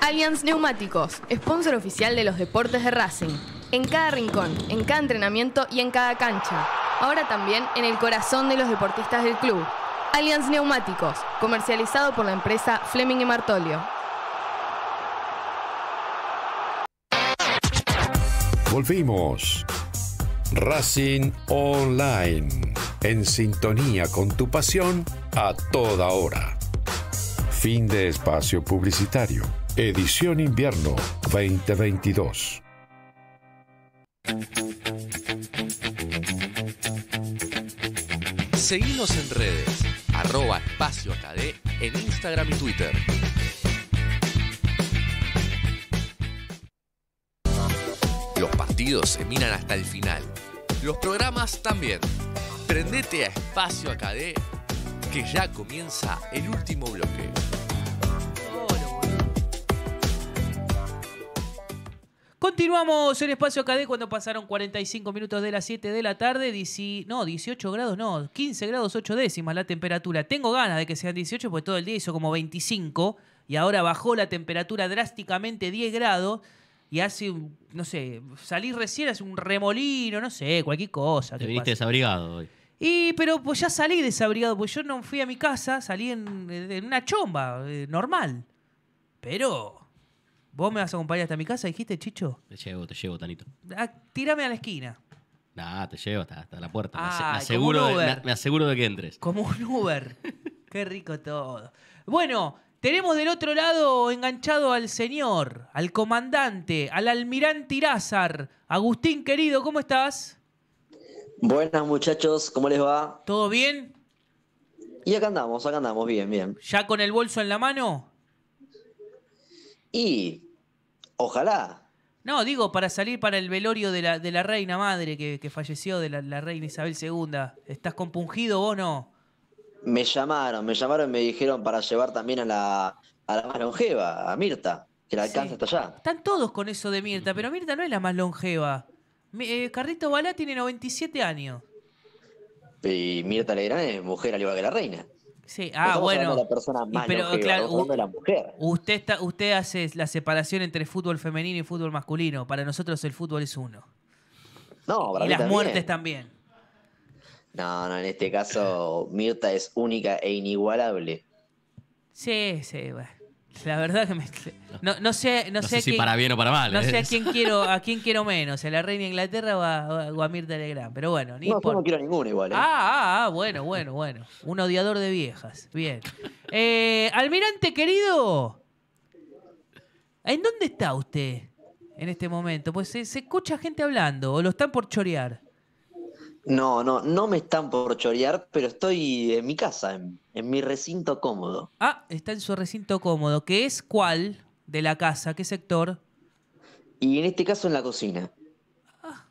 Allianz Neumáticos, sponsor oficial de los deportes de Racing. En cada rincón, en cada entrenamiento y en cada cancha. Ahora también en el corazón de los deportistas del club. Allianz Neumáticos, comercializado por la empresa Fleming y Martolio. Volvimos. Racing Online, en sintonía con tu pasión a toda hora. Fin de espacio publicitario. Edición Invierno 2022. Seguimos en redes, arroba espacio en Instagram y Twitter. Los partidos se minan hasta el final. Los programas también. Prendete a Espacio Acadé, que ya comienza el último bloque. Continuamos en Espacio KD cuando pasaron 45 minutos de las 7 de la tarde. No, 18 grados, no, 15 grados 8 décimas la temperatura. Tengo ganas de que sean 18 porque todo el día hizo como 25 y ahora bajó la temperatura drásticamente 10 grados y hace, no sé, salí recién, hace un remolino, no sé, cualquier cosa. Te viniste desabrigado hoy. Y, pero pues ya salí desabrigado, pues yo no fui a mi casa, salí en, una chomba, eh, normal. Pero ¿Vos me vas a acompañar hasta mi casa? ¿Dijiste, Chicho? Te llevo, te llevo, Tanito. Ah, tírame a la esquina. No, te llevo hasta, la puerta. me, aseguro De, que entres. Como un Uber. Qué rico todo. Bueno, tenemos del otro lado enganchado al señor, al comandante, al almirante Tirázar, Agustín, querido, ¿cómo estás? Buenas muchachos, ¿cómo les va? ¿Todo bien? Y acá andamos, acá andamos, bien, bien. ¿Ya con el bolso en la mano? Y ojalá. No, digo, para salir para el velorio de la, reina madre que, falleció, de la, reina Isabel II. ¿Estás compungido o no? Me llamaron, me llamaron y me dijeron para llevar también a la, a la más longeva, a Mirta, que la alcanza hasta allá. Están todos con eso de Mirta, pero Mirta no es la más longeva. Eh, Carlitos Balá tiene 97 años. Y Mirta Legrand es mujer al igual que la reina. Sí, ah, bueno. pero, claro, la mujer. Usted, está, usted hace la separación entre fútbol femenino y fútbol masculino. Para nosotros el fútbol es uno. No, para y las muertes también. No, no, en este caso Mirta es única e inigualable. Sí, sí, bueno. La verdad que me, no, sé, no, sé, si para bien o para mal. No sé ¿eh? a quién quiero, a quién quiero menos, a la reina de Inglaterra o a, a Pero bueno, ni no, quiero a igual. ¿eh? Ah, ah, ah, bueno, bueno, bueno. Un odiador de viejas. Bien. Eh, almirante querido, ¿en dónde está usted en este momento? Pues se, se escucha gente hablando o lo están por chorear. No, no, no me están por chorear, pero estoy en mi casa, en en mi recinto cómodo. Ah, está en su recinto cómodo. ¿Qué es cuál de la casa? ¿Qué sector? Y en este caso en la cocina. Ah.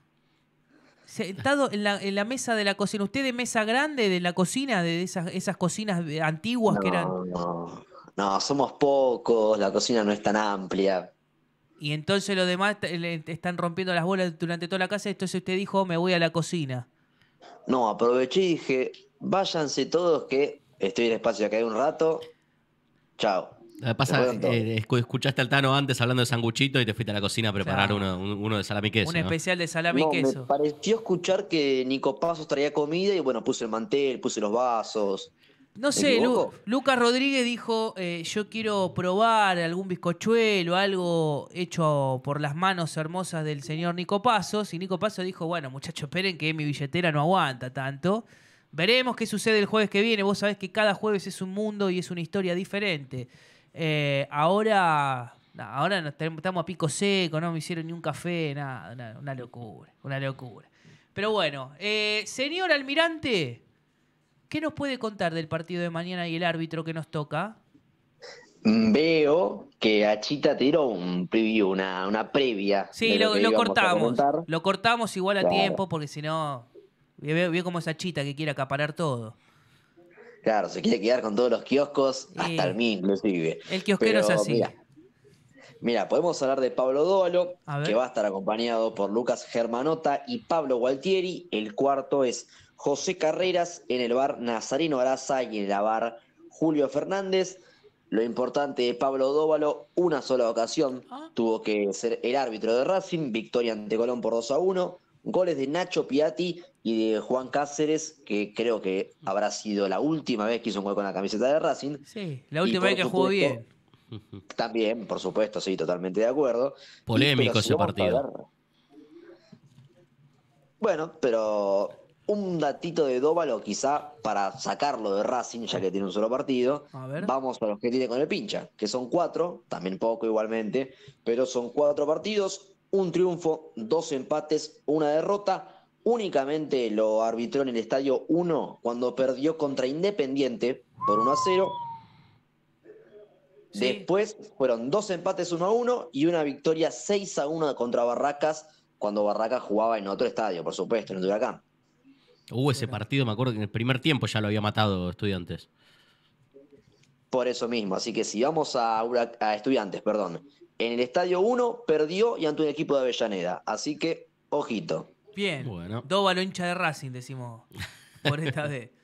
Sentado en la, mesa de la cocina. ¿Usted de mesa grande de la cocina? ¿De esas, cocinas antiguas que eran.? No, no, somos pocos, la cocina no es tan amplia. Y entonces los demás están rompiendo las bolas durante toda la casa, entonces usted dijo, me voy a la cocina. No, aproveché y dije, váyanse todos que Estoy en espacio acá un rato. Chao. Eh, escuchaste al Tano antes hablando de sanguchito y te fuiste a la cocina a preparar uno, de salami queso. Un especial de salami queso. pareció escuchar que Nico Pasos traía comida y bueno, puse el mantel, puse los vasos. No sé, Lucas Rodríguez dijo, eh, yo quiero probar algún bizcochuelo, algo hecho por las manos hermosas del señor Nico Pasos. Y Nico Pasos dijo, bueno, muchachos, esperen que mi billetera no aguanta tanto. Veremos qué sucede el jueves que viene. Vos sabés que cada jueves es un mundo y es una historia diferente. Eh, ahora, ahora estamos a pico seco, no me hicieron ni un café, nada, una locura, una locura. Pero bueno, eh, señor almirante, ¿qué nos puede contar del partido de mañana y el árbitro que nos toca? Mm, veo que Achita tiró un una, previa. Sí, lo, cortamos. Lo cortamos igual a tiempo porque si no Vio, como esa chita que quiere acaparar todo. Claro, se quiere quedar con todos los kioscos, hasta el mío inclusive. El kiosquero es así. Mira, podemos hablar de Pablo Dóbalo, que va a estar acompañado por Lucas Germanota y Pablo Gualtieri. El cuarto es José Carreras en el bar Nazarino Araza y en la bar Julio Fernández. Lo importante de Pablo Dóvalo, una sola ocasión, ah. tuvo que ser el árbitro de Racing, victoria ante Colón por 2 a 1, goles de Nacho Piatti y de Juan Cáceres, que creo que habrá sido la última vez que hizo un juego con la camiseta de Racing. Sí, la última vez que jugó bien. También, por supuesto, sí, totalmente de acuerdo. Polémico ese partido. bueno, pero un datito de Dóbalo, quizá para sacarlo de Racing, ya que tiene un solo partido. Vamos a los que tiene con el pincha, que son cuatro, también poco igualmente, pero son cuatro partidos, un triunfo, dos empates, una derrota. Únicamente lo arbitró en el estadio 1 cuando perdió contra Independiente por 1 a 0. Después fueron dos empates 1 a 1 y una victoria 6 a 1 contra Barracas cuando Barracas jugaba en otro estadio, por supuesto, en el Huracán. Hubo uh, ese partido, me acuerdo que en el primer tiempo ya lo había matado Estudiantes. Por eso mismo, así que si vamos a, a Estudiantes, perdón, en el Estadio 1 perdió y ante un equipo de Avellaneda. Así que, ojito. Bien, bueno. hincha de Racing, decimos, por esta vez.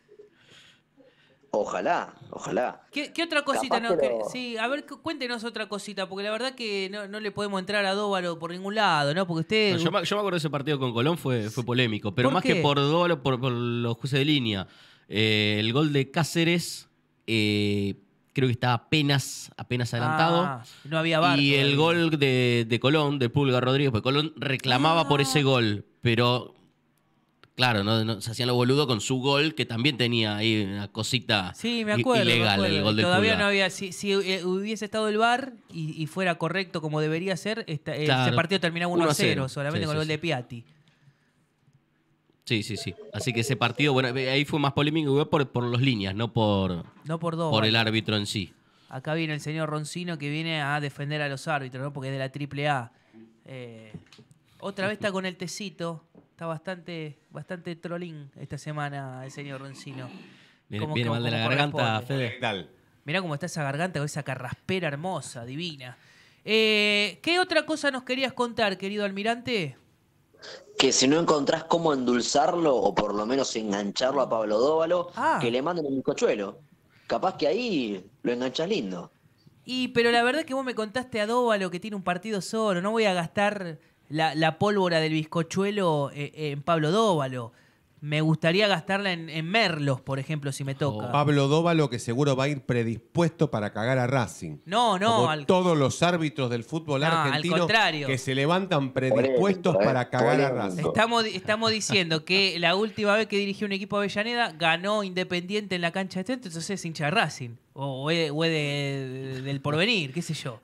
Ojalá, ojalá. ¿Qué, otra cosita? No, Sí, a ver, cuéntenos otra cosita, porque la verdad que no, le podemos entrar a Dóbalo por ningún lado, ¿no? Porque usted... yo, me, acuerdo de ese partido con Colón, fue, fue polémico, pero más que por Dóbalo, por, los jueces de línea. Eh, el gol de Cáceres... Eh, creo que estaba apenas, apenas adelantado. Ah, no había Y el gol de, Colón, de Pulga Rodríguez, porque Colón reclamaba por ah. ese gol, pero claro, no, se hacían los boludos con su gol, que también tenía ahí una cosita sí, me acuerdo, ilegal el gol de Todavía no había, si, eh, hubiese estado el bar y, fuera correcto como debería ser, ese eh, partido terminaba 1 0, solamente con el gol de Piatti. Sí, sí, sí. Así que ese partido, bueno, eh, ahí fue más polémico por, por las líneas, no por, no por, dos, por el árbitro en sí. Acá viene el señor Roncino que viene a defender a los árbitros, ¿no? Porque es de la triple eh, otra vez está con el tecito. Está bastante, bastante trolling esta semana el señor Roncino. Viene, viene mal de la garganta, Fede. Mirá cómo está esa garganta con esa carraspera hermosa, divina. Eh, ¿Qué otra cosa nos querías contar, querido almirante? que si no encontrás cómo endulzarlo o por lo menos engancharlo a Pablo Dóvalo, ah. que le manden un bizcochuelo. Capaz que ahí lo enganchas lindo. Y pero la verdad es que vos me contaste a Dóvalo que tiene un partido solo, no voy a gastar la, pólvora del bizcochuelo en, eh, en Pablo Dóvalo me gustaría gastarla en, Merlos, por ejemplo, si me oh. toca. O Pablo Dóvalo, que seguro va a ir predispuesto para cagar a Racing. No, no. Todos los árbitros del fútbol argentino que se levantan predispuestos para cagar a Racing. Estamos, estamos diciendo que la última vez que dirigió un equipo Avellaneda ganó Independiente en la cancha de centro, entonces es hincha de Racing. O, del porvenir, qué sé yo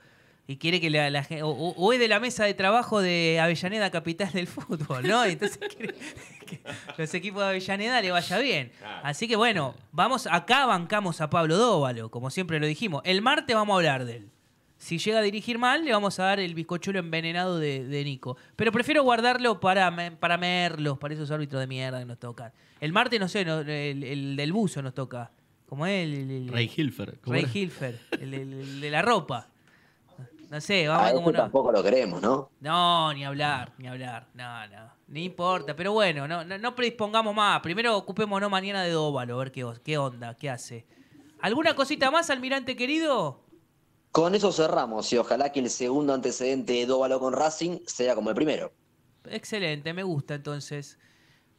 y quiere que la, la o, es de la mesa de trabajo de Avellaneda Capital del Fútbol, ¿no? Entonces quiere que los equipos de Avellaneda le vaya bien. Así que bueno, vamos, acá bancamos a Pablo Dóvalo, como siempre lo dijimos. El martes vamos a hablar de él. Si llega a dirigir mal, le vamos a dar el bizcochuelo envenenado de, Nico. Pero prefiero guardarlo para, para Merlos, para esos árbitros de mierda que nos tocan. El martes, no sé, el, del buzo nos toca. Como es? El, Ray Hilfer. Ray Hilfer, el de la ropa. No sé, vamos a ver Tampoco lo queremos, ¿no? No, ni hablar, ni hablar. nada no. Ni importa. Pero bueno, no, no, predispongamos más. Primero ocupémonos mañana de Dóvalo, a ver qué, qué onda, qué hace. ¿Alguna cosita más, almirante querido? Con eso cerramos y ojalá que el segundo antecedente de Dóvalo con Racing sea como el primero. Excelente, me gusta entonces.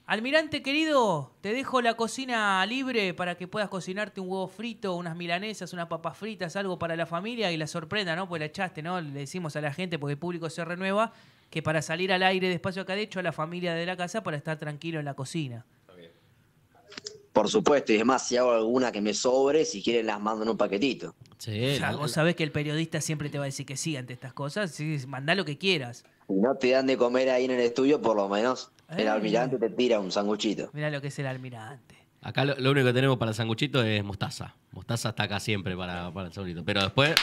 Almirante querido, te dejo la cocina libre para que puedas cocinarte un huevo frito, unas milanesas, unas papas fritas, algo para la familia y la sorprenda, ¿no? Pues la echaste, ¿no? Le decimos a la gente, porque el público se renueva, que para salir al aire despacio acá, de hecho, a la familia de la casa para estar tranquilo en la cocina. Por supuesto, y es más, si hago alguna que me sobre, si quieren las mando en un paquetito. Sí, o vos sabés que el periodista siempre te va a decir que sí ante estas cosas, sí, mandá lo que quieras. Y no te dan de comer ahí en el estudio, por lo menos el eh. almirante te tira un sanguchito. Mira lo que es el almirante. Acá lo, único que tenemos para el sanguchito es mostaza. Mostaza está acá siempre para, el sanguchito. Pero después.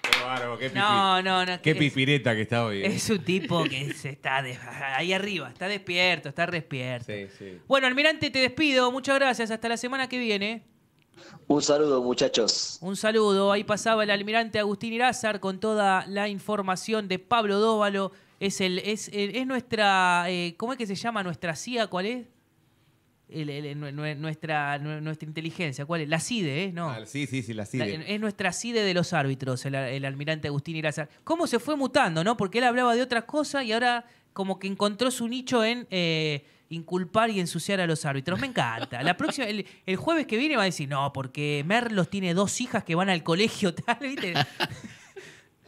Qué barbo, qué Qué pipireta que está hoy. Eh. Es un tipo que se está ahí arriba, está despierto, está despierto. Sí, sí. Bueno, almirante, te despido. Muchas gracias. Hasta la semana que viene. Un saludo, muchachos. Un saludo. Ahí pasaba el almirante Agustín Irázar con toda la información de Pablo Dóvalo. Es, el, es, es nuestra, eh, ¿cómo es que se llama? ¿Nuestra CIA cuál es? nuestra, nuestra inteligencia, ¿cuál es? La CIDE, ¿eh? No. Ah, sí, sí, sí, la CIDE. es nuestra CIDE de los árbitros, el, almirante Agustín Irazar. ¿Cómo se fue mutando, no? Porque él hablaba de otras cosas y ahora como que encontró su nicho en eh, inculpar y ensuciar a los árbitros. Me encanta. La próxima, el, el, jueves que viene va a decir, no, porque Merlos tiene dos hijas que van al colegio, tal, ¿viste?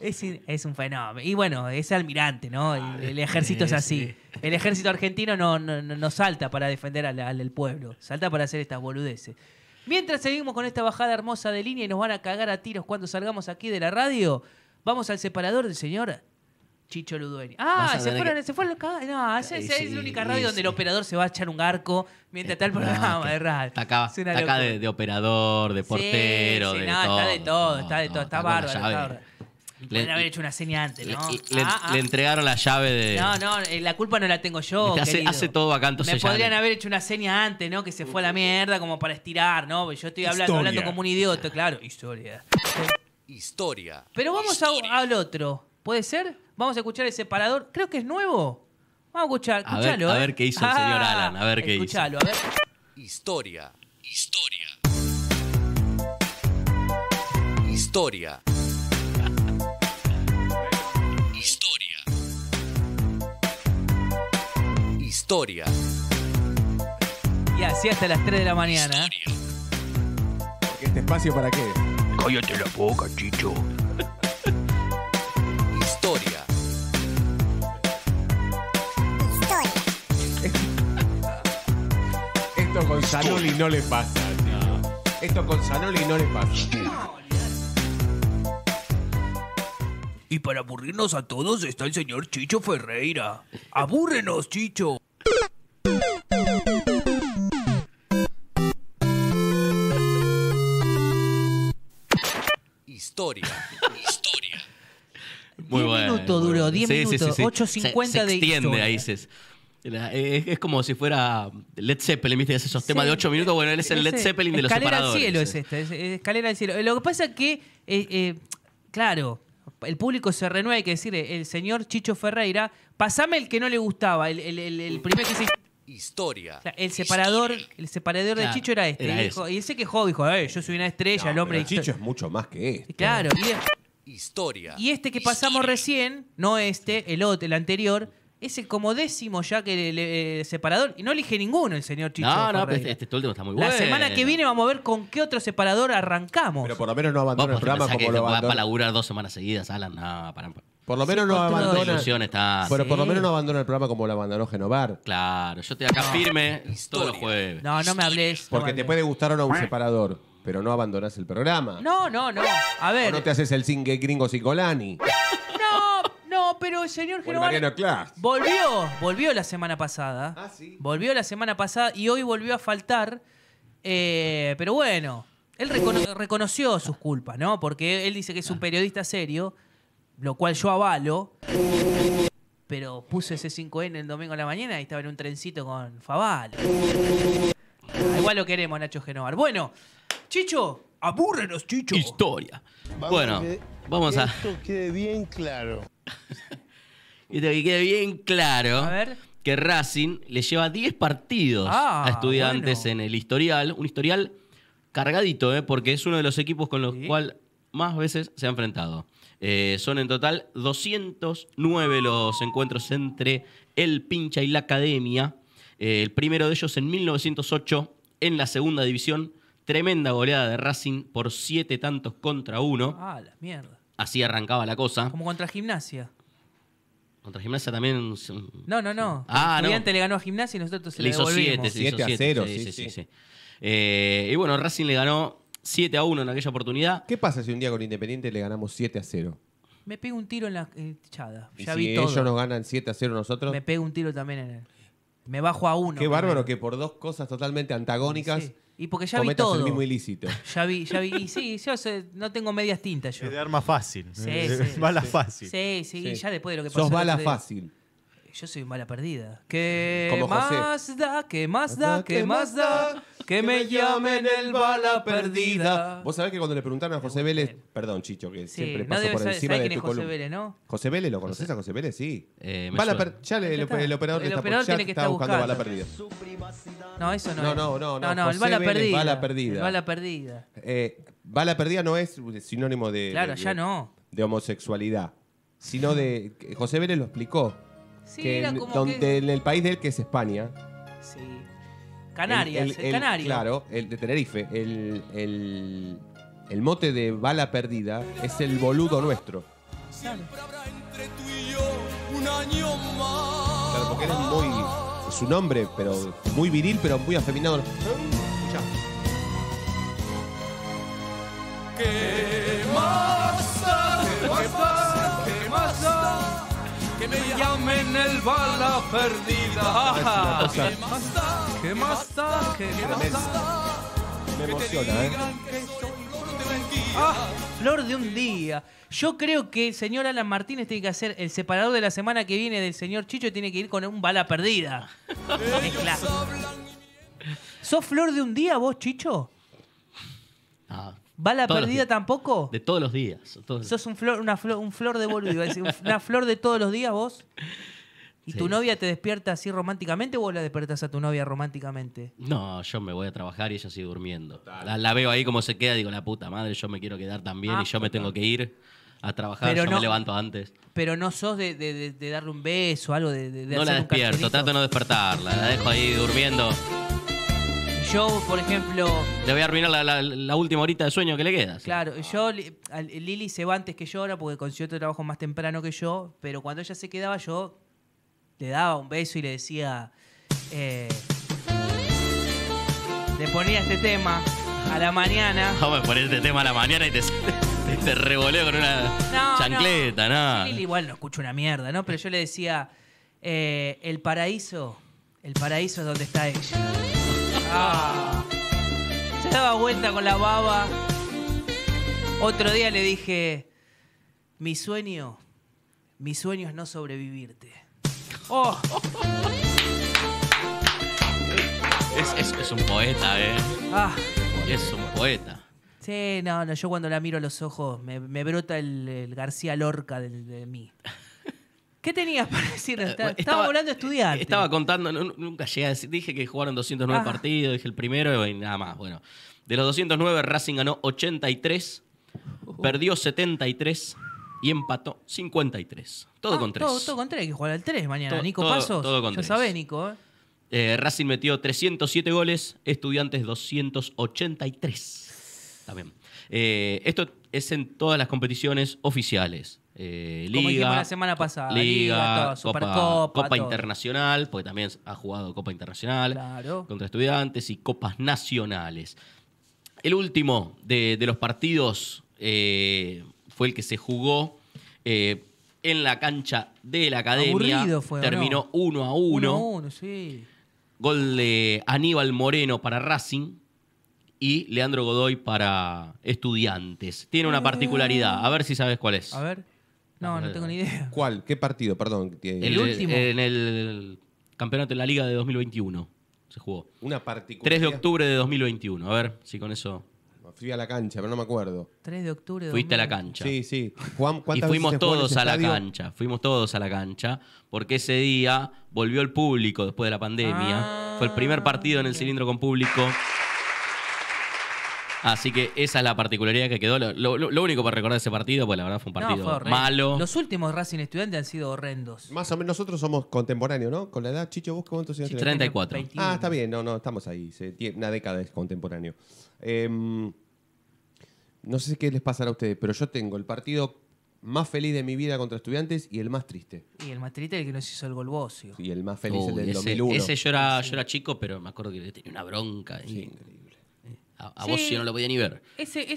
Es, un fenómeno. Y bueno, es almirante, ¿no? El, ah, ejército es así. El ejército argentino no, salta para defender al, pueblo, salta para hacer estas boludeces. Mientras seguimos con esta bajada hermosa de línea y nos van a cagar a tiros cuando salgamos aquí de la radio, vamos al separador del señor Chicho Ludueña. Ah, se fueron, se fueron No, esa, es la única radio donde el operador se va a echar un arco mientras está el programa de radio. acá, de, operador, de portero, de, no, todo. Está de todo. Está de todo, está bárbaro le, haber hecho una seña antes, ¿no? Ah, ah. Le, entregaron la llave de. No, no, eh, la culpa no la tengo yo. Hace, hace todo acá, Me podrían haber hecho una seña antes, ¿no? Que se fue a la mierda como para estirar, ¿no? Yo estoy hablando, como un idiota, claro. Historia. Historia. Pero vamos al otro. ¿Puede ser? Vamos a escuchar el separador. Creo que es nuevo. Vamos a escuchar. A Ver, a ¿eh? ver, qué hizo el señor ah, Alan. A ver qué hizo. a ver. Historia. Historia. Historia. historia. Y así hasta las 3 de la mañana. ¿Este espacio para qué? Cállate la boca, chicho. historia. Historia. Esto con Sanoli no le pasa. Esto con Sanoli no le pasa. Y para aburrirnos a todos está el señor Chicho Ferreira. ¡Abúrrenos, Chicho! historia. historia. Muy minuto bueno, minutos duró, 10 minutos, Ocho cincuenta 8.50 se, extiende de ahí, es, es, como si fuera Led Zeppelin, ¿viste? esos temas de 8 minutos. Bueno, él es el Led Zeppelin de los separadores. Escalera al cielo es este, escalera al cielo. Lo que pasa es que, eh, eh, claro, el público se renueva, hay que decir, el señor Chicho Ferreira, pasame el que no le gustaba, el, el, el, primer que se historia. el separador, el separador de Chicho era este. y, dijo, y, él dijo, a ver, yo soy una estrella, el hombre... El Chicho es mucho más que esto. Claro. Y historia. Y este que pasamos recién, no este, el otro, el anterior, ese como décimo ya que el eh, separador. Y no elige ninguno el señor Chicho. No, no, pero este, este, último está muy bueno. La semana que viene vamos a ver con qué otro separador arrancamos. Pero por lo menos no abandona el programa como lo Va a laburar dos semanas seguidas, Alan. No, para. Por lo menos no abandona. Pero por lo menos no abandona el programa como lo abandonó Genovar. Claro, yo estoy acá firme todos los jueves. No, no me hables. Porque te puede gustar o no un separador, pero no abandonás el programa. No, no, no. A ver. no te haces el gringos gringo colani. No, no, pero el señor Genovar volvió, volvió la semana pasada. Ah, sí. Volvió la semana pasada y hoy volvió a faltar. Eh, pero bueno, él reconoció sus culpas, ¿no? Porque él dice que es un periodista serio lo cual yo avalo. Pero puse ese 5N el domingo a la mañana y estaba en un trencito con Faval. Igual lo queremos, Nacho Genovar. Bueno, Chicho, abúrrenos, Chicho. Historia. bueno, vamos que a. Esto quede bien claro. y que quede bien claro. A ver. Que Racing le lleva 10 partidos a ah, estudiantes en el historial. Un historial cargadito, ¿eh? porque es uno de los equipos con los cual cuales más veces se ha enfrentado. Eh, son en total 209 los encuentros entre el Pincha y la Academia. Eh, el primero de ellos en 1908 en la segunda división. Tremenda goleada de Racing por siete tantos contra uno. Ah, la mierda. Así arrancaba la cosa. Como contra Gimnasia. Contra Gimnasia también. No, no, no. Ah, el estudiante le ganó a Gimnasia y nosotros se le, le hizo siete, 7 a 0. Sí, sí, sí. Eh, y bueno, Racing le ganó 7 a 1 en aquella oportunidad. ¿Qué pasa si un día con Independiente le ganamos 7 a 0? Me pego un tiro en la eh, chada. Ya vi si ellos nos ganan 7 a 0 nosotros. Me pego un tiro también en el... Me bajo a uno. Qué bárbaro que por dos cosas totalmente antagónicas. Sí. Y porque ya vi todo. el mismo ilícito. Ya vi, ya vi. Y sí, yo no tengo medias tintas yo. Es de arma fácil. Sí, eh, sí, bala fácil. Sí, sí, y ya después de lo que pasó. Sos bala fácil. Yo soy mala perdida. Que más da, que más da, que más da que me llamen el bala perdida. Vos sabés que cuando le preguntaron a José Vélez, perdón, Chicho, que siempre paso por encima de quién tu es José Vélez, ¿no? José Vélez, ¿lo conoces a José Vélez? Sí. Eh, bala ya el, operador, El está, buscando bala perdida. No, eso no. No, es. no, no, no, el bala perdida. bala perdida. El bala perdida. Eh, bala perdida no es sinónimo de. Claro, ya no. De homosexualidad. Sino de. José Vélez lo explicó. Sí, era como donde, que- en el país de él, que es España, Sí. Canarias, el, Claro, el de Tenerife. El, el mote de bala perdida es el boludo nuestro. Siempre habrá entre tú y yo un año más. Claro, porque él es muy. Es un hombre, pero muy viril, pero muy afeminado. ¿Qué más? Que me llamen el bala perdida. Que más da, ¿Qué más da? ¿Qué más da? Me emociona, ¿eh? Ah, flor de un día. Yo creo que el señor Alan Martínez tiene que hacer el separador de la semana que viene del señor Chicho y tiene que ir con un bala perdida. claro. ¿Sos flor de un día vos, Chicho? Ah va la perdida tampoco? De todos los días. ¿Sos un flor, una flor, un flor de boludo? ¿Una flor de todos los días vos? ¿Y tu novia te despierta así románticamente o vos la despiertas a tu novia románticamente? No, yo me voy a trabajar y ella sigue durmiendo. La, veo ahí como se queda, digo, la puta madre, yo me quiero quedar también ah, y yo me tengo que ir a trabajar, pero yo no, me levanto antes. Pero no sos de, de, darle un beso, o algo de... no la despierto, trato de no despertarla, la dejo ahí durmiendo. Yo, por ejemplo. Le voy a arruinar la, última horita de sueño que le quedas. Claro, yo, Lili se va antes que yo ahora porque consiguió otro trabajo más temprano que yo, pero cuando ella se quedaba, yo le daba un beso y le decía. Eh, le ponía este tema a la mañana. Vamos a poner este tema a la mañana y te, revoleo con una chancleta, ¿no? Lili igual no escucho una mierda, ¿no? Pero yo le decía, eh, el paraíso, el paraíso es donde está ella. Se ah. daba vuelta con la baba. Otro día le dije, mi sueño, mi sueño es no sobrevivirte. Oh. Es, un poeta, ¿eh? Ah. Es un poeta. Sí, no, no, yo cuando la miro a los ojos me, brota el, García Lorca de mí. ¿Qué tenías para decir? Eh, estaba, eh, estaba volando a estudiar. Estaba contando, nunca llegué a decir, dije que jugaron 209 ah. partidos, dije el primero y nada más. Bueno, de los 209 Racing ganó 83, perdió 73 y empató 53. Todo ah, con 3. Todo, todo, con 3, que jugar al 3 mañana. Nico Paso. Pasos, todo con ya Nico. Eh. Racing metió 307 goles, Estudiantes 283. También. esto es en todas las competiciones oficiales. Eh, Liga, la semana pasada, Liga, Supercopa, Copa, Internacional, porque también ha jugado Copa Internacional contra estudiantes y Copas Nacionales. El último de, los partidos eh, fue el que se jugó eh, en la cancha de la academia. Terminó 1 a 1. Gol de Aníbal Moreno para Racing y Leandro Godoy para Estudiantes. Tiene una particularidad, a ver si sabes cuál es. A ver. No, no tengo ni idea. ¿Cuál? ¿Qué partido? Perdón. El, el último. En el campeonato de la Liga de 2021 se jugó. Una particularidad. 3 de octubre de 2021. A ver si con eso. Fui a la cancha, pero no me acuerdo. 3 de octubre de Fuiste a la cancha. Sí, sí. Juan, y fuimos todos a la cancha. Fuimos todos a la cancha. Porque ese día volvió el público después de la pandemia. Ah. Fue el primer partido en el cilindro con público. Así que esa es la particularidad que quedó. Lo, único para recordar ese partido, pues la verdad fue un partido malo. Los últimos Racing Estudiantes han sido horrendos. Más o menos nosotros somos contemporáneos, ¿no? Con la edad, Chicho, vos cuántos años 34. Ah, está bien, no, no, estamos ahí. Una década es contemporáneo. Em, no sé qué les pasará a ustedes, pero yo tengo el partido más feliz de mi vida contra estudiantes y el más triste. Y el más triste es el que nos hizo el Golbocio. Y el más feliz es el del 2001. Ese yo era, chico, pero me acuerdo que tenía una bronca. Sí, increíble. A, sí, vos yo no lo podía ni ver. Ese,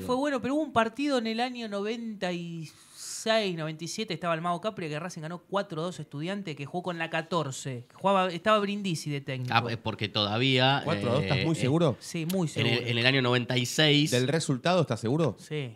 fue bueno, pero hubo un partido en el año 96, 97, estaba el Mago Capri, que Racing ganó 4-2 estudiante, que jugó con la 14. jugaba, estaba Brindisi de técnico. Ah, porque todavía... ¿4-2? ¿Estás eh, muy eh, seguro? sí, muy seguro. En el, en el, año 96... ¿Del resultado estás seguro? Sí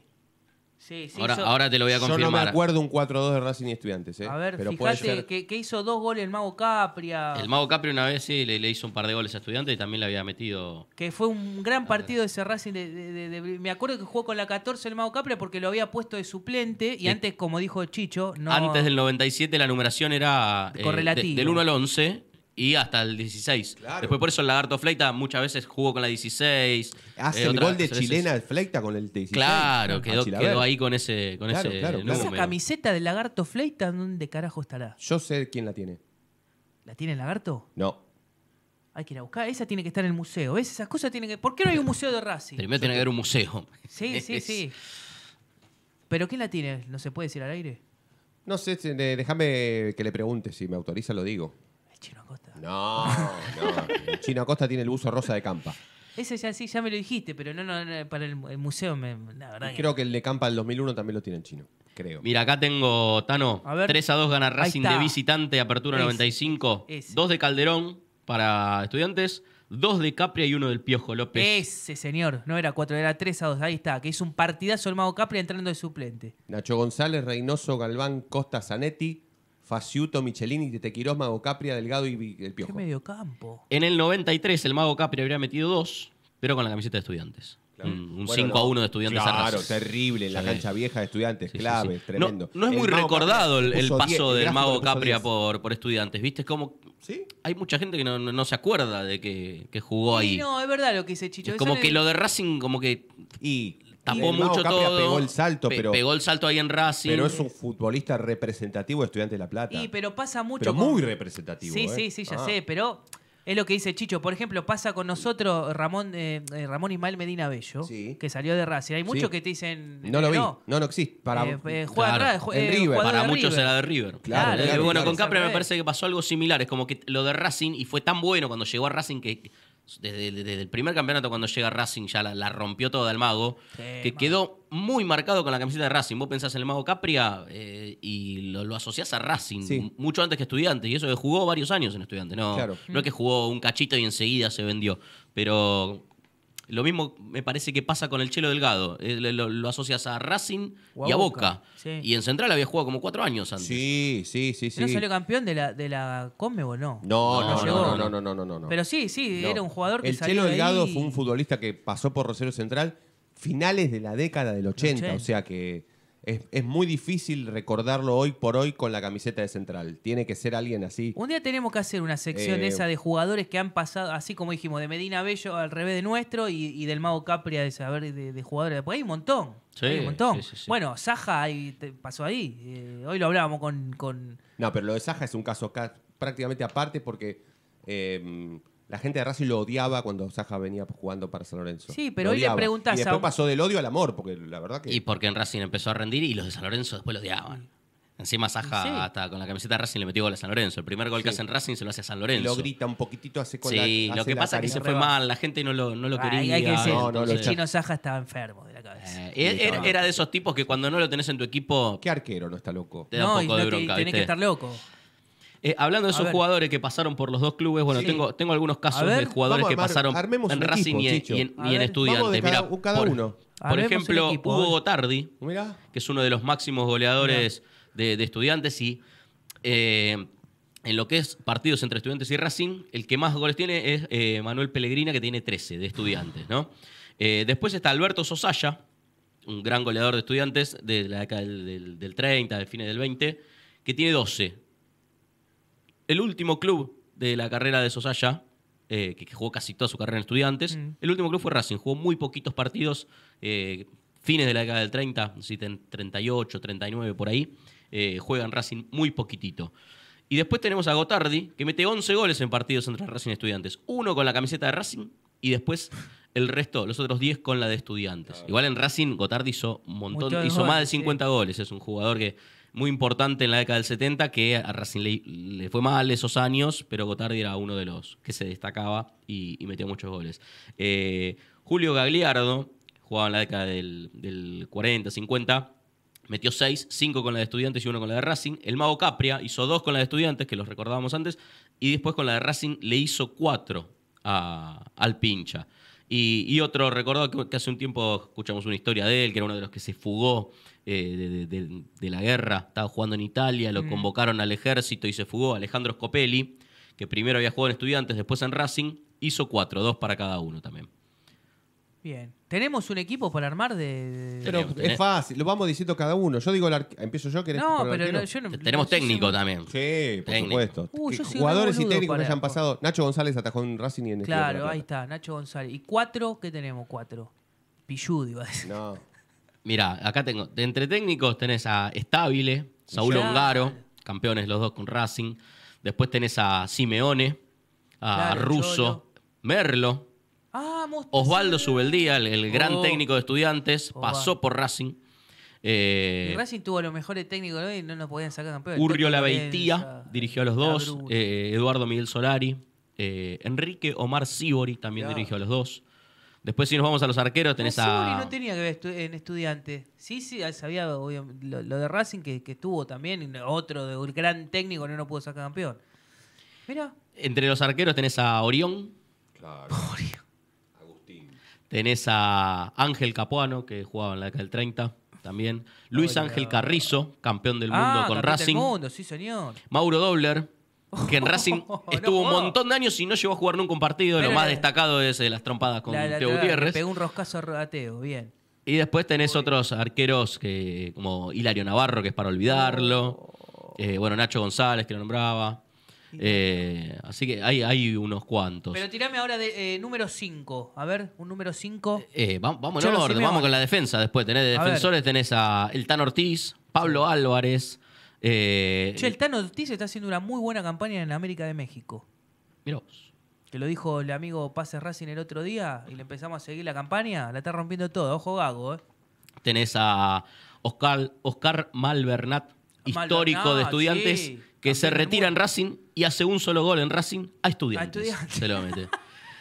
ahora, te lo voy a confirmar. Yo no me acuerdo un 4-2 de Racing y Estudiantes. ¿eh? A ver, fíjate que, hizo dos goles el Mago Capria. El Mago Capria una vez sí le, hizo un par de goles a Estudiantes y también le había metido. Que fue un gran partido ese Racing. De, me acuerdo que jugó con la 14 el Mago Capria porque lo había puesto de suplente y antes, como dijo Chicho. No... Antes del 97 la numeración era. Eh, del 1 al 11 y hasta el 16. Después por eso el Lagarto Fleita muchas veces jugó con la 16. Eh, Hace el gol de chilena de Fleita con el 16. Claro, ah, quedó, ahí con ese, con Esa camiseta del Lagarto Fleita, ¿dónde carajo estará? Yo sé quién la tiene. ¿La tiene el Lagarto? No. Hay que ir a buscar. Esa tiene que estar en el museo. ¿Ves? Esas cosas tienen que... ¿Por qué no hay un museo de Racing? Primero tiene que haber un museo. Sí, sí, sí. ¿Pero quién la tiene? ¿No se puede decir al aire? No sé, déjame que le pregunte. Si me autoriza, lo digo. No, no. Chino Costa tiene el buzo rosa de campa. Ese ya sí, ya me lo dijiste, pero no, no, para el, museo, la verdad. creo que el de Campa del 2001 también lo tiene el chino, creo. Mira, acá tengo, Tano, A ver. 3 a 2 gana Racing de visitante, apertura 95. Dos 2 de Calderón para estudiantes, dos de Capria y uno del Piojo López. Ese señor, no era 4, era 3 a 2, ahí está, que es un partidazo el Mago Capri entrando de suplente. Nacho González, Reynoso, Galván, Costa, Zanetti, Faciuto, Michelini, de Mago Capria, Delgado y El Piojo. Qué mediocampo. En el 93 el Mago Capria habría metido dos, pero con la camiseta de estudiantes. Un, 5 a 1 de estudiantes Claro, terrible, la cancha vieja de estudiantes, clave, tremendo. No, es muy recordado el, paso del Mago Capria por, por, estudiantes, ¿viste? Como hay mucha gente que no, se acuerda de que, jugó ahí. no, es verdad lo que dice Chicho. Es como que lo de Racing, como que y Tapó mucho todo. Pegó el salto, pegó el salto ahí en Racing. Pero es un futbolista representativo de Estudiantes de La Plata. pero pasa mucho. Pero muy representativo. Sí, ¿eh? sí, sí, ya ah. sé, pero es lo que dice Chicho. Por ejemplo, pasa con nosotros Ramón eh, eh, Ramón Ismael Medina Bello, que salió de Racing. Hay muchos que te dicen. No lo vi. No, no existe. Para... juega atrás, Para muchos era de River. Claro, bueno, con Capri me parece que pasó algo similar. Es como que lo de Racing, y fue tan bueno cuando llegó a Racing que desde, el primer campeonato cuando llega Racing ya la, rompió toda el mago, que quedó muy marcado con la camiseta de Racing. Vos pensás en el mago Capria eh, y lo, asociás a Racing mucho antes que estudiante, y eso que jugó varios años en estudiante, no, claro. no es que jugó un cachito y enseguida se vendió, pero lo mismo me parece que pasa con el Chelo Delgado. Eh, lo, asocias a Racing y a Boca. Y en Central había jugado como cuatro años antes. Sí, sí, sí. ¿No salió campeón de la, de la No. No, no, no, no, no, Pero sí, sí, era un jugador que El Chelo Delgado fue un futbolista que pasó por Rosario Central finales de la década del 80. o sea que es, muy difícil recordarlo hoy por hoy con la camiseta de central. Tiene que ser alguien así. Un día tenemos que hacer una sección eh, esa de jugadores que han pasado, así como dijimos, de Medina Bello al revés de nuestro y, del Mago Capria de saber de, jugadores. Pues hay un montón. un montón. bueno, Saja ahí, pasó ahí. Eh, hoy lo hablábamos con, No, pero lo de Saja es un caso prácticamente aparte porque. Eh, la gente de Racing lo odiaba cuando Saja venía jugando para San Lorenzo. Sí, pero hoy le preguntas y después pasó del odio al amor, porque la verdad que... Y porque en Racing empezó a rendir y los de San Lorenzo después lo odiaban. Encima Saja hasta con la camiseta de Racing le metió gol a San Lorenzo. El primer gol que hace en Racing se lo hace a San Lorenzo. Lo grita un poquitito, hace con Sí, lo que pasa es que se fue mal, la gente no lo, quería. hay que decir, el chino Saja estaba enfermo de la cabeza. Eh, era, de esos tipos que cuando no lo tenés en tu equipo... ¿Qué arquero no está loco? Te da un poco de bronca, tenés que estar loco. Eh, hablando de esos jugadores que pasaron por los dos clubes, bueno, tengo, tengo algunos casos de jugadores que pasaron en Racing y, en, Estudiantes. Cada, por, uno. por ejemplo, Hugo Tardi, que es uno de los máximos goleadores de, Estudiantes y eh, en lo que es partidos entre Estudiantes y Racing, el que más goles tiene es eh, Manuel Pellegrina, que tiene 13 de Estudiantes, ¿no? después está Alberto Sosaya, un gran goleador de Estudiantes de la del, 30, del fines del 20, que tiene 12 el último club de la carrera de Sosaya, eh, que, jugó casi toda su carrera en estudiantes, mm. el último club fue Racing, jugó muy poquitos partidos, eh, fines de la década del 30, 38, 39 por ahí, eh, Juega en Racing muy poquitito. Y después tenemos a Gotardi, que mete 11 goles en partidos entre Racing y Estudiantes. Uno con la camiseta de Racing y después el resto, los otros 10 con la de Estudiantes. Igual en Racing, Gotardi hizo un montón, hizo más de 50 goles. Es un jugador que muy importante en la década del 70, que a Racing le, fue mal esos años, pero Gotardi era uno de los que se destacaba y, metió muchos goles. Eh, Julio Gagliardo, jugaba en la década del, 40, 50, metió 6, 5 con la de Estudiantes y uno con la de Racing. El Mago Capria hizo dos con la de Estudiantes, que los recordábamos antes, y después con la de Racing le hizo 4 al Pincha. Y, otro, recordó que, hace un tiempo escuchamos una historia de él, que era uno de los que se fugó eh, de, la guerra, estaba jugando en Italia, lo mm. convocaron al ejército y se fugó. Alejandro Scopelli, que primero había jugado en Estudiantes, después en Racing, hizo cuatro, dos para cada uno también. Tenemos un equipo para armar de. Pero es fácil, lo vamos diciendo cada uno. Yo digo, empiezo yo, ¿querés? No, Tenemos técnico también. Sí, por supuesto. Uh, jugadores y técnicos que hayan pasado. Nacho González atajó en Racing y en Claro, ahí está, Nacho González. ¿Y cuatro? ¿Qué tenemos? Cuatro. Pilludio. Mira a acá tengo. de Entre técnicos tenés a Estable Saúl Ongaro, campeones los dos con Racing. Después tenés a Simeone, a Russo, Merlo, Ah, Osvaldo Subeldía, el, gran oh, técnico de estudiantes, pasó por Racing. Eh, Racing tuvo los mejores técnicos y no nos podían sacar campeón. Urrio Laveitía dirigió a los dos. Eh, Eduardo Miguel Solari. Eh, Enrique Omar Sibori también dirigió a los dos. Después, si nos vamos a los arqueros, tenés a. Sibori no tenía que ver en estudiantes Sí, sí, ah, sabía lo, de Racing que, tuvo también. Otro de gran técnico no lo pudo sacar campeón. Entre los arqueros tenés a Orión. Claro. Orión. Tenés a Ángel Capuano, que jugaba en la década del 30 también. Luis Ángel Carrizo, campeón del ah, mundo con Racing. Del mundo, sí, señor. Mauro Dobler, que en Racing estuvo un montón de años y no llegó a jugar nunca un partido. lo más destacado es eh, las trompadas con Teo Gutiérrez. Pegó un roscazo a Teo, bien. Y después tenés otros arqueros que, como Hilario Navarro, que es para olvidarlo. Oh. Eh, bueno, Nacho González, que lo nombraba. Eh, así que hay, unos cuantos. Pero tirame ahora de eh, número 5. A ver, un número 5. Eh, vamos, vamos con la defensa después. Tenés de defensores, tenés a El Tan Ortiz, Pablo Álvarez. el Tan Ortiz está haciendo una muy buena campaña en América de México. mirá Te lo dijo el amigo Pase Racing el otro día y le empezamos a seguir la campaña. La está rompiendo todo. Ojo Gago, Tenés a Oscar, Oscar Malvernat, histórico de estudiantes, que se retira en Racing y hace un solo gol en Racing a Estudiantes. A Se lo mete.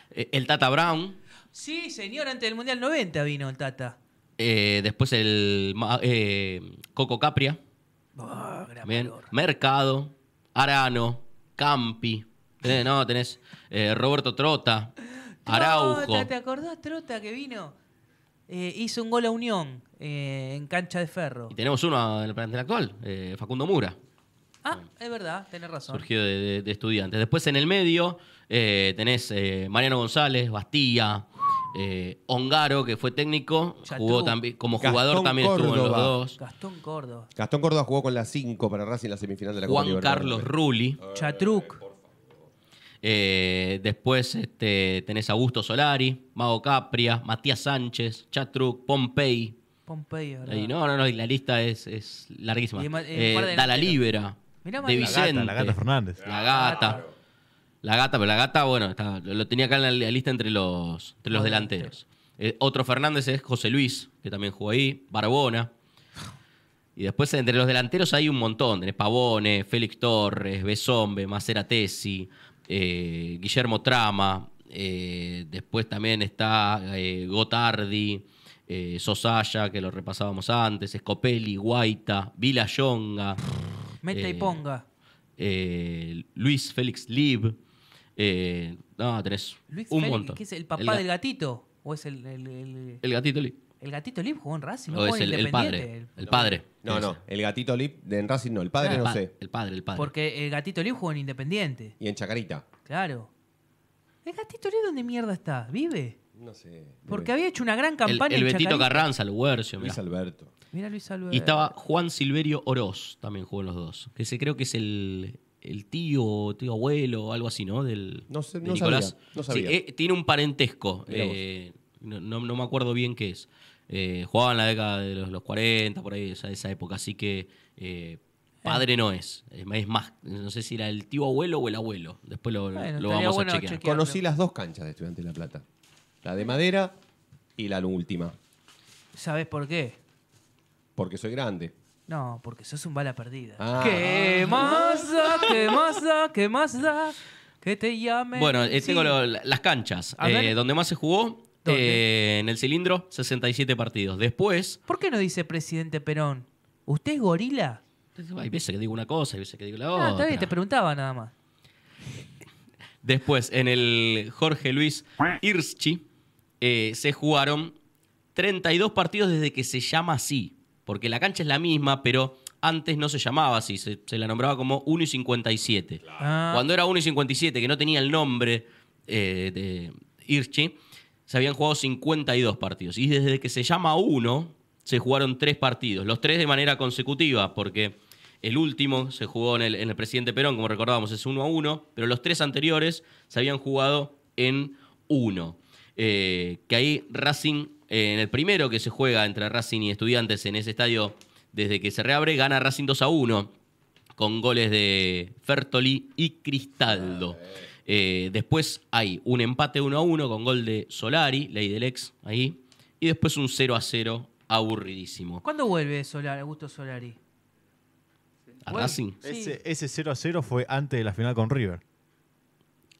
Eh, el Tata Brown. Sí, señor, antes del Mundial 90 vino el Tata. Eh, después el eh, Coco Capria. Oh, Mercado, Arano, Campi. Tenés, no, tenés Roberto Trota, Araujo. ¿Te acordás Trota que vino? hizo un gol a Unión en cancha de ferro. Y tenemos uno en el plantel actual, Facundo Mura. Ah, es verdad, tenés razón. surgió de, estudiantes. Después en el medio eh, tenés eh, Mariano González, Bastilla, eh, Ongaro, que fue técnico, jugó también, como jugador también estuvo en los dos. Gastón Córdoba. Gastón Córdoba jugó con la 5 para Racing en la semifinal de la Juan Carlos Rulli. Chatruc. después este, tenés Augusto Solari, Mago Capria, Matías Sánchez, Chatruc, Pompey. Pompey, no, no, no, la lista es, es larguísima. La Libera de Vicente. La gata, Fernández. La gata. La gata, pero la gata, bueno, lo tenía acá en la lista entre los, entre los delanteros. Eh, otro Fernández es José Luis, que también jugó ahí, Barbona. Y después entre los delanteros hay un montón. Tenés Pavone, Félix Torres, Besombe, Macera eh, Guillermo Trama. Eh, después también está eh, Gotardi, Sosaya, que lo repasábamos antes, Scopelli, Guaita, Yonga, Meta y eh, ponga. Eh, Luis Félix Lib. Eh, no, tres Luis un Félix, montón. es el papá del gatito? ¿O es el, el, gatito Lib? El gatito Lib jugó en Racing, no, es el, padre. El padre. No, no, el gatito Lib en Racing no, el padre ah, no sé. El padre, el padre. Porque el gatito Lib jugó en Independiente. Y en Chacarita. Claro. ¿El gatito Lib dónde mierda está? ¿Vive? No sé. Porque había hecho una gran campaña. El, el Betito Carranza, el Luis Alberto. Y estaba Juan Silverio Oroz, también jugó los dos. Que se creo que es el, tío, tío abuelo, algo así, ¿no? Del, no sé, no eh, tiene un parentesco. Eh, no, me acuerdo bien qué es. Eh, jugaba en la década de los, 40, por ahí, esa, esa época. Así que padre no es. Es más, no sé si era el tío abuelo o el abuelo. Después lo, vamos a chequear. Conocí las dos canchas de Estudiante de La Plata. La de madera y la última. ¿Sabes por qué? Porque soy grande. No, porque sos un bala perdida. Ah. ¿Qué más ¿Qué más ¿Qué más da? Que te llame. Bueno, eh, tengo las canchas. Eh, donde más se jugó, eh, en el cilindro, 67 partidos. Después, ¿Por qué no dice presidente Perón? ¿Usted es gorila? hay veces que digo una cosa, hay veces que digo la ah, otra. está te preguntaba nada más. Después, en el Jorge Luis Irschi, se jugaron 32 partidos desde que se llama así porque la cancha es la misma, pero antes no se llamaba así, se, la nombraba como 1 y 57. Cuando era 1 y 57, que no tenía el nombre eh, de Irchi, se habían jugado 52 partidos. Y desde que se llama 1, se jugaron 3 partidos, los 3 de manera consecutiva, porque el último se jugó en el, presidente Perón, como recordábamos, es 1 a 1, pero los 3 anteriores se habían jugado en 1. Eh, que ahí Racing en el primero que se juega entre Racing y Estudiantes en ese estadio, desde que se reabre, gana Racing 2 a 1 con goles de Fertoli y Cristaldo. Eh, después hay un empate 1 a 1 con gol de Solari, ley del ex, ahí. Y después un 0 a 0 aburridísimo. ¿Cuándo vuelve Solari, Augusto Solari? ¿A Racing? Ese, ese 0 a 0 fue antes de la final con River.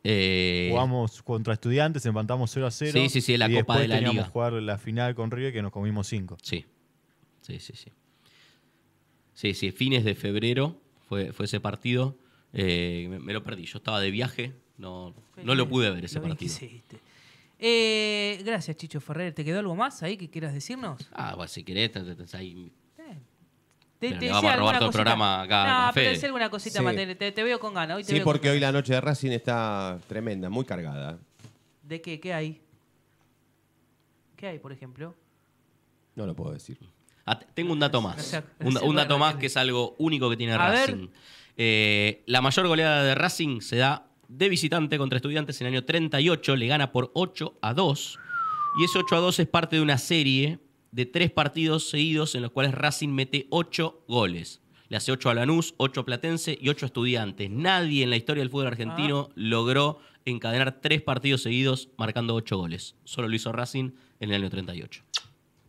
Eh, Jugamos contra estudiantes, empatamos 0 a 0. Sí, sí, sí, la Copa del jugar la final con River que nos comimos 5. Sí. Sí, sí, sí. Sí, fines de febrero fue, ese partido. Eh, me, lo perdí. Yo estaba de viaje, no, no lo pude ver ese partido. Eh, gracias, Chicho Ferrer. ¿Te quedó algo más ahí que quieras decirnos? Ah, si querés, ahí te, te vamos a robar todo el programa acá. No, pero alguna cosita, te, veo con ganas. Sí, porque hoy la noche de Racing está tremenda, muy cargada. ¿De qué? ¿Qué hay? ¿Qué hay, por ejemplo? No lo puedo decir. Ah, tengo un dato más. Un, dato más que es algo único que tiene Racing. Eh, la mayor goleada de Racing se da de visitante contra estudiantes en el año 38. Le gana por 8 a 2. Y ese 8 a 2 es parte de una serie de tres partidos seguidos en los cuales Racing mete ocho goles. Le hace ocho a Lanús, ocho a Platense y ocho a Estudiantes. Nadie en la historia del fútbol argentino ah. logró encadenar tres partidos seguidos marcando ocho goles. Solo lo hizo Racing en el año 38.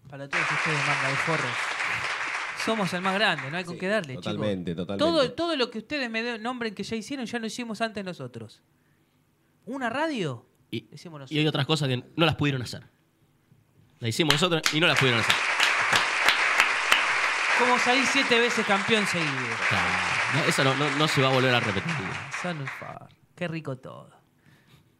Para todos ustedes, manga de Somos el más grande, no hay con qué darle, totalmente, Totalmente, Todo, todo lo que ustedes me nombren que ya hicieron, ya lo hicimos antes nosotros. Una radio, y, y hay otras cosas que no las pudieron hacer. La hicimos nosotros y no la pudieron hacer. Como salí siete veces campeón seguido. eso no, se va a volver a repetir. Son Qué rico todo.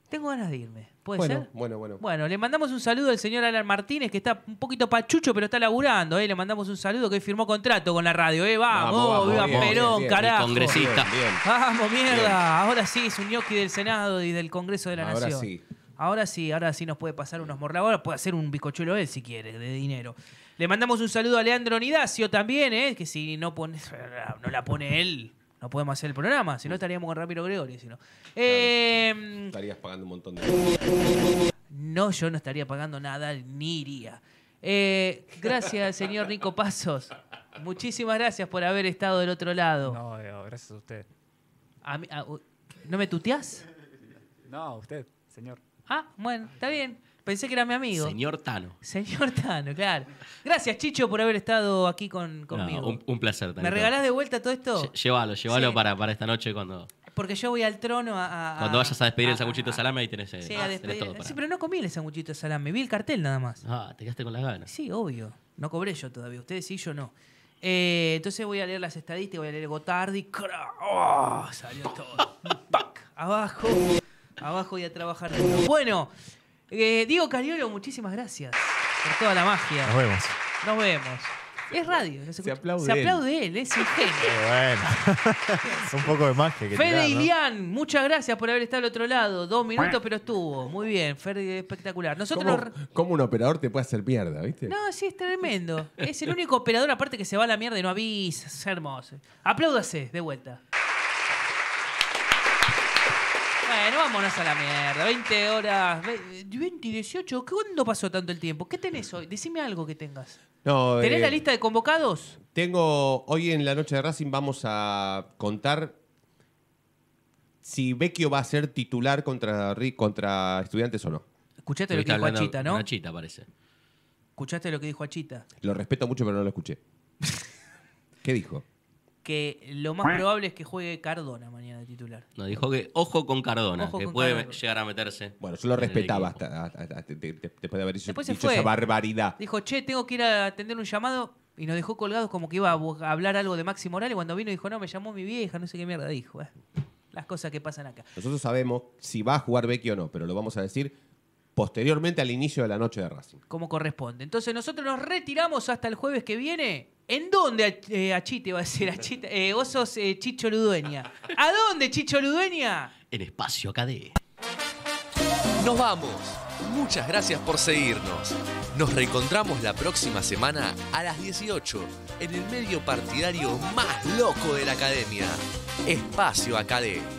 Tengo ganas de irme. ¿Puede ser? Bueno, bueno. Bueno, le mandamos un saludo al señor Alan Martínez, que está un poquito pachucho, pero está laburando. Eh. Le mandamos un saludo que firmó contrato con la radio. ¿eh? Vamos, viva Perón, carajo. Congresista. vamos, mierda. Ahora sí, es un ñoqui del Senado y del Congreso de la Ahora Nación. Sí. Ahora sí, ahora sí nos puede pasar unos Ahora Puede hacer un bizcochuelo él si quiere, de dinero. Le mandamos un saludo a Leandro Nidacio también, ¿eh? que si no, pone, no la pone él, no podemos hacer el programa. Si no, estaríamos con Ramiro Gregorio. Si no. Em, Estarías pagando un montón de. No, yo no estaría pagando nada, ni iría. Eh, gracias, señor Nico Pasos. Muchísimas gracias por haber estado del otro lado. No, eh, gracias a usted. ¿No me tuteás? No, usted, señor. Ah, bueno, está bien. Pensé que era mi amigo. Señor Tano. Señor Tano, claro. Gracias, Chicho, por haber estado aquí con, conmigo. un, placer también. ¿Me regalás de vuelta todo esto? llévalo, llévalo para, para esta noche cuando. Porque yo voy al trono a. Cuando vayas a despedir el sanguchito de salame, ahí tenés, eh, sí, todo. Sí, pero no comí el sanguchito de salame, vi el cartel nada más. Ah, te quedaste con las ganas. Sí, obvio. No cobré yo todavía, ustedes sí, yo no. Eh, entonces voy a leer las estadísticas, voy a leer Gotardi. ¡Oh! Salió todo. Abajo. Abajo y a trabajar. Bueno, eh, Diego Cariolo, muchísimas gracias por toda la magia. Nos vemos. Nos vemos. Es radio. Se, se aplaude. Se aplaude él, es un genio. bueno. un poco de magia que Fede Ilián, muchas gracias por haber estado al otro lado. Dos minutos, pero estuvo. Muy bien, Fede, espectacular. Nosotros ¿Cómo, un operador te puede hacer mierda, viste? No, sí, es tremendo. es el único operador, aparte, que se va a la mierda y no avisa. hermoso. Apláudase, de vuelta no vámonos a la mierda. 20 horas, 20 y 18. ¿Cuándo pasó tanto el tiempo? ¿Qué tenés hoy? Decime algo que tengas. No, ¿Tenés eh, la lista de convocados? Tengo. Hoy en la noche de Racing vamos a contar si Vecchio va a ser titular contra, contra Estudiantes o no. Escuchaste lo que dijo Achita, ¿no? Achita, parece. Escuchaste lo que dijo Achita. Lo respeto mucho, pero no lo escuché. ¿Qué dijo? que lo más probable es que juegue Cardona mañana de titular. No, dijo que ojo con Cardona, que puede llegar a meterse. Bueno, yo lo respetaba hasta, después de haber dicho esa barbaridad. Dijo, che, tengo que ir a atender un llamado y nos dejó colgados como que iba a hablar algo de Maxi Morales. Cuando vino dijo, no, me llamó mi vieja, no sé qué mierda dijo. Eh. Las cosas que pasan acá. Nosotros sabemos si va a jugar Becky o no, pero lo vamos a decir posteriormente al inicio de la noche de Racing. Como corresponde. Entonces nosotros nos retiramos hasta el jueves que viene ¿En dónde, a eh, Achite, va a ser Achite? Eh, vos sos eh, Chicho Ludueña. ¿A dónde, Chicho Ludueña? En Espacio Acadé. Nos vamos. Muchas gracias por seguirnos. Nos reencontramos la próxima semana a las 18 en el medio partidario más loco de la academia, Espacio Acadé.